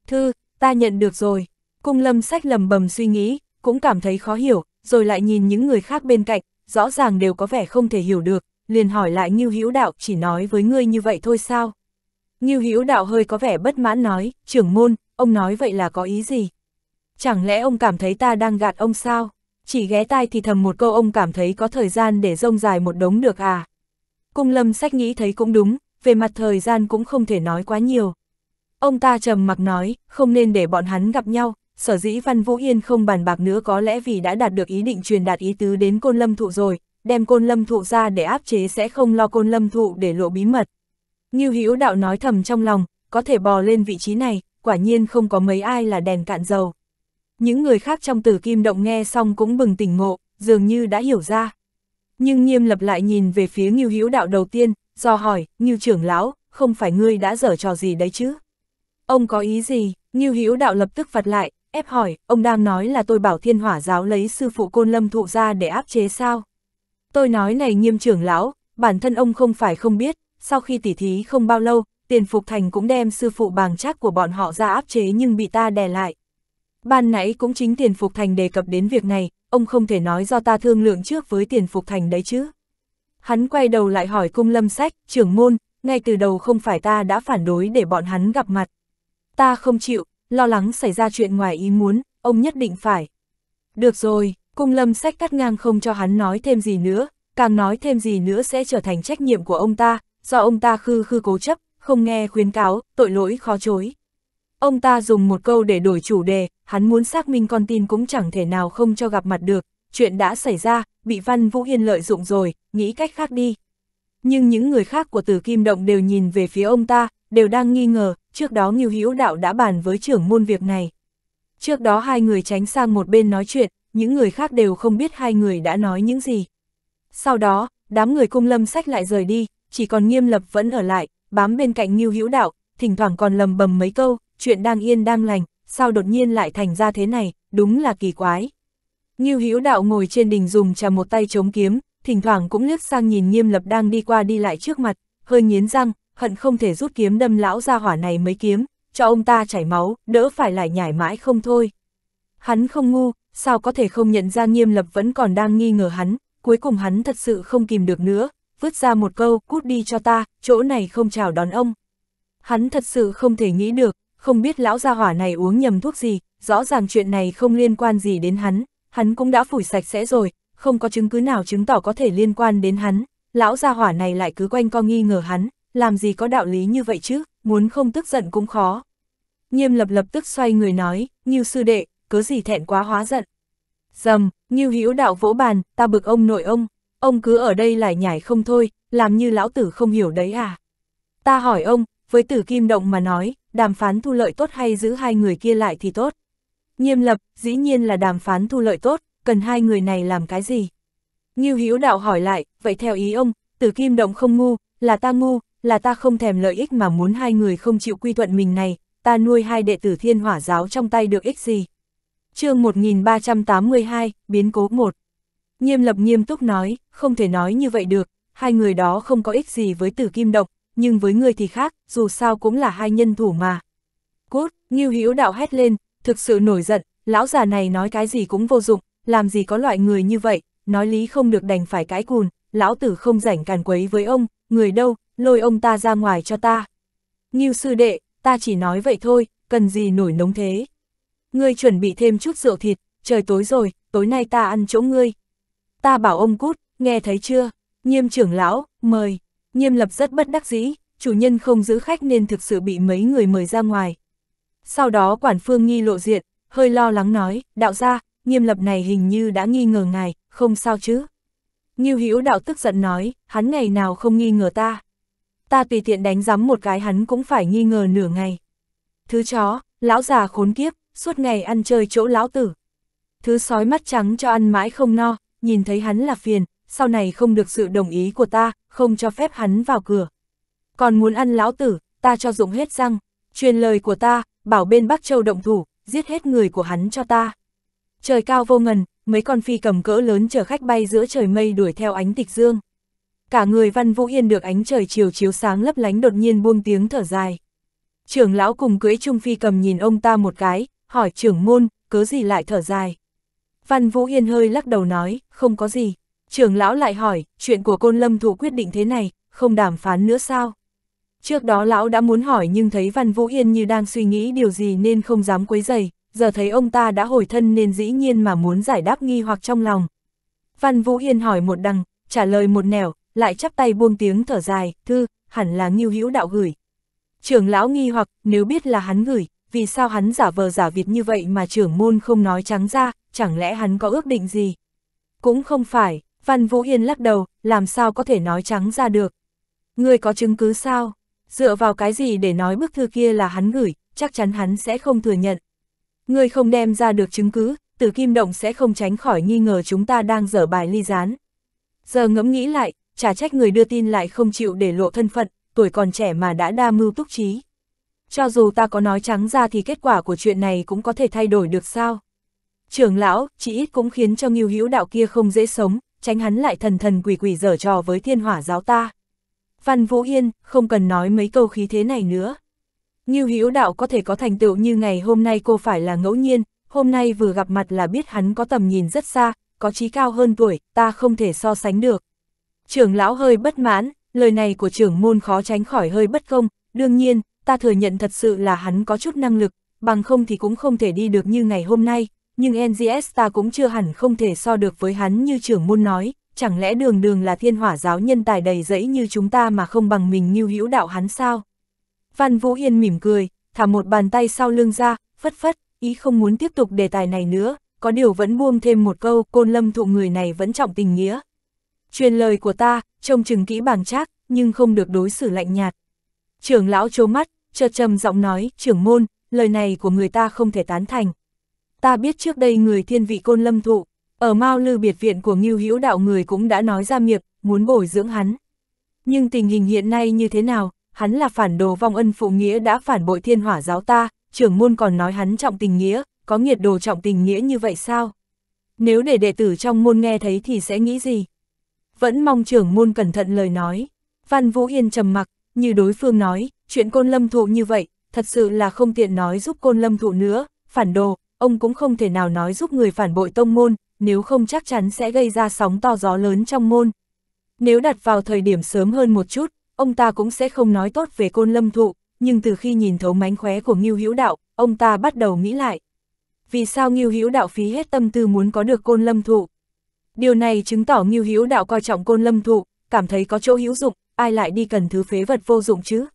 Thư, ta nhận được rồi. Cung lâm sách lầm bầm suy nghĩ, cũng cảm thấy khó hiểu, rồi lại nhìn những người khác bên cạnh, rõ ràng đều có vẻ không thể hiểu được, liền hỏi lại Ngưu Hữu Đạo chỉ nói với ngươi như vậy thôi sao? Ngưu Hữu Đạo hơi có vẻ bất mãn nói, trưởng môn, ông nói vậy là có ý gì? Chẳng lẽ ông cảm thấy ta đang gạt ông sao? Chỉ ghé tai thì thầm một câu ông cảm thấy có thời gian để rông dài một đống được à? Cung lâm sách nghĩ thấy cũng đúng, về mặt thời gian cũng không thể nói quá nhiều. Ông ta trầm mặc nói, không nên để bọn hắn gặp nhau, sở dĩ Văn Vũ Yên không bàn bạc nữa có lẽ vì đã đạt được ý định truyền đạt ý tứ đến côn lâm thụ rồi, đem côn lâm thụ ra để áp chế sẽ không lo côn lâm thụ để lộ bí mật. Như hữu đạo nói thầm trong lòng, có thể bò lên vị trí này, quả nhiên không có mấy ai là đèn cạn dầu. Những người khác trong tử kim động nghe xong cũng bừng tỉnh ngộ, dường như đã hiểu ra nhưng nghiêm lập lại nhìn về phía Ngưu Hữu Đạo đầu tiên, do hỏi, Ngưu trưởng lão, không phải ngươi đã dở trò gì đấy chứ? Ông có ý gì? Ngưu Hữu Đạo lập tức vặt lại, ép hỏi, ông đang nói là tôi bảo thiên hỏa giáo lấy sư phụ côn lâm thụ ra để áp chế sao? Tôi nói này nghiêm trưởng lão, bản thân ông không phải không biết, sau khi tỉ thí không bao lâu, tiền phục thành cũng đem sư phụ bàng chắc của bọn họ ra áp chế nhưng bị ta đè lại. Ban nãy cũng chính tiền phục thành đề cập đến việc này, ông không thể nói do ta thương lượng trước với tiền phục thành đấy chứ. Hắn quay đầu lại hỏi cung lâm sách, trưởng môn, ngay từ đầu không phải ta đã phản đối để bọn hắn gặp mặt. Ta không chịu, lo lắng xảy ra chuyện ngoài ý muốn, ông nhất định phải. Được rồi, cung lâm sách cắt ngang không cho hắn nói thêm gì nữa, càng nói thêm gì nữa sẽ trở thành trách nhiệm của ông ta, do ông ta khư khư cố chấp, không nghe khuyến cáo, tội lỗi khó chối. Ông ta dùng một câu để đổi chủ đề, hắn muốn xác minh con tin cũng chẳng thể nào không cho gặp mặt được, chuyện đã xảy ra, bị Văn Vũ Hiên lợi dụng rồi, nghĩ cách khác đi. Nhưng những người khác của Tử Kim Động đều nhìn về phía ông ta, đều đang nghi ngờ, trước đó Ngưu Hữu Đạo đã bàn với trưởng môn việc này. Trước đó hai người tránh sang một bên nói chuyện, những người khác đều không biết hai người đã nói những gì. Sau đó, đám người cung lâm sách lại rời đi, chỉ còn nghiêm lập vẫn ở lại, bám bên cạnh Ngưu Hữu Đạo, thỉnh thoảng còn lầm bầm mấy câu, chuyện đang yên đang lành, sao đột nhiên lại thành ra thế này, đúng là kỳ quái. Ngưu Hữu Đạo ngồi trên đỉnh dùng trà một tay chống kiếm, thỉnh thoảng cũng liếc sang nhìn Nghiêm Lập đang đi qua đi lại trước mặt, hơi nghiến răng, hận không thể rút kiếm đâm lão ra hỏa này mấy kiếm, cho ông ta chảy máu, đỡ phải lại nhảy mãi không thôi. Hắn không ngu, sao có thể không nhận ra Nghiêm Lập vẫn còn đang nghi ngờ hắn, cuối cùng hắn thật sự không kìm được nữa, vứt ra một câu, cút đi cho ta, chỗ này không chào đón ông. Hắn thật sự không thể nghĩ được, không biết lão gia hỏa này uống nhầm thuốc gì, rõ ràng chuyện này không liên quan gì đến hắn, hắn cũng đã phủi sạch sẽ rồi, không có chứng cứ nào chứng tỏ có thể liên quan đến hắn, lão gia hỏa này lại cứ quanh co nghi ngờ hắn, làm gì có đạo lý như vậy chứ, muốn không tức giận cũng khó. Nghiêm lập lập tức xoay người nói, như sư đệ, cớ gì thẹn quá hóa giận. Dầm, như hữu đạo vỗ bàn, ta bực ông nội ông, ông cứ ở đây lại nhảy không thôi, làm như lão tử không hiểu đấy à. Ta hỏi ông, với tử kim động mà nói, đàm phán thu lợi tốt hay giữ hai người kia lại thì tốt. Nghiêm lập, dĩ nhiên là đàm phán thu lợi tốt, cần hai người này làm cái gì? Ngưu Hiếu Đạo hỏi lại, vậy theo ý ông, Từ Kim Động không ngu, là ta ngu, là ta không thèm lợi ích mà muốn hai người không chịu quy thuận mình này, ta nuôi hai đệ tử Thiên Hỏa giáo trong tay được ích gì? Chương 1382, biến cố 1. Nghiêm Lập nghiêm túc nói, không thể nói như vậy được, hai người đó không có ích gì với Từ Kim Động, nhưng với người thì khác, dù sao cũng là hai nhân thủ mà. Cút, Ngưu Hữu Đạo hét lên, thực sự nổi giận, lão già này nói cái gì cũng vô dụng, làm gì có loại người như vậy, nói lý không được đành phải cãi cùn, lão tử không rảnh càn quấy với ông, người đâu, lôi ông ta ra ngoài cho ta. Ngưu sư đệ, ta chỉ nói vậy thôi, cần gì nổi nóng thế. Ngươi chuẩn bị thêm chút rượu thịt, trời tối rồi, tối nay ta ăn chỗ ngươi. Ta bảo ông cút, nghe thấy chưa? Nghiêm trưởng lão, mời. Nghiêm lập rất bất đắc dĩ, chủ nhân không giữ khách nên thực sự bị mấy người mời ra ngoài. Sau đó quản phương nghi lộ diện, hơi lo lắng nói, đạo ra, nghiêm lập này hình như đã nghi ngờ ngài, không sao chứ. Nghiêu Hữu đạo tức giận nói, hắn ngày nào không nghi ngờ ta. Ta tùy tiện đánh giám một cái hắn cũng phải nghi ngờ nửa ngày. Thứ chó, lão già khốn kiếp, suốt ngày ăn chơi chỗ lão tử. Thứ sói mắt trắng cho ăn mãi không no, nhìn thấy hắn là phiền, sau này không được sự đồng ý của ta, không cho phép hắn vào cửa. Còn muốn ăn lão tử, ta cho dụng hết răng, truyền lời của ta, bảo bên Bắc Châu động thủ, giết hết người của hắn cho ta. Trời cao vô ngần, mấy con phi cầm cỡ lớn chở khách bay giữa trời mây đuổi theo ánh tịch dương. Cả người Văn Vũ Yên được ánh trời chiều chiếu sáng lấp lánh đột nhiên buông tiếng thở dài. Trưởng lão cùng cưỡi trung phi cầm nhìn ông ta một cái, hỏi trưởng môn, cớ gì lại thở dài. Văn Vũ Yên hơi lắc đầu nói, không có gì. Trưởng lão lại hỏi, chuyện của côn lâm thủ quyết định thế này, không đàm phán nữa sao? Trước đó lão đã muốn hỏi nhưng thấy Văn Vũ Yên như đang suy nghĩ điều gì nên không dám quấy dày, giờ thấy ông ta đã hồi thân nên dĩ nhiên mà muốn giải đáp nghi hoặc trong lòng. Văn Vũ Yên hỏi một đằng, trả lời một nẻo, lại chắp tay buông tiếng thở dài, thư, hẳn là nghiêu hữu đạo gửi. Trường lão nghi hoặc, nếu biết là hắn gửi, vì sao hắn giả vờ giả Việt như vậy mà trưởng môn không nói trắng ra, chẳng lẽ hắn có ước định gì? Cũng không phải, Văn Vũ Hiên lắc đầu, làm sao có thể nói trắng ra được. Người có chứng cứ sao? Dựa vào cái gì để nói bức thư kia là hắn gửi, chắc chắn hắn sẽ không thừa nhận. Người không đem ra được chứng cứ, từ kim động sẽ không tránh khỏi nghi ngờ chúng ta đang dở bài ly gián. Giờ ngẫm nghĩ lại, trả trách người đưa tin lại không chịu để lộ thân phận, tuổi còn trẻ mà đã đa mưu túc trí. Cho dù ta có nói trắng ra thì kết quả của chuyện này cũng có thể thay đổi được sao? Trưởng lão, chỉ ít cũng khiến cho nghiêu hữu đạo kia không dễ sống, tránh hắn lại thần thần quỷ quỷ dở trò với thiên hỏa giáo ta. Văn Vũ Yên, không cần nói mấy câu khí thế này nữa. như Hữu Đạo có thể có thành tựu như ngày hôm nay cô phải là ngẫu nhiên, hôm nay vừa gặp mặt là biết hắn có tầm nhìn rất xa, có trí cao hơn tuổi, ta không thể so sánh được. Trưởng lão hơi bất mãn, lời này của trưởng môn khó tránh khỏi hơi bất công, đương nhiên, ta thừa nhận thật sự là hắn có chút năng lực, bằng không thì cũng không thể đi được như ngày hôm nay, nhưng NGS ta cũng chưa hẳn không thể so được với hắn như trưởng môn nói, chẳng lẽ đường đường là thiên hỏa giáo nhân tài đầy rẫy như chúng ta mà không bằng mình như hữu đạo hắn sao? Văn Vũ Yên mỉm cười, thả một bàn tay sau lưng ra, phất phất, ý không muốn tiếp tục đề tài này nữa, có điều vẫn buông thêm một câu, côn lâm thụ người này vẫn trọng tình nghĩa. Truyền lời của ta, trông chừng kỹ bàng trác, nhưng không được đối xử lạnh nhạt. Trưởng lão chố mắt, chợt trầm giọng nói, trưởng môn, lời này của người ta không thể tán thành ta biết trước đây người thiên vị côn lâm thụ, ở Mao Lư biệt viện của Ngưu Hữu đạo người cũng đã nói ra miệng, muốn bồi dưỡng hắn. Nhưng tình hình hiện nay như thế nào, hắn là phản đồ vong ân phụ nghĩa đã phản bội thiên hỏa giáo ta, trưởng môn còn nói hắn trọng tình nghĩa, có nghiệt đồ trọng tình nghĩa như vậy sao? Nếu để đệ tử trong môn nghe thấy thì sẽ nghĩ gì? Vẫn mong trưởng môn cẩn thận lời nói. Văn Vũ Yên trầm mặc, như đối phương nói, chuyện côn lâm thụ như vậy, thật sự là không tiện nói giúp côn lâm thụ nữa, phản đồ, ông cũng không thể nào nói giúp người phản bội tông môn, nếu không chắc chắn sẽ gây ra sóng to gió lớn trong môn. Nếu đặt vào thời điểm sớm hơn một chút, ông ta cũng sẽ không nói tốt về côn lâm thụ, nhưng từ khi nhìn thấu mánh khóe của Ngưu Hữu Đạo, ông ta bắt đầu nghĩ lại. Vì sao Ngưu Hữu Đạo phí hết tâm tư muốn có được côn lâm thụ? Điều này chứng tỏ Ngưu Hữu Đạo coi trọng côn lâm thụ, cảm thấy có chỗ hữu dụng, ai lại đi cần thứ phế vật vô dụng chứ?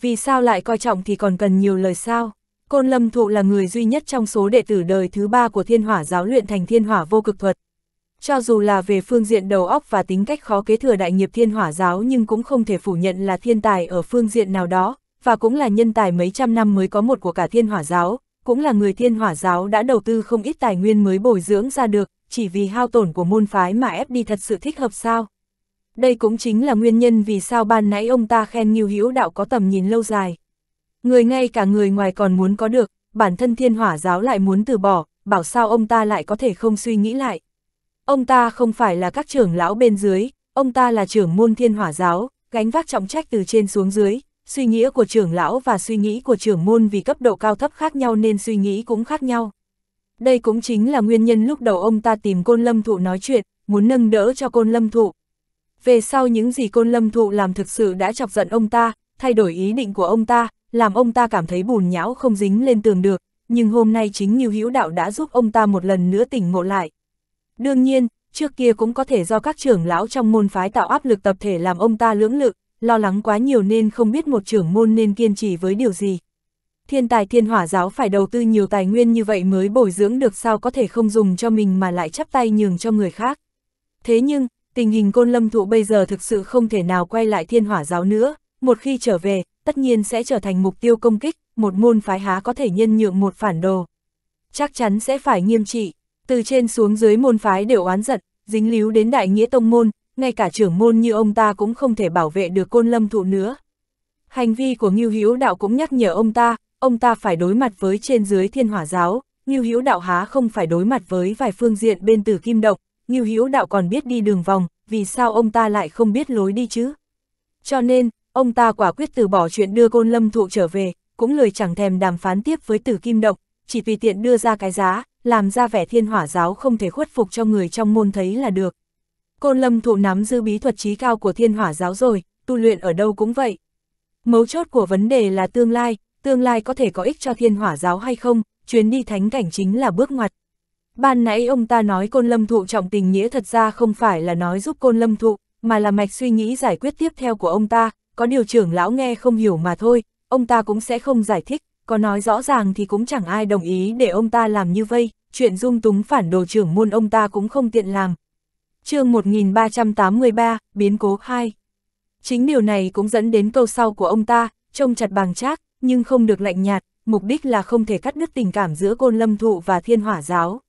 Vì sao lại coi trọng thì còn cần nhiều lời sao? Côn Lâm Thụ là người duy nhất trong số đệ tử đời thứ ba của thiên hỏa giáo luyện thành thiên hỏa vô cực thuật. Cho dù là về phương diện đầu óc và tính cách khó kế thừa đại nghiệp thiên hỏa giáo nhưng cũng không thể phủ nhận là thiên tài ở phương diện nào đó, và cũng là nhân tài mấy trăm năm mới có một của cả thiên hỏa giáo, cũng là người thiên hỏa giáo đã đầu tư không ít tài nguyên mới bồi dưỡng ra được, chỉ vì hao tổn của môn phái mà ép đi thật sự thích hợp sao. Đây cũng chính là nguyên nhân vì sao ban nãy ông ta khen Ngưu Hữu Đạo có tầm nhìn lâu dài. Người ngay cả người ngoài còn muốn có được, bản thân thiên hỏa giáo lại muốn từ bỏ, bảo sao ông ta lại có thể không suy nghĩ lại. Ông ta không phải là các trưởng lão bên dưới, ông ta là trưởng môn thiên hỏa giáo, gánh vác trọng trách từ trên xuống dưới, suy nghĩ của trưởng lão và suy nghĩ của trưởng môn vì cấp độ cao thấp khác nhau nên suy nghĩ cũng khác nhau. Đây cũng chính là nguyên nhân lúc đầu ông ta tìm côn lâm thụ nói chuyện, muốn nâng đỡ cho côn lâm thụ. Về sau những gì côn lâm thụ làm thực sự đã chọc giận ông ta, thay đổi ý định của ông ta, làm ông ta cảm thấy bùn nhão không dính lên tường được, nhưng hôm nay chính như Hữu Đạo đã giúp ông ta một lần nữa tỉnh ngộ lại. Đương nhiên, trước kia cũng có thể do các trưởng lão trong môn phái tạo áp lực tập thể làm ông ta lưỡng lự, lo lắng quá nhiều nên không biết một trưởng môn nên kiên trì với điều gì. Thiên tài thiên hỏa giáo phải đầu tư nhiều tài nguyên như vậy mới bồi dưỡng được sao có thể không dùng cho mình mà lại chắp tay nhường cho người khác. Thế nhưng, tình hình côn lâm thụ bây giờ thực sự không thể nào quay lại thiên hỏa giáo nữa, một khi trở về, tất nhiên sẽ trở thành mục tiêu công kích, một môn phái há có thể nhân nhượng một phản đồ. Chắc chắn sẽ phải nghiêm trị, từ trên xuống dưới môn phái đều oán giận, dính líu đến đại nghĩa tông môn, ngay cả trưởng môn như ông ta cũng không thể bảo vệ được côn lâm thụ nữa. Hành vi của Ngưu Hữu Đạo cũng nhắc nhở ông ta, ông ta phải đối mặt với trên dưới thiên hỏa giáo, Ngưu Hữu Đạo há không phải đối mặt với vài phương diện bên từ kim độc, Ngưu Hữu Đạo còn biết đi đường vòng, vì sao ông ta lại không biết lối đi chứ? Cho nên, ông ta quả quyết từ bỏ chuyện đưa côn lâm thụ trở về, cũng lời chẳng thèm đàm phán tiếp với tử kim động, chỉ vì tiện đưa ra cái giá, làm ra vẻ thiên hỏa giáo không thể khuất phục cho người trong môn thấy là được. Côn lâm thụ nắm dư bí thuật trí cao của thiên hỏa giáo rồi, tu luyện ở đâu cũng vậy. Mấu chốt của vấn đề là tương lai, tương lai có thể có ích cho thiên hỏa giáo hay không, chuyến đi thánh cảnh chính là bước ngoặt. Ban nãy ông ta nói côn lâm thụ trọng tình nghĩa thật ra không phải là nói giúp côn lâm thụ, mà là mạch suy nghĩ giải quyết tiếp theo của ông ta, có điều trưởng lão nghe không hiểu mà thôi, ông ta cũng sẽ không giải thích, có nói rõ ràng thì cũng chẳng ai đồng ý để ông ta làm như vây chuyện dung túng phản đồ trưởng môn ông ta cũng không tiện làm. chương 1383, Biến cố 2 Chính điều này cũng dẫn đến câu sau của ông ta, trông chặt bằng trác, nhưng không được lạnh nhạt, mục đích là không thể cắt đứt tình cảm giữa côn lâm thụ và thiên hỏa giáo.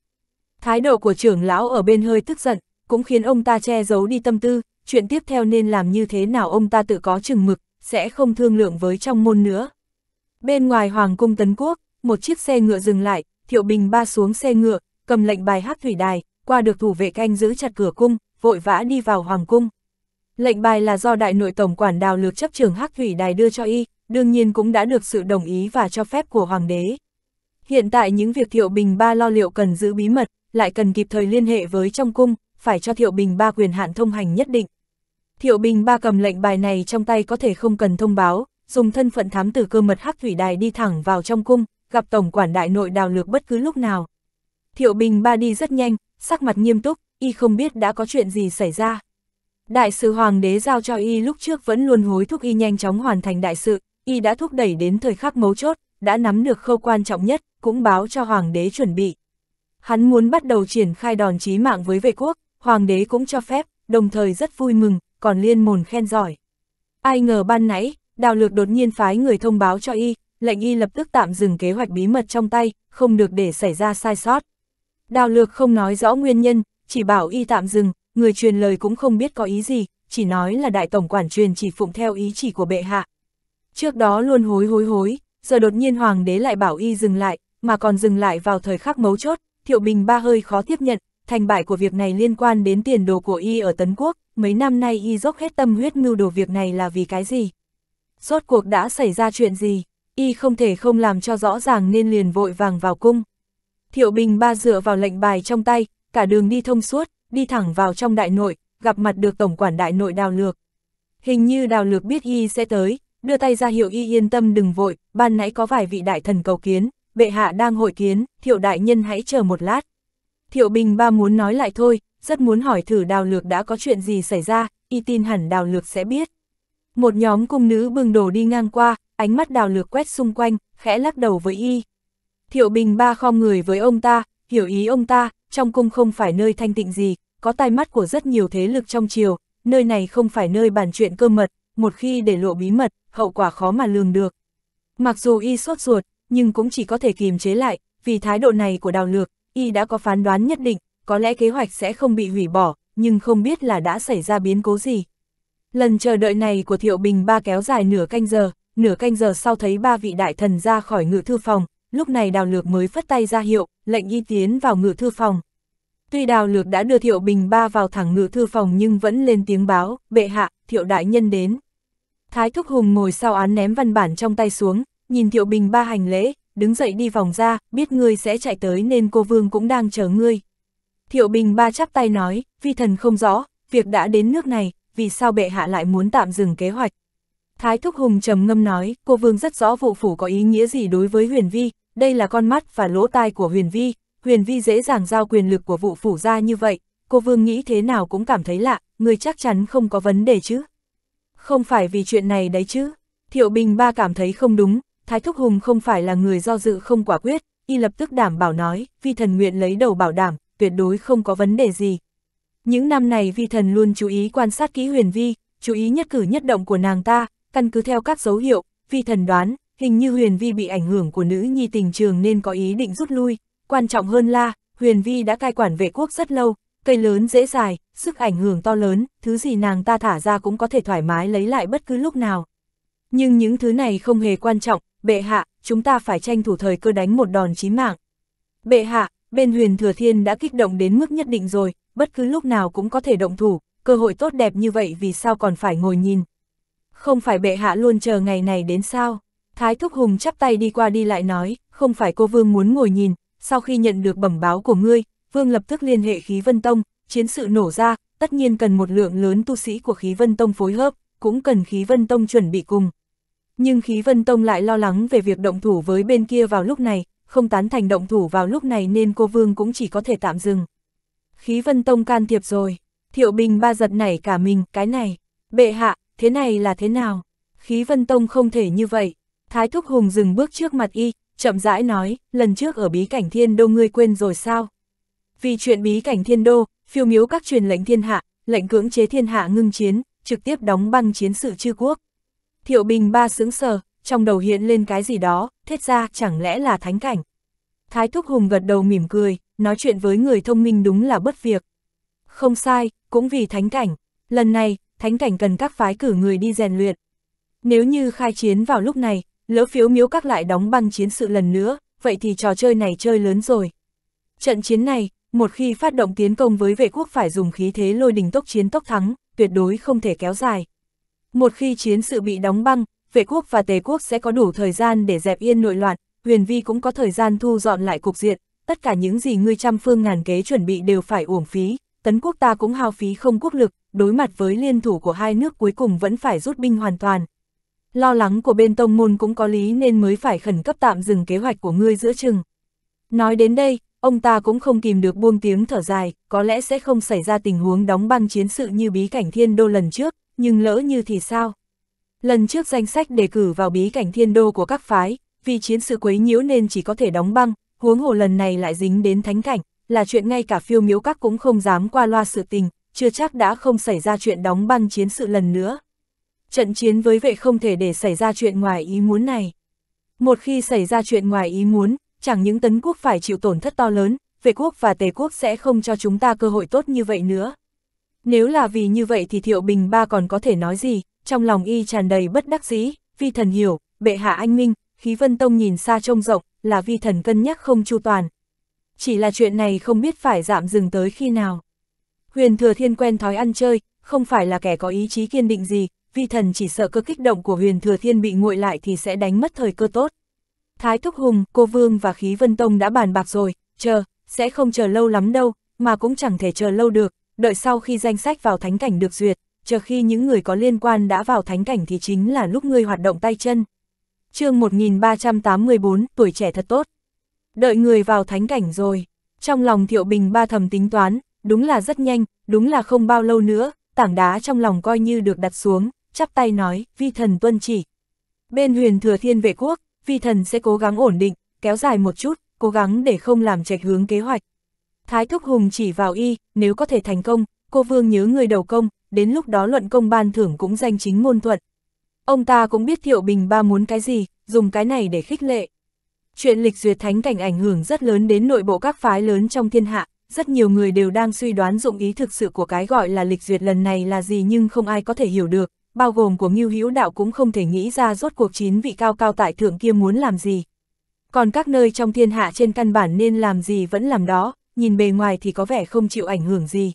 Thái độ của trưởng lão ở bên hơi tức giận, cũng khiến ông ta che giấu đi tâm tư, chuyện tiếp theo nên làm như thế nào ông ta tự có chừng mực, sẽ không thương lượng với trong môn nữa. Bên ngoài Hoàng cung Tấn Quốc, một chiếc xe ngựa dừng lại, Thiệu Bình ba xuống xe ngựa, cầm lệnh bài hát thủy đài, qua được thủ vệ canh giữ chặt cửa cung, vội vã đi vào Hoàng cung. Lệnh bài là do Đại nội tổng quản đào lược chấp trường Hắc Thủy Đài đưa cho y, đương nhiên cũng đã được sự đồng ý và cho phép của Hoàng đế. Hiện tại những việc Thiệu Bình Ba lo liệu cần giữ bí mật, lại cần kịp thời liên hệ với trong cung, phải cho Thiệu Bình Ba quyền hạn thông hành nhất định. Thiệu Bình ba cầm lệnh bài này trong tay có thể không cần thông báo, dùng thân phận thám tử cơ mật hắc thủy đài đi thẳng vào trong cung, gặp tổng quản đại nội đào lược bất cứ lúc nào. Thiệu Bình ba đi rất nhanh, sắc mặt nghiêm túc, y không biết đã có chuyện gì xảy ra. Đại sự hoàng đế giao cho y lúc trước vẫn luôn hối thúc y nhanh chóng hoàn thành đại sự, y đã thúc đẩy đến thời khắc mấu chốt, đã nắm được khâu quan trọng nhất, cũng báo cho hoàng đế chuẩn bị. Hắn muốn bắt đầu triển khai đòn chí mạng với vệ quốc, hoàng đế cũng cho phép, đồng thời rất vui mừng, còn liên mồn khen giỏi. Ai ngờ ban nãy, đào lược đột nhiên phái người thông báo cho y, lệnh y lập tức tạm dừng kế hoạch bí mật trong tay, không được để xảy ra sai sót. Đào lược không nói rõ nguyên nhân, chỉ bảo y tạm dừng, người truyền lời cũng không biết có ý gì, chỉ nói là đại tổng quản truyền chỉ phụng theo ý chỉ của bệ hạ. Trước đó luôn hối hối hối, giờ đột nhiên hoàng đế lại bảo y dừng lại, mà còn dừng lại vào thời khắc mấu chốt, thiệu bình ba hơi khó tiếp nhận, thành bại của việc này liên quan đến tiền đồ của y ở Tấn Quốc, mấy năm nay y dốc hết tâm huyết mưu đồ việc này là vì cái gì? Rốt cuộc đã xảy ra chuyện gì? Y không thể không làm cho rõ ràng nên liền vội vàng vào cung. Thiệu Bình ba dựa vào lệnh bài trong tay, cả đường đi thông suốt, đi thẳng vào trong đại nội, gặp mặt được tổng quản đại nội đào lược. Hình như đào lược biết y sẽ tới, đưa tay ra hiệu y yên tâm đừng vội, ban nãy có vài vị đại thần cầu kiến, bệ hạ đang hội kiến, thiệu đại nhân hãy chờ một lát. Thiệu Bình ba muốn nói lại thôi, rất muốn hỏi thử đào lược đã có chuyện gì xảy ra, y tin hẳn đào lược sẽ biết. Một nhóm cung nữ bưng đồ đi ngang qua, ánh mắt đào lược quét xung quanh, khẽ lắc đầu với y. Thiệu Bình ba khom người với ông ta, hiểu ý ông ta, trong cung không phải nơi thanh tịnh gì, có tai mắt của rất nhiều thế lực trong triều, nơi này không phải nơi bàn chuyện cơ mật, một khi để lộ bí mật, hậu quả khó mà lường được. Mặc dù y sốt ruột, nhưng cũng chỉ có thể kìm chế lại, vì thái độ này của đào lược, y đã có phán đoán nhất định, có lẽ kế hoạch sẽ không bị hủy bỏ, nhưng không biết là đã xảy ra biến cố gì. Lần chờ đợi này của Thiệu Bình ba kéo dài nửa canh giờ, nửa canh giờ sau thấy ba vị đại thần ra khỏi ngự thư phòng, lúc này đào lược mới phất tay ra hiệu, lệnh y tiến vào ngự thư phòng. Tuy đào lược đã đưa Thiệu Bình ba vào thẳng ngự thư phòng nhưng vẫn lên tiếng báo, bệ hạ, Thiệu Đại Nhân đến. Thái Thúc Hùng ngồi sau án ném văn bản trong tay xuống, nhìn Thiệu Bình ba hành lễ, đứng dậy đi vòng ra, biết ngươi sẽ chạy tới nên cô Vương cũng đang chờ ngươi, Thiệu Bình ba chắp tay nói, vi thần không rõ, việc đã đến nước này, vì sao bệ hạ lại muốn tạm dừng kế hoạch. Thái Thúc Hùng trầm ngâm nói, cô Vương rất rõ vụ phủ có ý nghĩa gì đối với Huyền Vi, đây là con mắt và lỗ tai của Huyền Vi, Huyền Vi dễ dàng giao quyền lực của vụ phủ ra như vậy, cô Vương nghĩ thế nào cũng cảm thấy lạ, người chắc chắn không có vấn đề chứ. Không phải vì chuyện này đấy chứ, Thiệu Bình ba cảm thấy không đúng, Thái Thúc Hùng không phải là người do dự không quả quyết, y lập tức đảm bảo nói, vi thần nguyện lấy đầu bảo đảm, tuyệt đối không có vấn đề gì. Những năm này vi thần luôn chú ý quan sát kỹ huyền vi, chú ý nhất cử nhất động của nàng ta, căn cứ theo các dấu hiệu, vi thần đoán, hình như huyền vi bị ảnh hưởng của nữ nhi tình trường nên có ý định rút lui. Quan trọng hơn là, huyền vi đã cai quản vệ quốc rất lâu, cây lớn dễ dài, sức ảnh hưởng to lớn, thứ gì nàng ta thả ra cũng có thể thoải mái lấy lại bất cứ lúc nào. Nhưng những thứ này không hề quan trọng, bệ hạ, chúng ta phải tranh thủ thời cơ đánh một đòn chí mạng. Bệ hạ, bên huyền thừa thiên đã kích động đến mức nhất định rồi, bất cứ lúc nào cũng có thể động thủ, cơ hội tốt đẹp như vậy vì sao còn phải ngồi nhìn. Không phải bệ hạ luôn chờ ngày này đến sao? Thái Thúc Hùng chắp tay đi qua đi lại nói, không phải cô Vương muốn ngồi nhìn, sau khi nhận được bẩm báo của ngươi, Vương lập tức liên hệ khí vân tông, chiến sự nổ ra, tất nhiên cần một lượng lớn tu sĩ của khí vân tông phối hợp, cũng cần khí vân tông chuẩn bị cùng. Nhưng khí vân tông lại lo lắng về việc động thủ với bên kia vào lúc này, không tán thành động thủ vào lúc này nên cô Vương cũng chỉ có thể tạm dừng. Khí Vân Tông can thiệp rồi, Thiệu Bình ba giật nảy cả mình, cái này, bệ hạ, thế này là thế nào? Khí Vân Tông không thể như vậy. Thái Thúc Hùng dừng bước trước mặt y, chậm rãi nói, lần trước ở bí cảnh thiên đô ngươi quên rồi sao? Vì chuyện bí cảnh thiên đô, phiêu miếu các truyền lệnh thiên hạ, lệnh cưỡng chế thiên hạ ngưng chiến, trực tiếp đóng băng chiến sự chư quốc. Thiệu Bình ba sướng sờ, trong đầu hiện lên cái gì đó, thiết ra chẳng lẽ là thánh cảnh. Thái Thúc Hùng gật đầu mỉm cười, nói chuyện với người thông minh đúng là bất việc. Không sai, cũng vì thánh cảnh, lần này, thánh cảnh cần các phái cử người đi rèn luyện. Nếu như khai chiến vào lúc này, lỡ phiếu miếu các lại đóng băng chiến sự lần nữa, vậy thì trò chơi này chơi lớn rồi. Trận chiến này, một khi phát động tiến công với vệ quốc phải dùng khí thế lôi đình tốc chiến tốc thắng, tuyệt đối không thể kéo dài. Một khi chiến sự bị đóng băng, vệ quốc và tề quốc sẽ có đủ thời gian để dẹp yên nội loạn, huyền vi cũng có thời gian thu dọn lại cục diện, tất cả những gì ngươi trăm phương ngàn kế chuẩn bị đều phải uổng phí, tấn quốc ta cũng hao phí không quốc lực, đối mặt với liên thủ của hai nước cuối cùng vẫn phải rút binh hoàn toàn. Lo lắng của bên tông môn cũng có lý nên mới phải khẩn cấp tạm dừng kế hoạch của ngươi giữa chừng. Nói đến đây, ông ta cũng không kìm được buông tiếng thở dài, có lẽ sẽ không xảy ra tình huống đóng băng chiến sự như bí cảnh thiên đô lần trước, nhưng lỡ như thì sao? Lần trước danh sách đề cử vào bí cảnh thiên đô của các phái, vì chiến sự quấy nhiễu nên chỉ có thể đóng băng, huống hồ lần này lại dính đến thánh cảnh, là chuyện ngay cả phiêu miếu các cũng không dám qua loa sự tình, chưa chắc đã không xảy ra chuyện đóng băng chiến sự lần nữa. Trận chiến với vệ không thể để xảy ra chuyện ngoài ý muốn này. Một khi xảy ra chuyện ngoài ý muốn, chẳng những tấn quốc phải chịu tổn thất to lớn, vệ quốc và tề quốc sẽ không cho chúng ta cơ hội tốt như vậy nữa. Nếu là vì như vậy thì Thiệu Bình Ba còn có thể nói gì, trong lòng y tràn đầy bất đắc dĩ, vi thần hiểu, bệ hạ anh minh, khí vân tông nhìn xa trông rộng, là vi thần cân nhắc không chu toàn. Chỉ là chuyện này không biết phải giảm dừng tới khi nào. Huyền Thừa Thiên quen thói ăn chơi, không phải là kẻ có ý chí kiên định gì, vi thần chỉ sợ cơ kích động của Huyền Thừa Thiên bị nguội lại thì sẽ đánh mất thời cơ tốt. Thái Thúc Hùng, Cô Vương và Khí Vân Tông đã bàn bạc rồi, chờ, sẽ không chờ lâu lắm đâu, mà cũng chẳng thể chờ lâu được, đợi sau khi danh sách vào thánh cảnh được duyệt, chờ khi những người có liên quan đã vào thánh cảnh thì chính là lúc ngươi hoạt động tay chân. chương 1384, tuổi trẻ thật tốt. Đợi người vào thánh cảnh rồi, trong lòng Thiệu Bình ba thầm tính toán, đúng là rất nhanh, đúng là không bao lâu nữa, tảng đá trong lòng coi như được đặt xuống, chắp tay nói, vi thần tuân chỉ. Bên huyền thừa thiên vệ quốc, vi thần sẽ cố gắng ổn định, kéo dài một chút, cố gắng để không làm chệch hướng kế hoạch. Thái Thúc Hùng chỉ vào y, nếu có thể thành công, cô Vương nhớ người đầu công, đến lúc đó luận công ban thưởng cũng danh chính ngôn thuận. Ông ta cũng biết Thiệu Bình Ba muốn cái gì, dùng cái này để khích lệ. Chuyện lịch duyệt thánh cảnh ảnh hưởng rất lớn đến nội bộ các phái lớn trong thiên hạ, rất nhiều người đều đang suy đoán dụng ý thực sự của cái gọi là lịch duyệt lần này là gì nhưng không ai có thể hiểu được, bao gồm của Ngưu Hữu Đạo cũng không thể nghĩ ra rốt cuộc chín vị cao cao tại thượng kia muốn làm gì. Còn các nơi trong thiên hạ trên căn bản nên làm gì vẫn làm đó, nhìn bề ngoài thì có vẻ không chịu ảnh hưởng gì.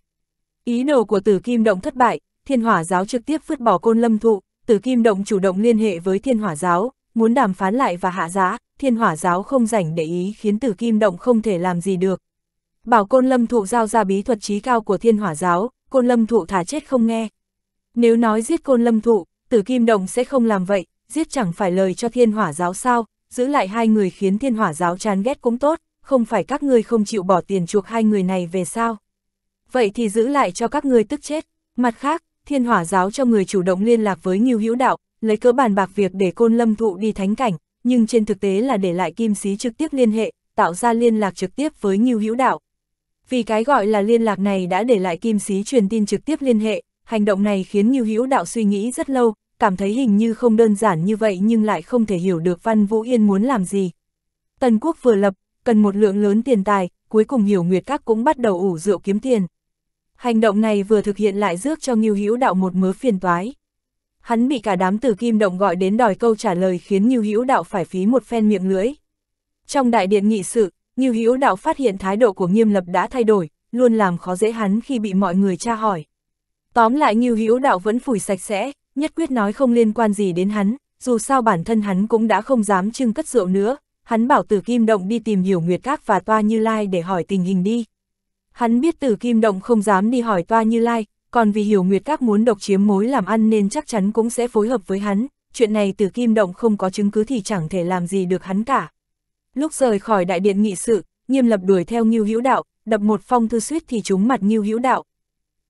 Ý đồ của tử kim động thất bại, thiên hỏa giáo trực tiếp vứt bỏ côn lâm thụ, tử kim động chủ động liên hệ với thiên hỏa giáo, muốn đàm phán lại và hạ giá, thiên hỏa giáo không rảnh để ý khiến tử kim động không thể làm gì được. Bảo côn lâm thụ giao ra bí thuật trí cao của thiên hỏa giáo, côn lâm thụ thả chết không nghe. Nếu nói giết côn lâm thụ, tử kim động sẽ không làm vậy, giết chẳng phải lời cho thiên hỏa giáo sao, giữ lại hai người khiến thiên hỏa giáo chán ghét cũng tốt không phải các ngươi không chịu bỏ tiền chuộc hai người này về sao? Vậy thì giữ lại cho các ngươi tức chết. Mặt khác, thiên hỏa giáo cho người chủ động liên lạc với Ngưu Hữu Đạo, lấy cớ bàn bạc việc để côn lâm thụ đi thánh cảnh, nhưng trên thực tế là để lại kim sĩ trực tiếp liên hệ, tạo ra liên lạc trực tiếp với Ngưu Hữu Đạo. Vì cái gọi là liên lạc này đã để lại kim sĩ truyền tin trực tiếp liên hệ, hành động này khiến Ngưu Hữu Đạo suy nghĩ rất lâu, cảm thấy hình như không đơn giản như vậy nhưng lại không thể hiểu được Văn Vũ Yên muốn làm gì. Tần Quốc vừa lập, cần một lượng lớn tiền tài, cuối cùng hiểu nguyệt các cũng bắt đầu ủ rượu kiếm tiền. Hành động này vừa thực hiện lại rước cho Ngưu Hữu Đạo một mớ phiền toái. Hắn bị cả đám tử kim động gọi đến đòi câu trả lời khiến Ngưu Hữu Đạo phải phí một phen miệng lưỡi. Trong đại điện nghị sự, Ngưu Hữu Đạo phát hiện thái độ của Nghiêm Lập đã thay đổi, luôn làm khó dễ hắn khi bị mọi người tra hỏi. Tóm lại Ngưu Hữu Đạo vẫn phủi sạch sẽ, nhất quyết nói không liên quan gì đến hắn, dù sao bản thân hắn cũng đã không dám trưng cất rượu nữa, hắn bảo Tử Kim Động đi tìm hiểu Nguyệt Các và Toa Như Lai để hỏi tình hình đi. Hắn biết Tử Kim Động không dám đi hỏi Toa Như Lai, còn vì hiểu Nguyệt Các muốn độc chiếm mối làm ăn nên chắc chắn cũng sẽ phối hợp với hắn, chuyện này Tử Kim Động không có chứng cứ thì chẳng thể làm gì được hắn cả. Lúc rời khỏi đại điện nghị sự, Nghiêm Lập đuổi theo Ngưu Hữu Đạo, đập một phong thư suýt thì trúng mặt Ngưu Hữu Đạo.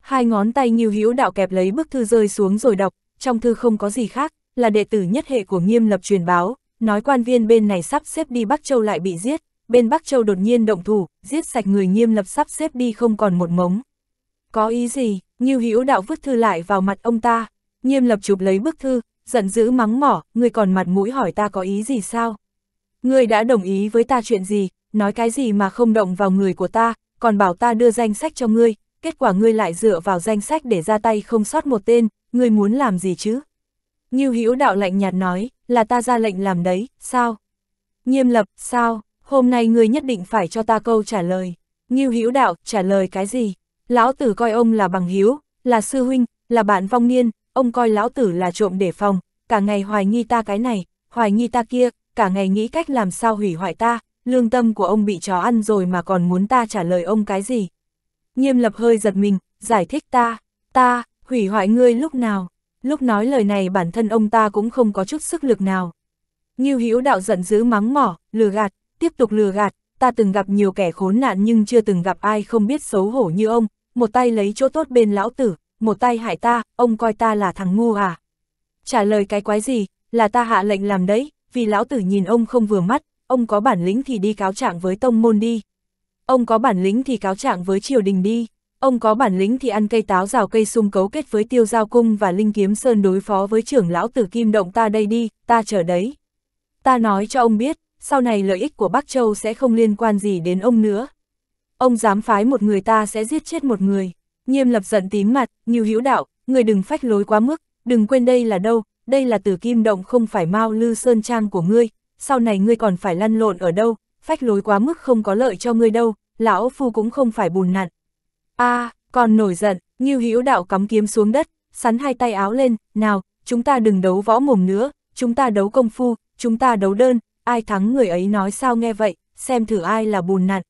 Hai ngón tay Ngưu Hữu Đạo kẹp lấy bức thư rơi xuống rồi đọc, trong thư không có gì khác, là đệ tử nhất hệ của Nghiêm Lập truyền báo, nói quan viên bên này sắp xếp đi Bắc Châu lại bị giết, bên Bắc Châu đột nhiên động thủ, giết sạch người nghiêm lập sắp xếp đi không còn một mống. Có ý gì, như Hữu Đạo vứt thư lại vào mặt ông ta, nghiêm lập chụp lấy bức thư, giận dữ mắng mỏ, người còn mặt mũi hỏi ta có ý gì sao? Người đã đồng ý với ta chuyện gì, nói cái gì mà không động vào người của ta, còn bảo ta đưa danh sách cho ngươi, kết quả ngươi lại dựa vào danh sách để ra tay không sót một tên, ngươi muốn làm gì chứ? như Hữu Đạo lạnh nhạt nói, là ta ra lệnh làm đấy, sao? Nghiêm lập, sao? Hôm nay ngươi nhất định phải cho ta câu trả lời. Ngưu Hữu Đạo, trả lời cái gì? Lão tử coi ông là bằng hiếu, là sư huynh, là bạn vong niên, ông coi lão tử là trộm để phòng, cả ngày hoài nghi ta cái này, hoài nghi ta kia, cả ngày nghĩ cách làm sao hủy hoại ta, lương tâm của ông bị chó ăn rồi mà còn muốn ta trả lời ông cái gì. Nghiêm lập hơi giật mình, giải thích ta, ta, hủy hoại ngươi lúc nào, lúc nói lời này bản thân ông ta cũng không có chút sức lực nào. Ngưu Hữu Đạo giận dữ mắng mỏ, lừa gạt, tiếp tục lừa gạt, ta từng gặp nhiều kẻ khốn nạn nhưng chưa từng gặp ai không biết xấu hổ như ông, một tay lấy chỗ tốt bên lão tử, một tay hại ta, ông coi ta là thằng ngu à. Trả lời cái quái gì, là ta hạ lệnh làm đấy, vì lão tử nhìn ông không vừa mắt, ông có bản lĩnh thì đi cáo trạng với tông môn đi. Ông có bản lĩnh thì cáo trạng với triều đình đi. Ông có bản lĩnh thì ăn cây táo rào cây sung cấu kết với tiêu giao cung và linh kiếm sơn đối phó với trưởng lão tử kim động ta đây đi, ta chờ đấy. Ta nói cho ông biết, sau này lợi ích của Bắc Châu sẽ không liên quan gì đến ông nữa. Ông dám phái một người ta sẽ giết chết một người. Nghiêm lập giận tím mặt, như hữu đạo, người đừng phách lối quá mức, đừng quên đây là đâu, đây là tử kim động không phải mau lư sơn trang của ngươi, sau này ngươi còn phải lăn lộn ở đâu, phách lối quá mức không có lợi cho ngươi đâu, lão phu cũng không phải bùn nặn, a à, còn nổi giận, Như Hữu Đạo cắm kiếm xuống đất, sắn hai tay áo lên, nào, chúng ta đừng đấu võ mồm nữa, chúng ta đấu công phu, chúng ta đấu đơn, ai thắng người ấy nói sao nghe vậy, xem thử ai là bùn nặn.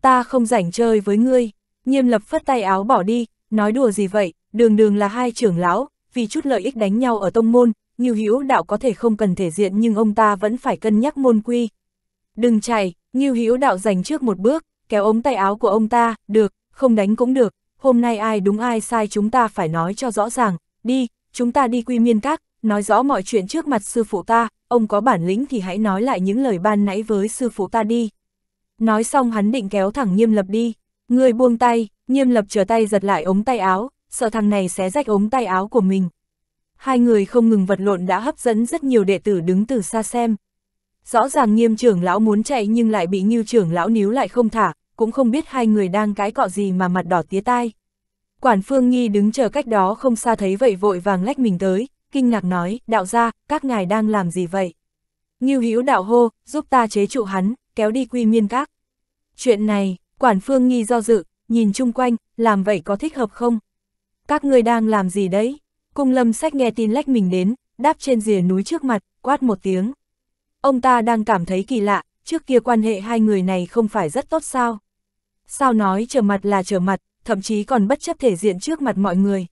Ta không rảnh chơi với ngươi, nghiêm lập phất tay áo bỏ đi, nói đùa gì vậy, đường đường là hai trưởng lão, vì chút lợi ích đánh nhau ở tông môn, Như Hữu Đạo có thể không cần thể diện nhưng ông ta vẫn phải cân nhắc môn quy. Đừng chạy, Như Hữu Đạo giành trước một bước, kéo ống tay áo của ông ta, được, không đánh cũng được, hôm nay ai đúng ai sai chúng ta phải nói cho rõ ràng, đi, chúng ta đi quy miên các, nói rõ mọi chuyện trước mặt sư phụ ta, ông có bản lĩnh thì hãy nói lại những lời ban nãy với sư phụ ta đi. Nói xong hắn định kéo thẳng nghiêm lập đi, người buông tay, nghiêm lập trở tay giật lại ống tay áo, sợ thằng này xé rách ống tay áo của mình. Hai người không ngừng vật lộn đã hấp dẫn rất nhiều đệ tử đứng từ xa xem. Rõ ràng nghiêm trưởng lão muốn chạy nhưng lại bị nghiêu trưởng lão níu lại không thả, cũng không biết hai người đang cái cọ gì mà mặt đỏ tía tai. Quản Phương Nghi đứng chờ cách đó không xa thấy vậy vội vàng lách mình tới, kinh ngạc nói, đạo gia các ngài đang làm gì vậy? Ngưu Hữu đạo hô, giúp ta chế trụ hắn, kéo đi quy miên các. Chuyện này, Quản Phương Nghi do dự, nhìn chung quanh, làm vậy có thích hợp không? Các người đang làm gì đấy? Cung lâm sách nghe tin lách mình đến, đáp trên rìa núi trước mặt, quát một tiếng. Ông ta đang cảm thấy kỳ lạ, trước kia quan hệ hai người này không phải rất tốt sao? Sao nói trở mặt là trở mặt, thậm chí còn bất chấp thể diện trước mặt mọi người.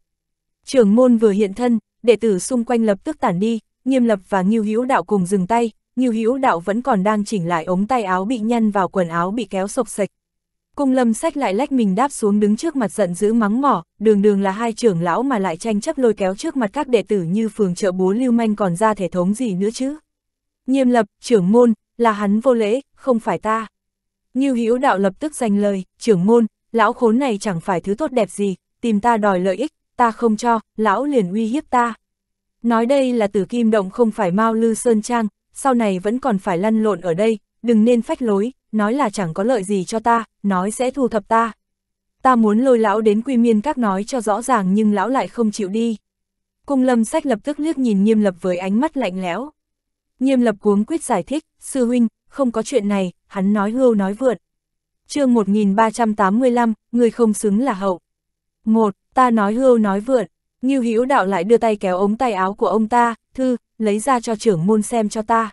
Trưởng môn vừa hiện thân, đệ tử xung quanh lập tức tản đi, nghiêm lập và Ngưu Hữu Đạo cùng dừng tay, Ngưu Hữu Đạo vẫn còn đang chỉnh lại ống tay áo bị nhăn vào quần áo bị kéo sộc sạch. Cung Lâm Sách lại lách mình đáp xuống đứng trước mặt giận dữ mắng mỏ, đường đường là hai trưởng lão mà lại tranh chấp lôi kéo trước mặt các đệ tử như phường trợ bố lưu manh còn ra thể thống gì nữa chứ. Nghiêm lập, trưởng môn, là hắn vô lễ, không phải ta. Như Hữu đạo lập tức giành lời, trưởng môn, lão khốn này chẳng phải thứ tốt đẹp gì, tìm ta đòi lợi ích, ta không cho, lão liền uy hiếp ta. Nói đây là tử kim động không phải Mao Lư Sơn Trang, sau này vẫn còn phải lăn lộn ở đây, đừng nên phách lối, nói là chẳng có lợi gì cho ta, nói sẽ thu thập ta. Ta muốn lôi lão đến quy miên các nói cho rõ ràng nhưng lão lại không chịu đi. Cung lâm sách lập tức liếc nhìn nghiêm lập với ánh mắt lạnh lẽo. Nghiêm lập cuống quyết giải thích, sư huynh, không có chuyện này, hắn nói hưu nói vượt. chương 1385, người không xứng là hậu. một Ta nói hưu nói vượt, Ngưu Hữu Đạo lại đưa tay kéo ống tay áo của ông ta, thư, lấy ra cho trưởng môn xem cho ta.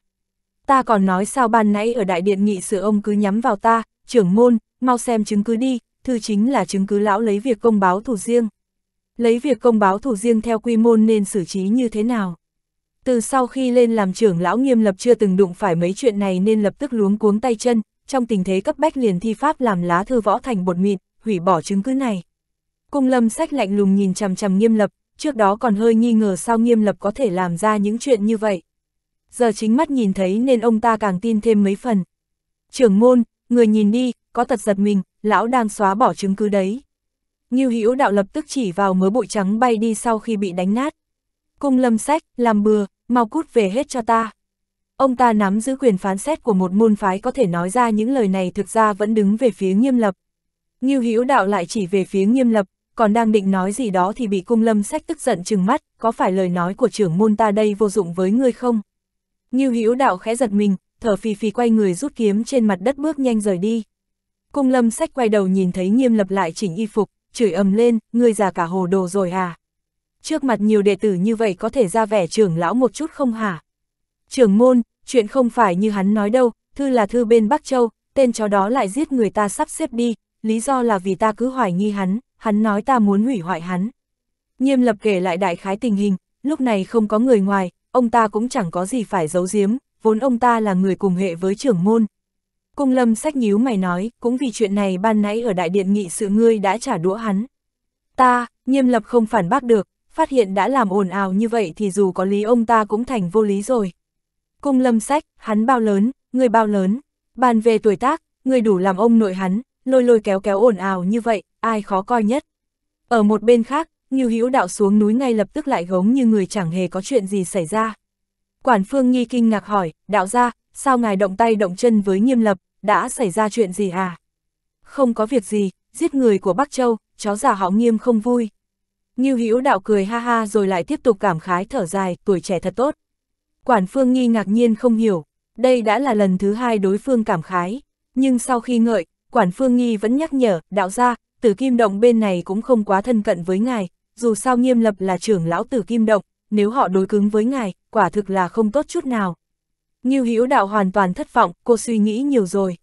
Ta còn nói sao ban nãy ở đại điện nghị sự ông cứ nhắm vào ta, trưởng môn, mau xem chứng cứ đi, thư chính là chứng cứ lão lấy việc công báo thủ riêng. Lấy việc công báo thủ riêng theo quy môn nên xử trí như thế nào? Từ sau khi lên làm trưởng lão nghiêm lập chưa từng đụng phải mấy chuyện này nên lập tức luống cuống tay chân, trong tình thế cấp bách liền thi pháp làm lá thư võ thành bột mịn, hủy bỏ chứng cứ này. Cung lâm sách lạnh lùng nhìn chằm chằm nghiêm lập, trước đó còn hơi nghi ngờ sao nghiêm lập có thể làm ra những chuyện như vậy. Giờ chính mắt nhìn thấy nên ông ta càng tin thêm mấy phần. Trưởng môn, người nhìn đi, có tật giật mình, lão đang xóa bỏ chứng cứ đấy. Nghiêu hữu đạo lập tức chỉ vào mớ bụi trắng bay đi sau khi bị đánh nát. Cung lâm sách, làm bừa, mau cút về hết cho ta. Ông ta nắm giữ quyền phán xét của một môn phái có thể nói ra những lời này thực ra vẫn đứng về phía nghiêm lập. Ngưu Hữu đạo lại chỉ về phía nghiêm lập, còn đang định nói gì đó thì bị cung lâm sách tức giận chừng mắt, có phải lời nói của trưởng môn ta đây vô dụng với ngươi không? Ngưu Hữu đạo khẽ giật mình, thở phì phì quay người rút kiếm trên mặt đất bước nhanh rời đi. Cung lâm sách quay đầu nhìn thấy nghiêm lập lại chỉnh y phục, chửi ầm lên, ngươi già cả hồ đồ rồi à? trước mặt nhiều đệ tử như vậy có thể ra vẻ trưởng lão một chút không hả? Trưởng môn, chuyện không phải như hắn nói đâu, thư là thư bên Bắc Châu, tên chó đó lại giết người ta sắp xếp đi, lý do là vì ta cứ hoài nghi hắn, hắn nói ta muốn hủy hoại hắn. Nghiêm lập kể lại đại khái tình hình, lúc này không có người ngoài, ông ta cũng chẳng có gì phải giấu giếm, vốn ông ta là người cùng hệ với trưởng môn. Cung lâm sách nhíu mày nói, cũng vì chuyện này ban nãy ở đại điện nghị sự ngươi đã trả đũa hắn. Ta, nghiêm lập không phản bác được, phát hiện đã làm ồn ào như vậy thì dù có lý ông ta cũng thành vô lý rồi. Cung lâm sách, hắn bao lớn, người bao lớn, bàn về tuổi tác, người đủ làm ông nội hắn, lôi lôi kéo kéo ồn ào như vậy, ai khó coi nhất. Ở một bên khác, Ngưu Hữu đạo xuống núi ngay lập tức lại gống như người chẳng hề có chuyện gì xảy ra. Quản Phương Nghi kinh ngạc hỏi, đạo ra, sao ngài động tay động chân với nghiêm lập, đã xảy ra chuyện gì à? Không có việc gì, giết người của Bắc Châu, chó già họ nghiêm không vui. Ngưu Hữu Đạo cười ha ha rồi lại tiếp tục cảm khái thở dài, tuổi trẻ thật tốt. Quản Phương Nghi ngạc nhiên không hiểu, đây đã là lần thứ hai đối phương cảm khái, nhưng sau khi ngợi, Quản Phương Nghi vẫn nhắc nhở, đạo gia tử kim động bên này cũng không quá thân cận với ngài, dù sao nghiêm lập là trưởng lão tử kim động, nếu họ đối cứng với ngài, quả thực là không tốt chút nào. Ngưu Hữu Đạo hoàn toàn thất vọng, cô suy nghĩ nhiều rồi.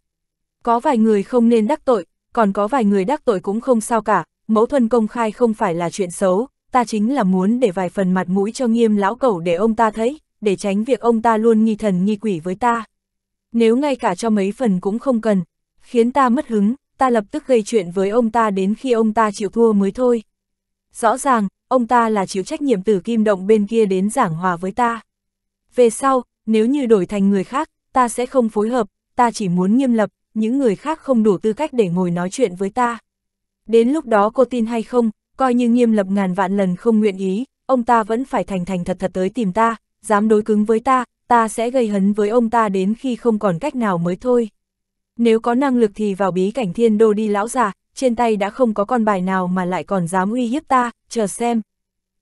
Có vài người không nên đắc tội, còn có vài người đắc tội cũng không sao cả, mẫu thuần công khai không phải là chuyện xấu, ta chính là muốn để vài phần mặt mũi cho nghiêm lão cẩu để ông ta thấy, để tránh việc ông ta luôn nghi thần nghi quỷ với ta. Nếu ngay cả cho mấy phần cũng không cần, khiến ta mất hứng, ta lập tức gây chuyện với ông ta đến khi ông ta chịu thua mới thôi. Rõ ràng, ông ta là chịu trách nhiệm từ kim động bên kia đến giảng hòa với ta. Về sau, nếu như đổi thành người khác, ta sẽ không phối hợp, ta chỉ muốn nghiêm lập, những người khác không đủ tư cách để ngồi nói chuyện với ta. Đến lúc đó cô tin hay không, coi như nghiêm lập ngàn vạn lần không nguyện ý, ông ta vẫn phải thành thành thật thật tới tìm ta, dám đối cứng với ta, ta sẽ gây hấn với ông ta đến khi không còn cách nào mới thôi. Nếu có năng lực thì vào bí cảnh thiên đô đi lão già, trên tay đã không có con bài nào mà lại còn dám uy hiếp ta, chờ xem.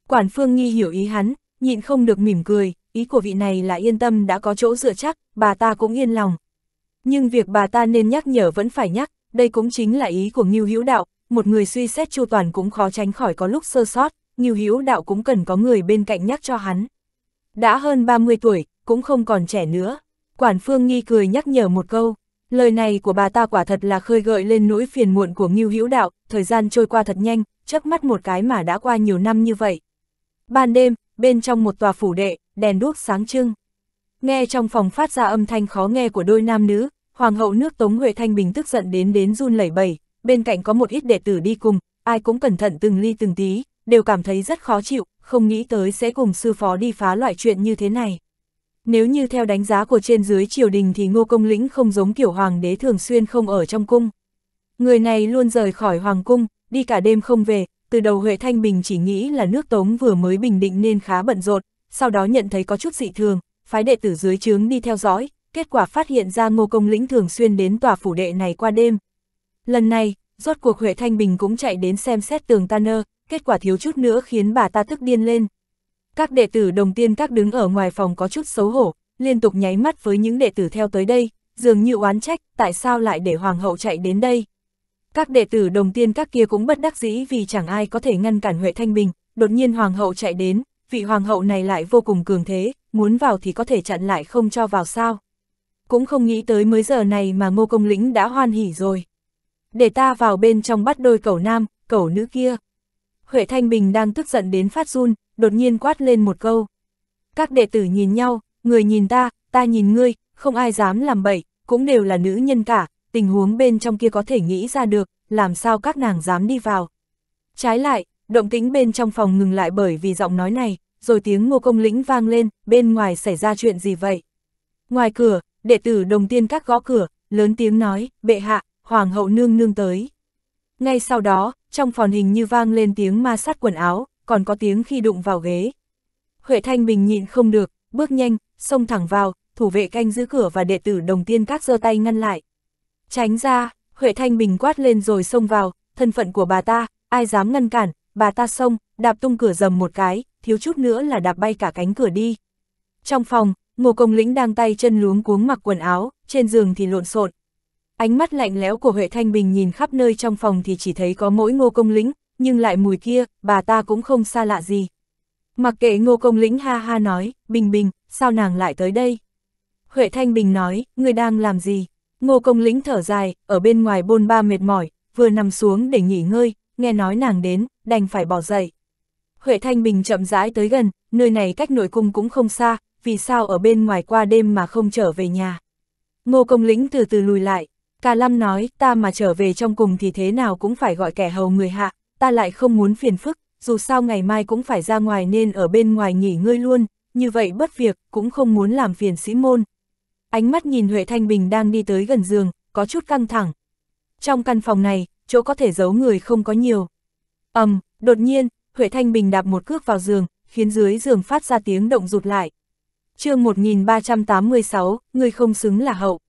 Quản phương nghi hiểu ý hắn, nhịn không được mỉm cười, ý của vị này là yên tâm đã có chỗ dựa chắc, bà ta cũng yên lòng. Nhưng việc bà ta nên nhắc nhở vẫn phải nhắc, đây cũng chính là ý của Ngưu Hữu Đạo, một người suy xét chu toàn cũng khó tránh khỏi có lúc sơ sót, nhiều hữu đạo cũng cần có người bên cạnh nhắc cho hắn. Đã hơn 30 tuổi, cũng không còn trẻ nữa. Quản Phương Nghi cười nhắc nhở một câu, lời này của bà ta quả thật là khơi gợi lên nỗi phiền muộn của Ngưu Hữu Đạo, thời gian trôi qua thật nhanh, chớp mắt một cái mà đã qua nhiều năm như vậy. Ban đêm, bên trong một tòa phủ đệ, đèn đuốc sáng trưng. Nghe trong phòng phát ra âm thanh khó nghe của đôi nam nữ, hoàng hậu nước Tống Huệ Thanh Bình tức giận đến đến run lẩy bẩy, bên cạnh có một ít đệ tử đi cùng, ai cũng cẩn thận từng ly từng tí, đều cảm thấy rất khó chịu, không nghĩ tới sẽ cùng sư phó đi phá loại chuyện như thế này. Nếu như theo đánh giá của trên dưới triều đình thì ngô công lĩnh không giống kiểu hoàng đế thường xuyên không ở trong cung. Người này luôn rời khỏi hoàng cung, đi cả đêm không về, từ đầu Huệ Thanh Bình chỉ nghĩ là nước Tống vừa mới bình định nên khá bận rộn, sau đó nhận thấy có chút dị thường, phái đệ tử dưới trướng đi theo dõi, kết quả phát hiện ra ngô công lĩnh thường xuyên đến tòa phủ đệ này qua đêm, Lần này, rốt cuộc Huệ Thanh Bình cũng chạy đến xem xét tường Tanner, kết quả thiếu chút nữa khiến bà ta tức điên lên. Các đệ tử đồng tiên các đứng ở ngoài phòng có chút xấu hổ, liên tục nháy mắt với những đệ tử theo tới đây, dường như oán trách, tại sao lại để hoàng hậu chạy đến đây. Các đệ tử đồng tiên các kia cũng bất đắc dĩ vì chẳng ai có thể ngăn cản Huệ Thanh Bình, đột nhiên hoàng hậu chạy đến, vị hoàng hậu này lại vô cùng cường thế, muốn vào thì có thể chặn lại không cho vào sao. Cũng không nghĩ tới mới giờ này mà ngô công lĩnh đã hoan hỉ rồi để ta vào bên trong bắt đôi cẩu nam, cẩu nữ kia. Huệ Thanh Bình đang tức giận đến phát run, đột nhiên quát lên một câu. Các đệ tử nhìn nhau, người nhìn ta, ta nhìn ngươi, không ai dám làm bậy, cũng đều là nữ nhân cả, tình huống bên trong kia có thể nghĩ ra được, làm sao các nàng dám đi vào. Trái lại, động tĩnh bên trong phòng ngừng lại bởi vì giọng nói này, rồi tiếng ngô công lĩnh vang lên, bên ngoài xảy ra chuyện gì vậy? Ngoài cửa, đệ tử đồng tiên các gõ cửa, lớn tiếng nói, bệ hạ, hoàng hậu nương nương tới. Ngay sau đó, trong phòn hình như vang lên tiếng ma sát quần áo, còn có tiếng khi đụng vào ghế. Huệ Thanh Bình nhịn không được, bước nhanh, xông thẳng vào, thủ vệ canh giữ cửa và đệ tử đồng tiên các giơ tay ngăn lại. Tránh ra, Huệ Thanh Bình quát lên rồi xông vào, thân phận của bà ta, ai dám ngăn cản, bà ta xông, đạp tung cửa dầm một cái, thiếu chút nữa là đạp bay cả cánh cửa đi. Trong phòng, Ngô Công Lĩnh đang tay chân luống cuống mặc quần áo, trên giường thì lộn xộn, Ánh mắt lạnh lẽo của Huệ Thanh Bình nhìn khắp nơi trong phòng thì chỉ thấy có mỗi ngô công lĩnh, nhưng lại mùi kia, bà ta cũng không xa lạ gì. Mặc kệ ngô công lĩnh ha ha nói, Bình Bình, sao nàng lại tới đây? Huệ Thanh Bình nói, người đang làm gì? Ngô công lĩnh thở dài, ở bên ngoài bôn ba mệt mỏi, vừa nằm xuống để nghỉ ngơi, nghe nói nàng đến, đành phải bỏ dậy. Huệ Thanh Bình chậm rãi tới gần, nơi này cách nội cung cũng không xa, vì sao ở bên ngoài qua đêm mà không trở về nhà. Ngô Công Lĩnh từ từ lùi lại, Cà Lam nói, ta mà trở về trong cùng thì thế nào cũng phải gọi kẻ hầu người hạ, ta lại không muốn phiền phức, dù sao ngày mai cũng phải ra ngoài nên ở bên ngoài nghỉ ngơi luôn, như vậy bất việc, cũng không muốn làm phiền sĩ môn. Ánh mắt nhìn Huệ Thanh Bình đang đi tới gần giường, có chút căng thẳng. Trong căn phòng này, chỗ có thể giấu người không có nhiều. ầm, um, đột nhiên, Huệ Thanh Bình đạp một cước vào giường, khiến dưới giường phát ra tiếng động rụt lại. chương 1386, người không xứng là hậu.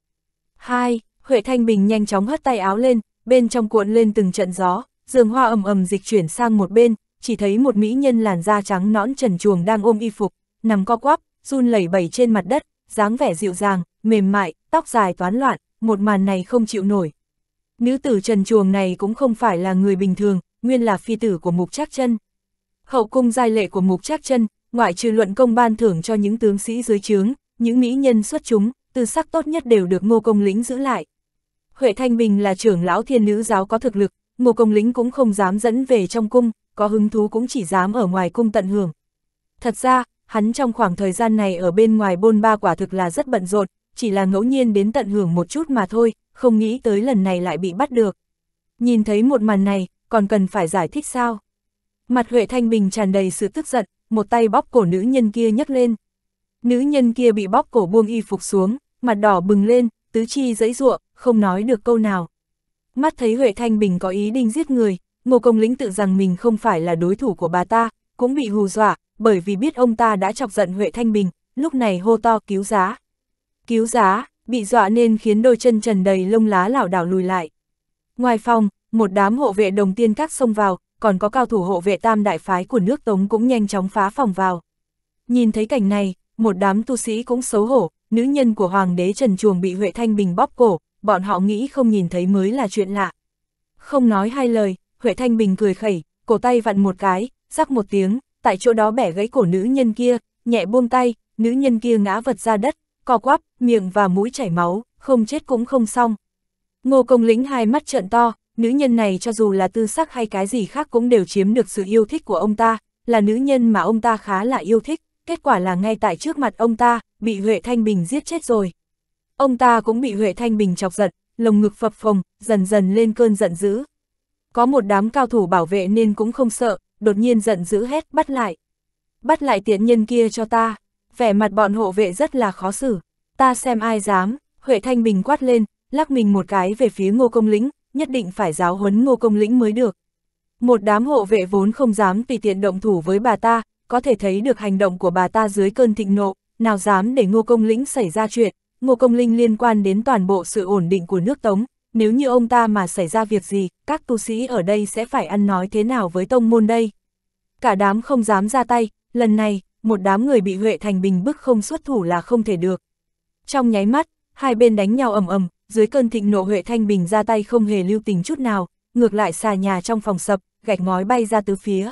2. Huệ Thanh Bình nhanh chóng hất tay áo lên, bên trong cuộn lên từng trận gió, giường hoa ầm ầm dịch chuyển sang một bên, chỉ thấy một mỹ nhân làn da trắng nõn trần chuồng đang ôm y phục, nằm co quắp, run lẩy bẩy trên mặt đất, dáng vẻ dịu dàng, mềm mại, tóc dài toán loạn, một màn này không chịu nổi. Nữ tử trần chuồng này cũng không phải là người bình thường, nguyên là phi tử của Mục Trác Chân. Hậu cung giai lệ của Mục Trác Chân, ngoại trừ luận công ban thưởng cho những tướng sĩ dưới trướng, những mỹ nhân xuất chúng, từ sắc tốt nhất đều được Ngô Công lĩnh giữ lại. Huệ Thanh Bình là trưởng lão thiên nữ giáo có thực lực, ngô công lính cũng không dám dẫn về trong cung, có hứng thú cũng chỉ dám ở ngoài cung tận hưởng. Thật ra, hắn trong khoảng thời gian này ở bên ngoài bôn ba quả thực là rất bận rộn, chỉ là ngẫu nhiên đến tận hưởng một chút mà thôi, không nghĩ tới lần này lại bị bắt được. Nhìn thấy một màn này, còn cần phải giải thích sao? Mặt Huệ Thanh Bình tràn đầy sự tức giận, một tay bóp cổ nữ nhân kia nhấc lên. Nữ nhân kia bị bóp cổ buông y phục xuống, mặt đỏ bừng lên, tứ chi dẫy ruộng, không nói được câu nào. Mắt thấy Huệ Thanh Bình có ý định giết người, Ngô Công Lĩnh tự rằng mình không phải là đối thủ của bà ta, cũng bị hù dọa, bởi vì biết ông ta đã chọc giận Huệ Thanh Bình, lúc này hô to cứu giá. Cứu giá, bị dọa nên khiến đôi chân trần đầy lông lá lảo đảo lùi lại. Ngoài phòng, một đám hộ vệ đồng tiên các xông vào, còn có cao thủ hộ vệ tam đại phái của nước Tống cũng nhanh chóng phá phòng vào. Nhìn thấy cảnh này, một đám tu sĩ cũng xấu hổ, nữ nhân của hoàng đế trần chuồng bị Huệ Thanh Bình bóp cổ, bọn họ nghĩ không nhìn thấy mới là chuyện lạ. Không nói hai lời, Huệ Thanh Bình cười khẩy, cổ tay vặn một cái, rắc một tiếng, tại chỗ đó bẻ gãy cổ nữ nhân kia, nhẹ buông tay, nữ nhân kia ngã vật ra đất, co quắp, miệng và mũi chảy máu, không chết cũng không xong. Ngô Công Lĩnh hai mắt trợn to, nữ nhân này cho dù là tư sắc hay cái gì khác cũng đều chiếm được sự yêu thích của ông ta, là nữ nhân mà ông ta khá là yêu thích, kết quả là ngay tại trước mặt ông ta, bị Huệ Thanh Bình giết chết rồi. Ông ta cũng bị Huệ Thanh Bình chọc giận, lồng ngực phập phồng, dần dần lên cơn giận dữ. Có một đám cao thủ bảo vệ nên cũng không sợ, đột nhiên giận dữ hét bắt lại. Bắt lại tiện nhân kia cho ta, vẻ mặt bọn hộ vệ rất là khó xử. Ta xem ai dám, Huệ Thanh Bình quát lên, lắc mình một cái về phía ngô công lĩnh, nhất định phải giáo huấn ngô công lĩnh mới được. Một đám hộ vệ vốn không dám tùy tiện động thủ với bà ta, có thể thấy được hành động của bà ta dưới cơn thịnh nộ, nào dám để ngô công lĩnh xảy ra chuyện, Ngô Công Linh liên quan đến toàn bộ sự ổn định của nước Tống, nếu như ông ta mà xảy ra việc gì, các tu sĩ ở đây sẽ phải ăn nói thế nào với tông môn đây. Cả đám không dám ra tay, lần này, một đám người bị Huệ Thành Bình bức không xuất thủ là không thể được. Trong nháy mắt, hai bên đánh nhau ầm ầm, dưới cơn thịnh nộ Huệ Thanh Bình ra tay không hề lưu tình chút nào, ngược lại xà nhà trong phòng sập, gạch ngói bay ra tứ phía.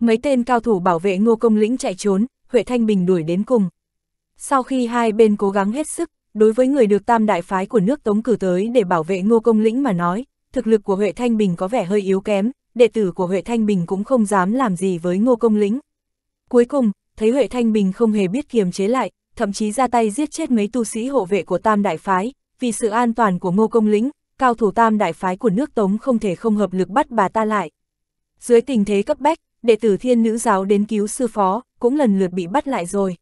Mấy tên cao thủ bảo vệ Ngô Công Lĩnh chạy trốn, Huệ Thanh Bình đuổi đến cùng, sau khi hai bên cố gắng hết sức, đối với người được tam đại phái của nước Tống cử tới để bảo vệ Ngô Công Lĩnh mà nói, thực lực của Huệ Thanh Bình có vẻ hơi yếu kém, đệ tử của Huệ Thanh Bình cũng không dám làm gì với Ngô Công Lĩnh. Cuối cùng, thấy Huệ Thanh Bình không hề biết kiềm chế lại, thậm chí ra tay giết chết mấy tu sĩ hộ vệ của Tam Đại Phái, vì sự an toàn của Ngô Công Lĩnh, cao thủ Tam Đại Phái của nước Tống không thể không hợp lực bắt bà ta lại. Dưới tình thế cấp bách, đệ tử thiên nữ giáo đến cứu sư phó, cũng lần lượt bị bắt lại rồi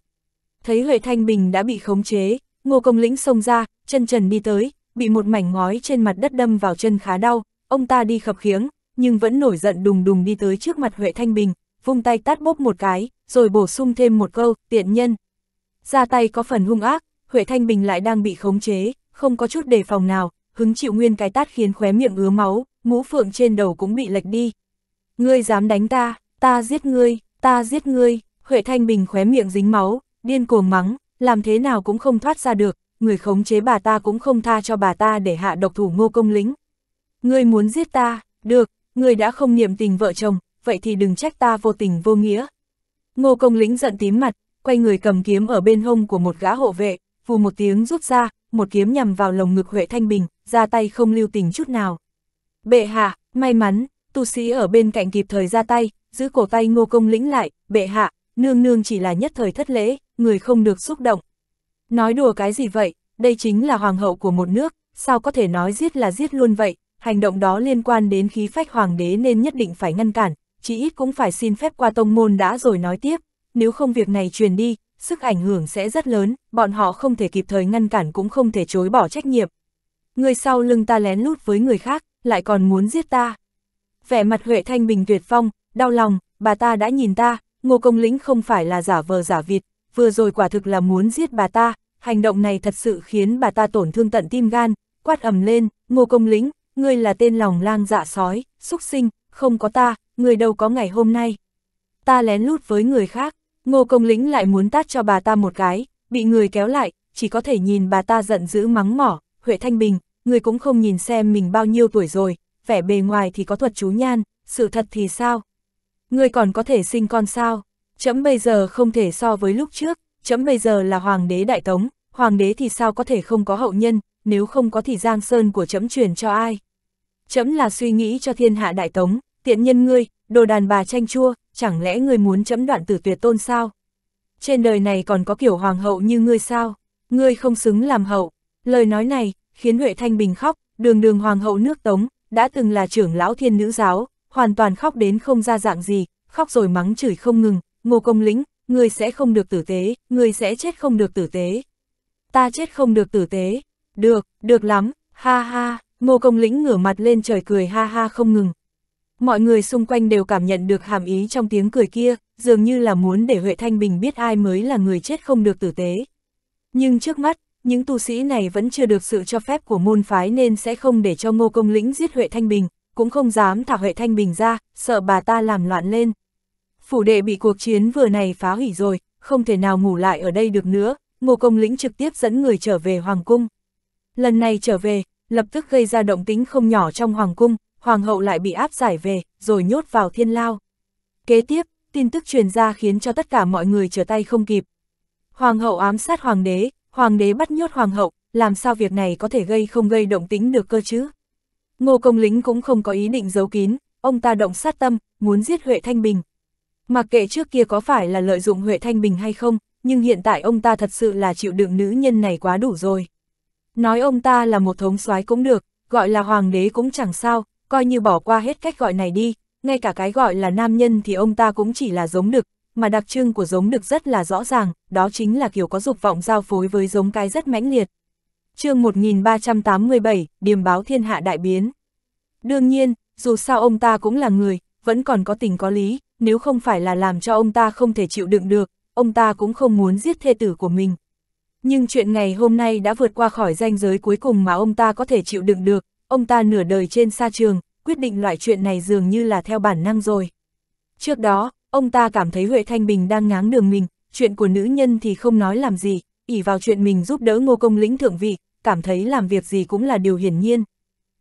thấy Huệ Thanh Bình đã bị khống chế, Ngô Công Lĩnh xông ra, chân trần đi tới, bị một mảnh ngói trên mặt đất đâm vào chân khá đau, ông ta đi khập khiếng, nhưng vẫn nổi giận đùng đùng đi tới trước mặt Huệ Thanh Bình, vung tay tát bóp một cái, rồi bổ sung thêm một câu, tiện nhân. Ra tay có phần hung ác, Huệ Thanh Bình lại đang bị khống chế, không có chút đề phòng nào, hứng chịu nguyên cái tát khiến khóe miệng ứa máu, mũ phượng trên đầu cũng bị lệch đi. Ngươi dám đánh ta, ta giết ngươi, ta giết ngươi, Huệ Thanh Bình khóe miệng dính máu, điên cuồng mắng, làm thế nào cũng không thoát ra được, người khống chế bà ta cũng không tha cho bà ta để hạ độc thủ ngô công lính. Ngươi muốn giết ta, được, ngươi đã không niệm tình vợ chồng, vậy thì đừng trách ta vô tình vô nghĩa. Ngô công lính giận tím mặt, quay người cầm kiếm ở bên hông của một gã hộ vệ, vù một tiếng rút ra, một kiếm nhằm vào lồng ngực Huệ Thanh Bình, ra tay không lưu tình chút nào. Bệ hạ, may mắn, tu sĩ ở bên cạnh kịp thời ra tay, giữ cổ tay ngô công lĩnh lại, bệ hạ, nương nương chỉ là nhất thời thất lễ, người không được xúc động. Nói đùa cái gì vậy, đây chính là hoàng hậu của một nước, sao có thể nói giết là giết luôn vậy, hành động đó liên quan đến khí phách hoàng đế nên nhất định phải ngăn cản, chỉ ít cũng phải xin phép qua tông môn đã rồi nói tiếp, nếu không việc này truyền đi, sức ảnh hưởng sẽ rất lớn, bọn họ không thể kịp thời ngăn cản cũng không thể chối bỏ trách nhiệm. Người sau lưng ta lén lút với người khác, lại còn muốn giết ta. Vẻ mặt Huệ Thanh Bình tuyệt phong đau lòng, bà ta đã nhìn ta, Ngô Công Lĩnh không phải là giả vờ giả vịt, vừa rồi quả thực là muốn giết bà ta, hành động này thật sự khiến bà ta tổn thương tận tim gan, quát ầm lên, Ngô Công Lĩnh, ngươi là tên lòng lang dạ sói, xúc sinh, không có ta, ngươi đâu có ngày hôm nay. Ta lén lút với người khác, Ngô Công Lĩnh lại muốn tát cho bà ta một cái, bị người kéo lại, chỉ có thể nhìn bà ta giận dữ mắng mỏ, Huệ Thanh Bình, người cũng không nhìn xem mình bao nhiêu tuổi rồi, vẻ bề ngoài thì có thuật chú nhan, sự thật thì sao? Ngươi còn có thể sinh con sao? Chấm bây giờ không thể so với lúc trước, chấm bây giờ là hoàng đế đại tống, hoàng đế thì sao có thể không có hậu nhân, nếu không có thì giang sơn của chấm truyền cho ai? Chấm là suy nghĩ cho thiên hạ đại tống, tiện nhân ngươi, đồ đàn bà chanh chua, chẳng lẽ ngươi muốn chấm đoạn tử tuyệt tôn sao? Trên đời này còn có kiểu hoàng hậu như ngươi sao? Ngươi không xứng làm hậu. Lời nói này, khiến Huệ Thanh Bình khóc, đường đường hoàng hậu nước Tống, đã từng là trưởng lão thiên nữ giáo, hoàn toàn khóc đến không ra dạng gì, khóc rồi mắng chửi không ngừng, ngô công lĩnh, người sẽ không được tử tế, người sẽ chết không được tử tế. Ta chết không được tử tế, được, được lắm, ha ha, ngô công lĩnh ngửa mặt lên trời cười ha ha không ngừng. Mọi người xung quanh đều cảm nhận được hàm ý trong tiếng cười kia, dường như là muốn để Huệ Thanh Bình biết ai mới là người chết không được tử tế. Nhưng trước mắt, những tu sĩ này vẫn chưa được sự cho phép của môn phái nên sẽ không để cho Ngô Công Lĩnh giết Huệ Thanh Bình, cũng không dám thả Huệ Thanh Bình ra, sợ bà ta làm loạn lên. Phủ đệ bị cuộc chiến vừa này phá hủy rồi, không thể nào ngủ lại ở đây được nữa, ngô công lĩnh trực tiếp dẫn người trở về Hoàng Cung. Lần này trở về, lập tức gây ra động tính không nhỏ trong Hoàng Cung, Hoàng hậu lại bị áp giải về, rồi nhốt vào thiên lao. Kế tiếp, tin tức truyền ra khiến cho tất cả mọi người trở tay không kịp. Hoàng hậu ám sát hoàng đế, hoàng đế bắt nhốt hoàng hậu, làm sao việc này có thể gây không gây động tính được cơ chứ? Ngô Công Lĩnh cũng không có ý định giấu kín, ông ta động sát tâm, muốn giết Huệ Thanh Bình. Mặc kệ trước kia có phải là lợi dụng Huệ Thanh Bình hay không, nhưng hiện tại ông ta thật sự là chịu đựng nữ nhân này quá đủ rồi. Nói ông ta là một thống soái cũng được, gọi là hoàng đế cũng chẳng sao, coi như bỏ qua hết cách gọi này đi, ngay cả cái gọi là nam nhân thì ông ta cũng chỉ là giống đực, mà đặc trưng của giống đực rất là rõ ràng, đó chính là kiểu có dục vọng giao phối với giống cái rất mãnh liệt, chương 1387, điềm báo thiên hạ đại biến. Đương nhiên, dù sao ông ta cũng là người, vẫn còn có tình có lý, nếu không phải là làm cho ông ta không thể chịu đựng được, ông ta cũng không muốn giết thê tử của mình. Nhưng chuyện ngày hôm nay đã vượt qua khỏi ranh giới cuối cùng mà ông ta có thể chịu đựng được, ông ta nửa đời trên sa trường, quyết định loại chuyện này dường như là theo bản năng rồi. Trước đó, ông ta cảm thấy Huệ Thanh Bình đang ngáng đường mình, chuyện của nữ nhân thì không nói làm gì, ỉ vào chuyện mình giúp đỡ ngô công lĩnh thượng vị, cảm thấy làm việc gì cũng là điều hiển nhiên.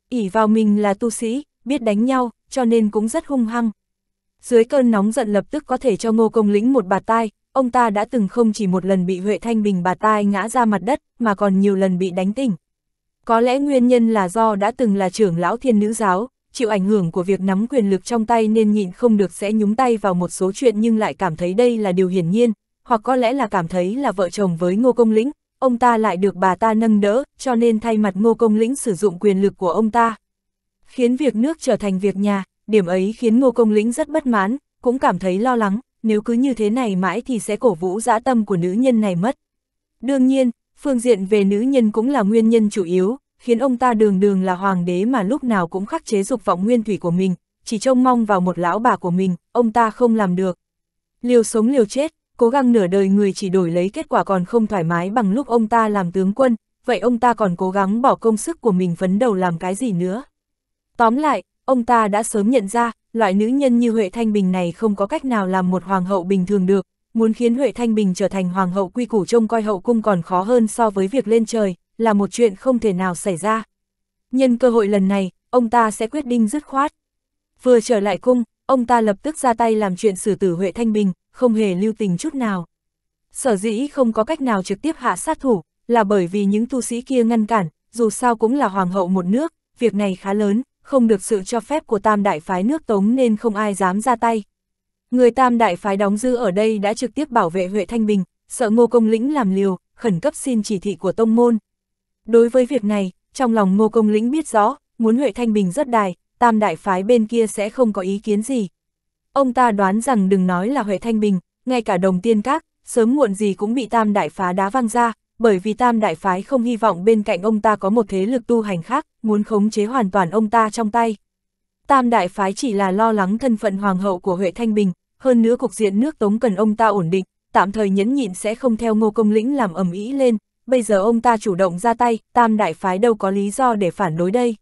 ỉ vào mình là tu sĩ, biết đánh nhau, cho nên cũng rất hung hăng. Dưới cơn nóng giận lập tức có thể cho ngô công lĩnh một bà tai, ông ta đã từng không chỉ một lần bị Huệ Thanh Bình bà tai ngã ra mặt đất, mà còn nhiều lần bị đánh tỉnh. Có lẽ nguyên nhân là do đã từng là trưởng lão thiên nữ giáo, chịu ảnh hưởng của việc nắm quyền lực trong tay nên nhịn không được sẽ nhúng tay vào một số chuyện nhưng lại cảm thấy đây là điều hiển nhiên, hoặc có lẽ là cảm thấy là vợ chồng với Ngô Công Lĩnh, ông ta lại được bà ta nâng đỡ, cho nên thay mặt Ngô Công Lĩnh sử dụng quyền lực của ông ta. Khiến việc nước trở thành việc nhà, điểm ấy khiến Ngô Công Lĩnh rất bất mãn, cũng cảm thấy lo lắng, nếu cứ như thế này mãi thì sẽ cổ vũ dã tâm của nữ nhân này mất. Đương nhiên, phương diện về nữ nhân cũng là nguyên nhân chủ yếu, khiến ông ta đường đường là hoàng đế mà lúc nào cũng khắc chế dục vọng nguyên thủy của mình, chỉ trông mong vào một lão bà của mình, ông ta không làm được. Liều sống liều chết, cố gắng nửa đời người chỉ đổi lấy kết quả còn không thoải mái bằng lúc ông ta làm tướng quân, vậy ông ta còn cố gắng bỏ công sức của mình phấn đầu làm cái gì nữa. Tóm lại, ông ta đã sớm nhận ra, loại nữ nhân như Huệ Thanh Bình này không có cách nào làm một hoàng hậu bình thường được, muốn khiến Huệ Thanh Bình trở thành hoàng hậu quy củ trông coi hậu cung còn khó hơn so với việc lên trời, là một chuyện không thể nào xảy ra. Nhân cơ hội lần này, ông ta sẽ quyết định dứt khoát. Vừa trở lại cung, ông ta lập tức ra tay làm chuyện xử tử Huệ Thanh Bình, không hề lưu tình chút nào. Sở dĩ không có cách nào trực tiếp hạ sát thủ, là bởi vì những tu sĩ kia ngăn cản, dù sao cũng là hoàng hậu một nước, việc này khá lớn, không được sự cho phép của tam đại phái nước Tống nên không ai dám ra tay. Người tam đại phái đóng dư ở đây đã trực tiếp bảo vệ Huệ Thanh Bình, sợ ngô công lĩnh làm liều, khẩn cấp xin chỉ thị của tông môn. Đối với việc này, trong lòng ngô công lĩnh biết rõ, muốn Huệ Thanh Bình rất đài, tam đại phái bên kia sẽ không có ý kiến gì, Ông ta đoán rằng đừng nói là Huệ Thanh Bình, ngay cả đồng tiên các, sớm muộn gì cũng bị tam đại phá đá văng ra, bởi vì tam đại phái không hy vọng bên cạnh ông ta có một thế lực tu hành khác, muốn khống chế hoàn toàn ông ta trong tay. Tam đại phái chỉ là lo lắng thân phận hoàng hậu của Huệ Thanh Bình, hơn nữa cục diện nước Tống cần ông ta ổn định, tạm thời nhẫn nhịn sẽ không theo ngô công lĩnh làm ẩm ý lên, bây giờ ông ta chủ động ra tay, tam đại phái đâu có lý do để phản đối đây.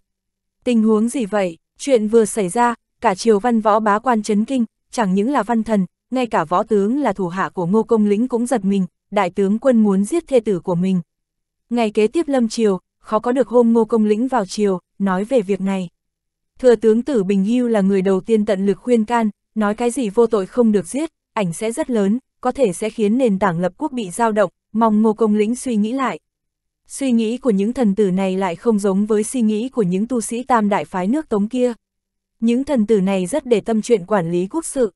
Tình huống gì vậy? Chuyện vừa xảy ra, cả triều văn võ bá quan chấn kinh, chẳng những là văn thần, ngay cả võ tướng là thủ hạ của ngô công lĩnh cũng giật mình, đại tướng quân muốn giết thê tử của mình. Ngày kế tiếp lâm triều, khó có được hôm ngô công lĩnh vào triều, nói về việc này. Thừa tướng tử Bình Hưu là người đầu tiên tận lực khuyên can, nói cái gì vô tội không được giết, ảnh sẽ rất lớn, có thể sẽ khiến nền tảng lập quốc bị dao động, mong ngô công lĩnh suy nghĩ lại. Suy nghĩ của những thần tử này lại không giống với suy nghĩ của những tu sĩ tam đại phái nước tống kia những thần tử này rất để tâm chuyện quản lý quốc sự.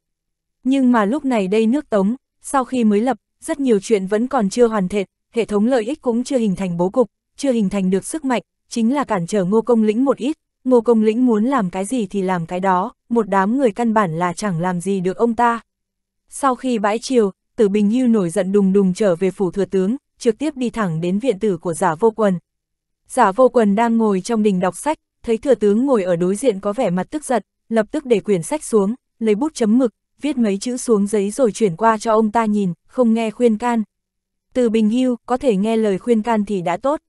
Nhưng mà lúc này đây nước Tống, sau khi mới lập, rất nhiều chuyện vẫn còn chưa hoàn thiện, hệ thống lợi ích cũng chưa hình thành bố cục, chưa hình thành được sức mạnh, chính là cản trở ngô công lĩnh một ít, ngô công lĩnh muốn làm cái gì thì làm cái đó, một đám người căn bản là chẳng làm gì được ông ta. Sau khi bãi chiều, tử Bình Hưu nổi giận đùng đùng trở về phủ thừa tướng, trực tiếp đi thẳng đến viện tử của giả vô quần. Giả vô quần đang ngồi trong đình đọc sách, thấy thừa tướng ngồi ở đối diện có vẻ mặt tức giận, lập tức để quyển sách xuống, lấy bút chấm mực, viết mấy chữ xuống giấy rồi chuyển qua cho ông ta nhìn, không nghe khuyên can. Từ bình hưu, có thể nghe lời khuyên can thì đã tốt.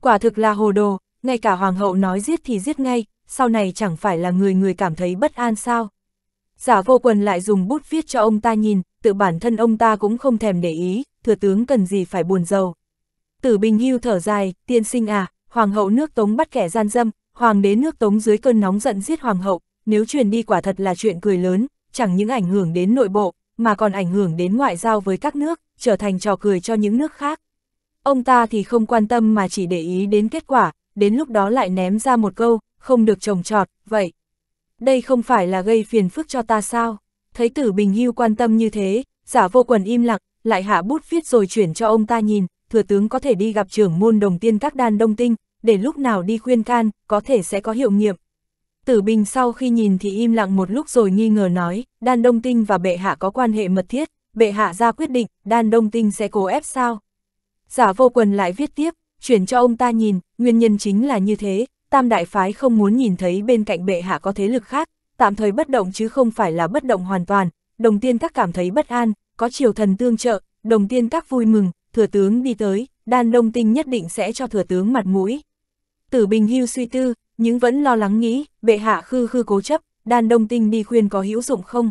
Quả thực là hồ đồ, ngay cả hoàng hậu nói giết thì giết ngay, sau này chẳng phải là người người cảm thấy bất an sao. Giả vô quần lại dùng bút viết cho ông ta nhìn, tự bản thân ông ta cũng không thèm để ý, thừa tướng cần gì phải buồn giàu. Tử Bình Hưu thở dài, tiên sinh à, hoàng hậu nước Tống bắt kẻ gian dâm, Hoàng đế nước Tống dưới cơn nóng giận giết hoàng hậu, nếu truyền đi quả thật là chuyện cười lớn, chẳng những ảnh hưởng đến nội bộ, mà còn ảnh hưởng đến ngoại giao với các nước, trở thành trò cười cho những nước khác. Ông ta thì không quan tâm mà chỉ để ý đến kết quả, đến lúc đó lại ném ra một câu, không được trồng trọt, vậy. Đây không phải là gây phiền phức cho ta sao? Thấy tử bình hưu quan tâm như thế, giả vô quần im lặng, lại hạ bút viết rồi chuyển cho ông ta nhìn, thừa tướng có thể đi gặp trưởng môn đồng tiên các đàn đông tinh, để lúc nào đi khuyên can, có thể sẽ có hiệu nghiệm. Tử Bình sau khi nhìn thì im lặng một lúc rồi nghi ngờ nói, Đan Đông Tinh và Bệ Hạ có quan hệ mật thiết, Bệ Hạ ra quyết định, Đan Đông Tinh sẽ cố ép sao. Giả vô quần lại viết tiếp, chuyển cho ông ta nhìn, nguyên nhân chính là như thế, Tam Đại Phái không muốn nhìn thấy bên cạnh Bệ Hạ có thế lực khác, tạm thời bất động chứ không phải là bất động hoàn toàn, đồng tiên các cảm thấy bất an, có triều thần tương trợ, đồng tiên các vui mừng, thừa tướng đi tới, Đan Đông Tinh nhất định sẽ cho thừa tướng mặt mũi. Tử Bình Hưu suy tư, những vẫn lo lắng nghĩ, bệ hạ khư khư cố chấp, đàn đông tinh đi khuyên có hữu dụng không.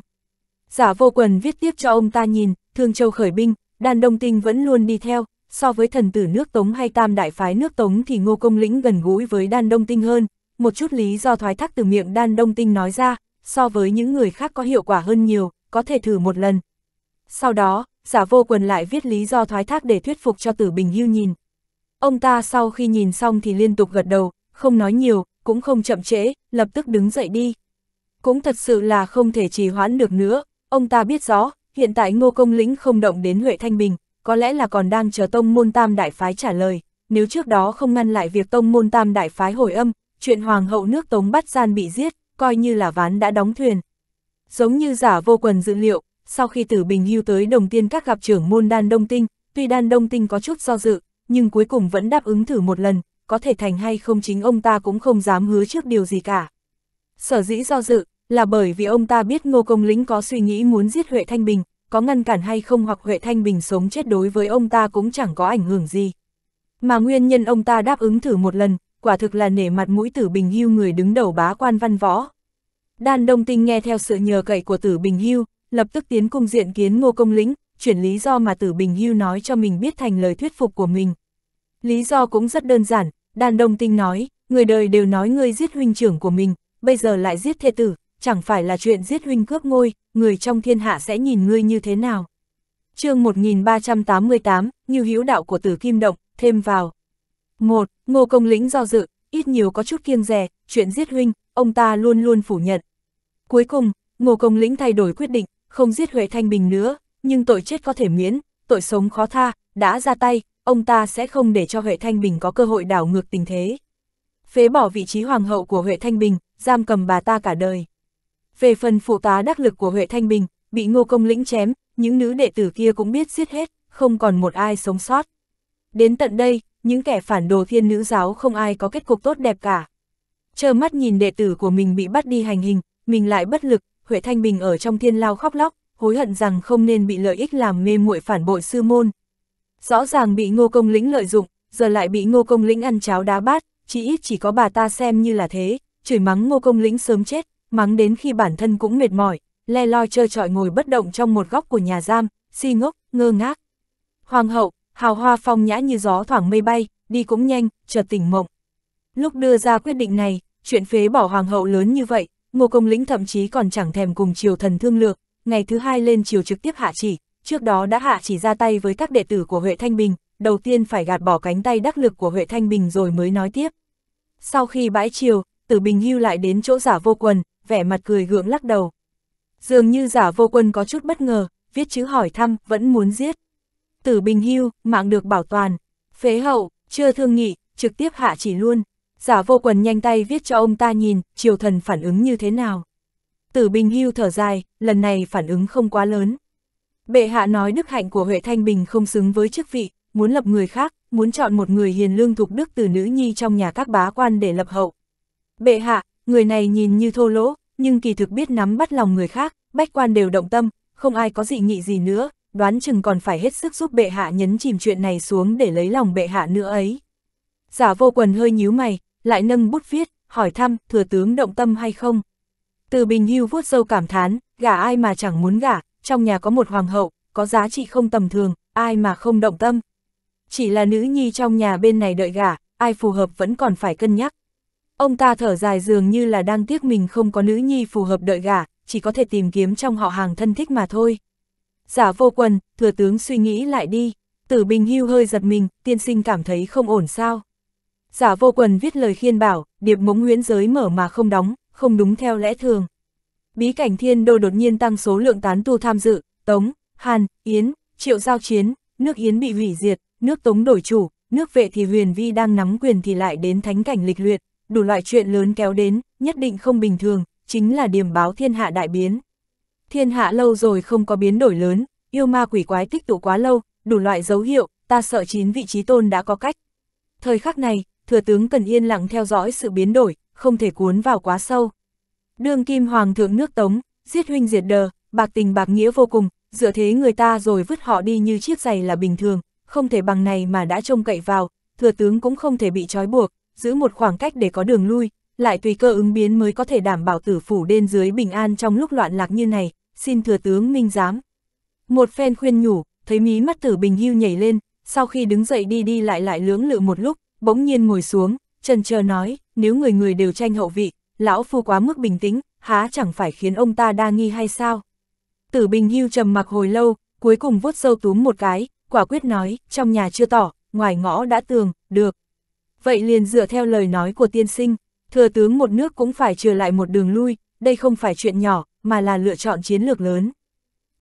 Giả vô quần viết tiếp cho ông ta nhìn, Thương Châu khởi binh, đàn đông tinh vẫn luôn đi theo, so với thần tử nước Tống hay tam đại phái nước Tống thì ngô công lĩnh gần gũi với đàn đông tinh hơn, một chút lý do thoái thác từ miệng đàn đông tinh nói ra, so với những người khác có hiệu quả hơn nhiều, có thể thử một lần. Sau đó, giả vô quần lại viết lý do thoái thác để thuyết phục cho tử bình hưu nhìn, Ông ta sau khi nhìn xong thì liên tục gật đầu, không nói nhiều, cũng không chậm trễ, lập tức đứng dậy đi. Cũng thật sự là không thể trì hoãn được nữa, ông ta biết rõ, hiện tại ngô công lĩnh không động đến Huệ Thanh Bình, có lẽ là còn đang chờ tông môn tam đại phái trả lời. Nếu trước đó không ngăn lại việc tông môn tam đại phái hồi âm, chuyện hoàng hậu nước tống bắt gian bị giết, coi như là ván đã đóng thuyền. Giống như giả vô quần dữ liệu, sau khi tử bình hưu tới đồng tiên các gặp trưởng môn đan đông tinh, tuy đan đông tinh có chút do dự, nhưng cuối cùng vẫn đáp ứng thử một lần, có thể thành hay không chính ông ta cũng không dám hứa trước điều gì cả. Sở dĩ do dự, là bởi vì ông ta biết Ngô Công Lĩnh có suy nghĩ muốn giết Huệ Thanh Bình, có ngăn cản hay không hoặc Huệ Thanh Bình sống chết đối với ông ta cũng chẳng có ảnh hưởng gì. Mà nguyên nhân ông ta đáp ứng thử một lần, quả thực là nể mặt mũi Tử Bình Hưu người đứng đầu bá quan văn võ. Đan Đông Tinh nghe theo sự nhờ cậy của Tử Bình Hưu, lập tức tiến cung diện kiến Ngô Công Lĩnh, chuyển lý do mà Tử Bình Hưu nói cho mình biết thành lời thuyết phục của mình. Lý do cũng rất đơn giản, đàn đồng tinh nói, người đời đều nói ngươi giết huynh trưởng của mình, bây giờ lại giết thê tử, chẳng phải là chuyện giết huynh cướp ngôi, người trong thiên hạ sẽ nhìn ngươi như thế nào. chương 1388, như hữu đạo của tử kim động, thêm vào. một Ngô Công Lĩnh do dự, ít nhiều có chút kiêng rè, chuyện giết huynh, ông ta luôn luôn phủ nhận. Cuối cùng, Ngô Công Lĩnh thay đổi quyết định, không giết Huệ Thanh Bình nữa, nhưng tội chết có thể miễn, tội sống khó tha, đã ra tay, ông ta sẽ không để cho Huệ Thanh Bình có cơ hội đảo ngược tình thế. Phế bỏ vị trí hoàng hậu của Huệ Thanh Bình, giam cầm bà ta cả đời. Về phần phụ tá đắc lực của Huệ Thanh Bình, bị ngô công lĩnh chém, những nữ đệ tử kia cũng biết giết hết, không còn một ai sống sót. Đến tận đây, những kẻ phản đồ thiên nữ giáo không ai có kết cục tốt đẹp cả. Chờ mắt nhìn đệ tử của mình bị bắt đi hành hình, mình lại bất lực, Huệ Thanh Bình ở trong thiên lao khóc lóc, hối hận rằng không nên bị lợi ích làm mê muội phản bội sư môn. Rõ ràng bị ngô công lĩnh lợi dụng, giờ lại bị ngô công lĩnh ăn cháo đá bát, chỉ ít chỉ có bà ta xem như là thế, chửi mắng ngô công lĩnh sớm chết, mắng đến khi bản thân cũng mệt mỏi, le loi trơ trọi ngồi bất động trong một góc của nhà giam, si ngốc, ngơ ngác. Hoàng hậu, hào hoa phong nhã như gió thoảng mây bay, đi cũng nhanh, chợt tỉnh mộng. Lúc đưa ra quyết định này, chuyện phế bỏ hoàng hậu lớn như vậy, ngô công lĩnh thậm chí còn chẳng thèm cùng triều thần thương lược, ngày thứ hai lên chiều trực tiếp hạ chỉ, trước đó đã hạ chỉ ra tay với các đệ tử của Huệ Thanh Bình, đầu tiên phải gạt bỏ cánh tay đắc lực của Huệ Thanh Bình rồi mới nói tiếp. Sau khi bãi chiều, Tử Bình Hưu lại đến chỗ giả vô quần, vẻ mặt cười gượng lắc đầu. Dường như giả vô quân có chút bất ngờ, viết chữ hỏi thăm, vẫn muốn giết. Tử Bình Hưu, mạng được bảo toàn, phế hậu, chưa thương nghị, trực tiếp hạ chỉ luôn. Giả vô quần nhanh tay viết cho ông ta nhìn, triều thần phản ứng như thế nào từ Bình hưu thở dài, lần này phản ứng không quá lớn. Bệ hạ nói đức hạnh của Huệ Thanh Bình không xứng với chức vị, muốn lập người khác, muốn chọn một người hiền lương thục đức từ nữ nhi trong nhà các bá quan để lập hậu. Bệ hạ, người này nhìn như thô lỗ, nhưng kỳ thực biết nắm bắt lòng người khác, bách quan đều động tâm, không ai có dị nghị gì nữa, đoán chừng còn phải hết sức giúp bệ hạ nhấn chìm chuyện này xuống để lấy lòng bệ hạ nữa ấy. Giả vô quần hơi nhíu mày, lại nâng bút viết, hỏi thăm, thừa tướng động tâm hay không? Từ Bình Hưu vuốt râu cảm thán, gả ai mà chẳng muốn gả, trong nhà có một hoàng hậu, có giá trị không tầm thường, ai mà không động tâm. Chỉ là nữ nhi trong nhà bên này đợi gả, ai phù hợp vẫn còn phải cân nhắc. Ông ta thở dài dường như là đang tiếc mình không có nữ nhi phù hợp đợi gả, chỉ có thể tìm kiếm trong họ hàng thân thích mà thôi. Giả vô quần, thừa tướng suy nghĩ lại đi, tử bình hưu hơi giật mình, tiên sinh cảm thấy không ổn sao. Giả vô quần viết lời khiên bảo, điệp mống nguyễn giới mở mà không đóng, không đúng theo lẽ thường. Bí cảnh thiên đô đột nhiên tăng số lượng tán tu tham dự, Tống, Hàn, Yến, Triệu giao chiến, nước Yến bị hủy diệt, nước Tống đổi chủ, nước vệ thì huyền vi đang nắm quyền thì lại đến thánh cảnh lịch luyện, đủ loại chuyện lớn kéo đến, nhất định không bình thường, chính là điểm báo thiên hạ đại biến. Thiên hạ lâu rồi không có biến đổi lớn, yêu ma quỷ quái tích tụ quá lâu, đủ loại dấu hiệu, ta sợ chín vị trí tôn đã có cách. Thời khắc này, thừa tướng cần yên lặng theo dõi sự biến đổi, không thể cuốn vào quá sâu. Đương kim hoàng thượng nước Tống, giết huynh diệt đờ, bạc tình bạc nghĩa vô cùng, dựa thế người ta rồi vứt họ đi như chiếc giày là bình thường, không thể bằng này mà đã trông cậy vào, thừa tướng cũng không thể bị trói buộc, giữ một khoảng cách để có đường lui, lại tùy cơ ứng biến mới có thể đảm bảo tử phủ đên dưới bình an trong lúc loạn lạc như này, xin thừa tướng minh giám. Một phen khuyên nhủ, thấy mí mắt tử bình hưu nhảy lên, sau khi đứng dậy đi đi lại lại lưỡng lự một lúc, bỗng nhiên ngồi xuống, trần chờ nói, nếu người người đều tranh hậu vị, lão phu quá mức bình tĩnh, há chẳng phải khiến ông ta đa nghi hay sao? Tử Bình Hưu trầm mặc hồi lâu, cuối cùng vuốt sâu túm một cái, quả quyết nói, trong nhà chưa tỏ, ngoài ngõ đã tường, được. Vậy liền dựa theo lời nói của tiên sinh, thừa tướng một nước cũng phải trừ lại một đường lui, đây không phải chuyện nhỏ, mà là lựa chọn chiến lược lớn.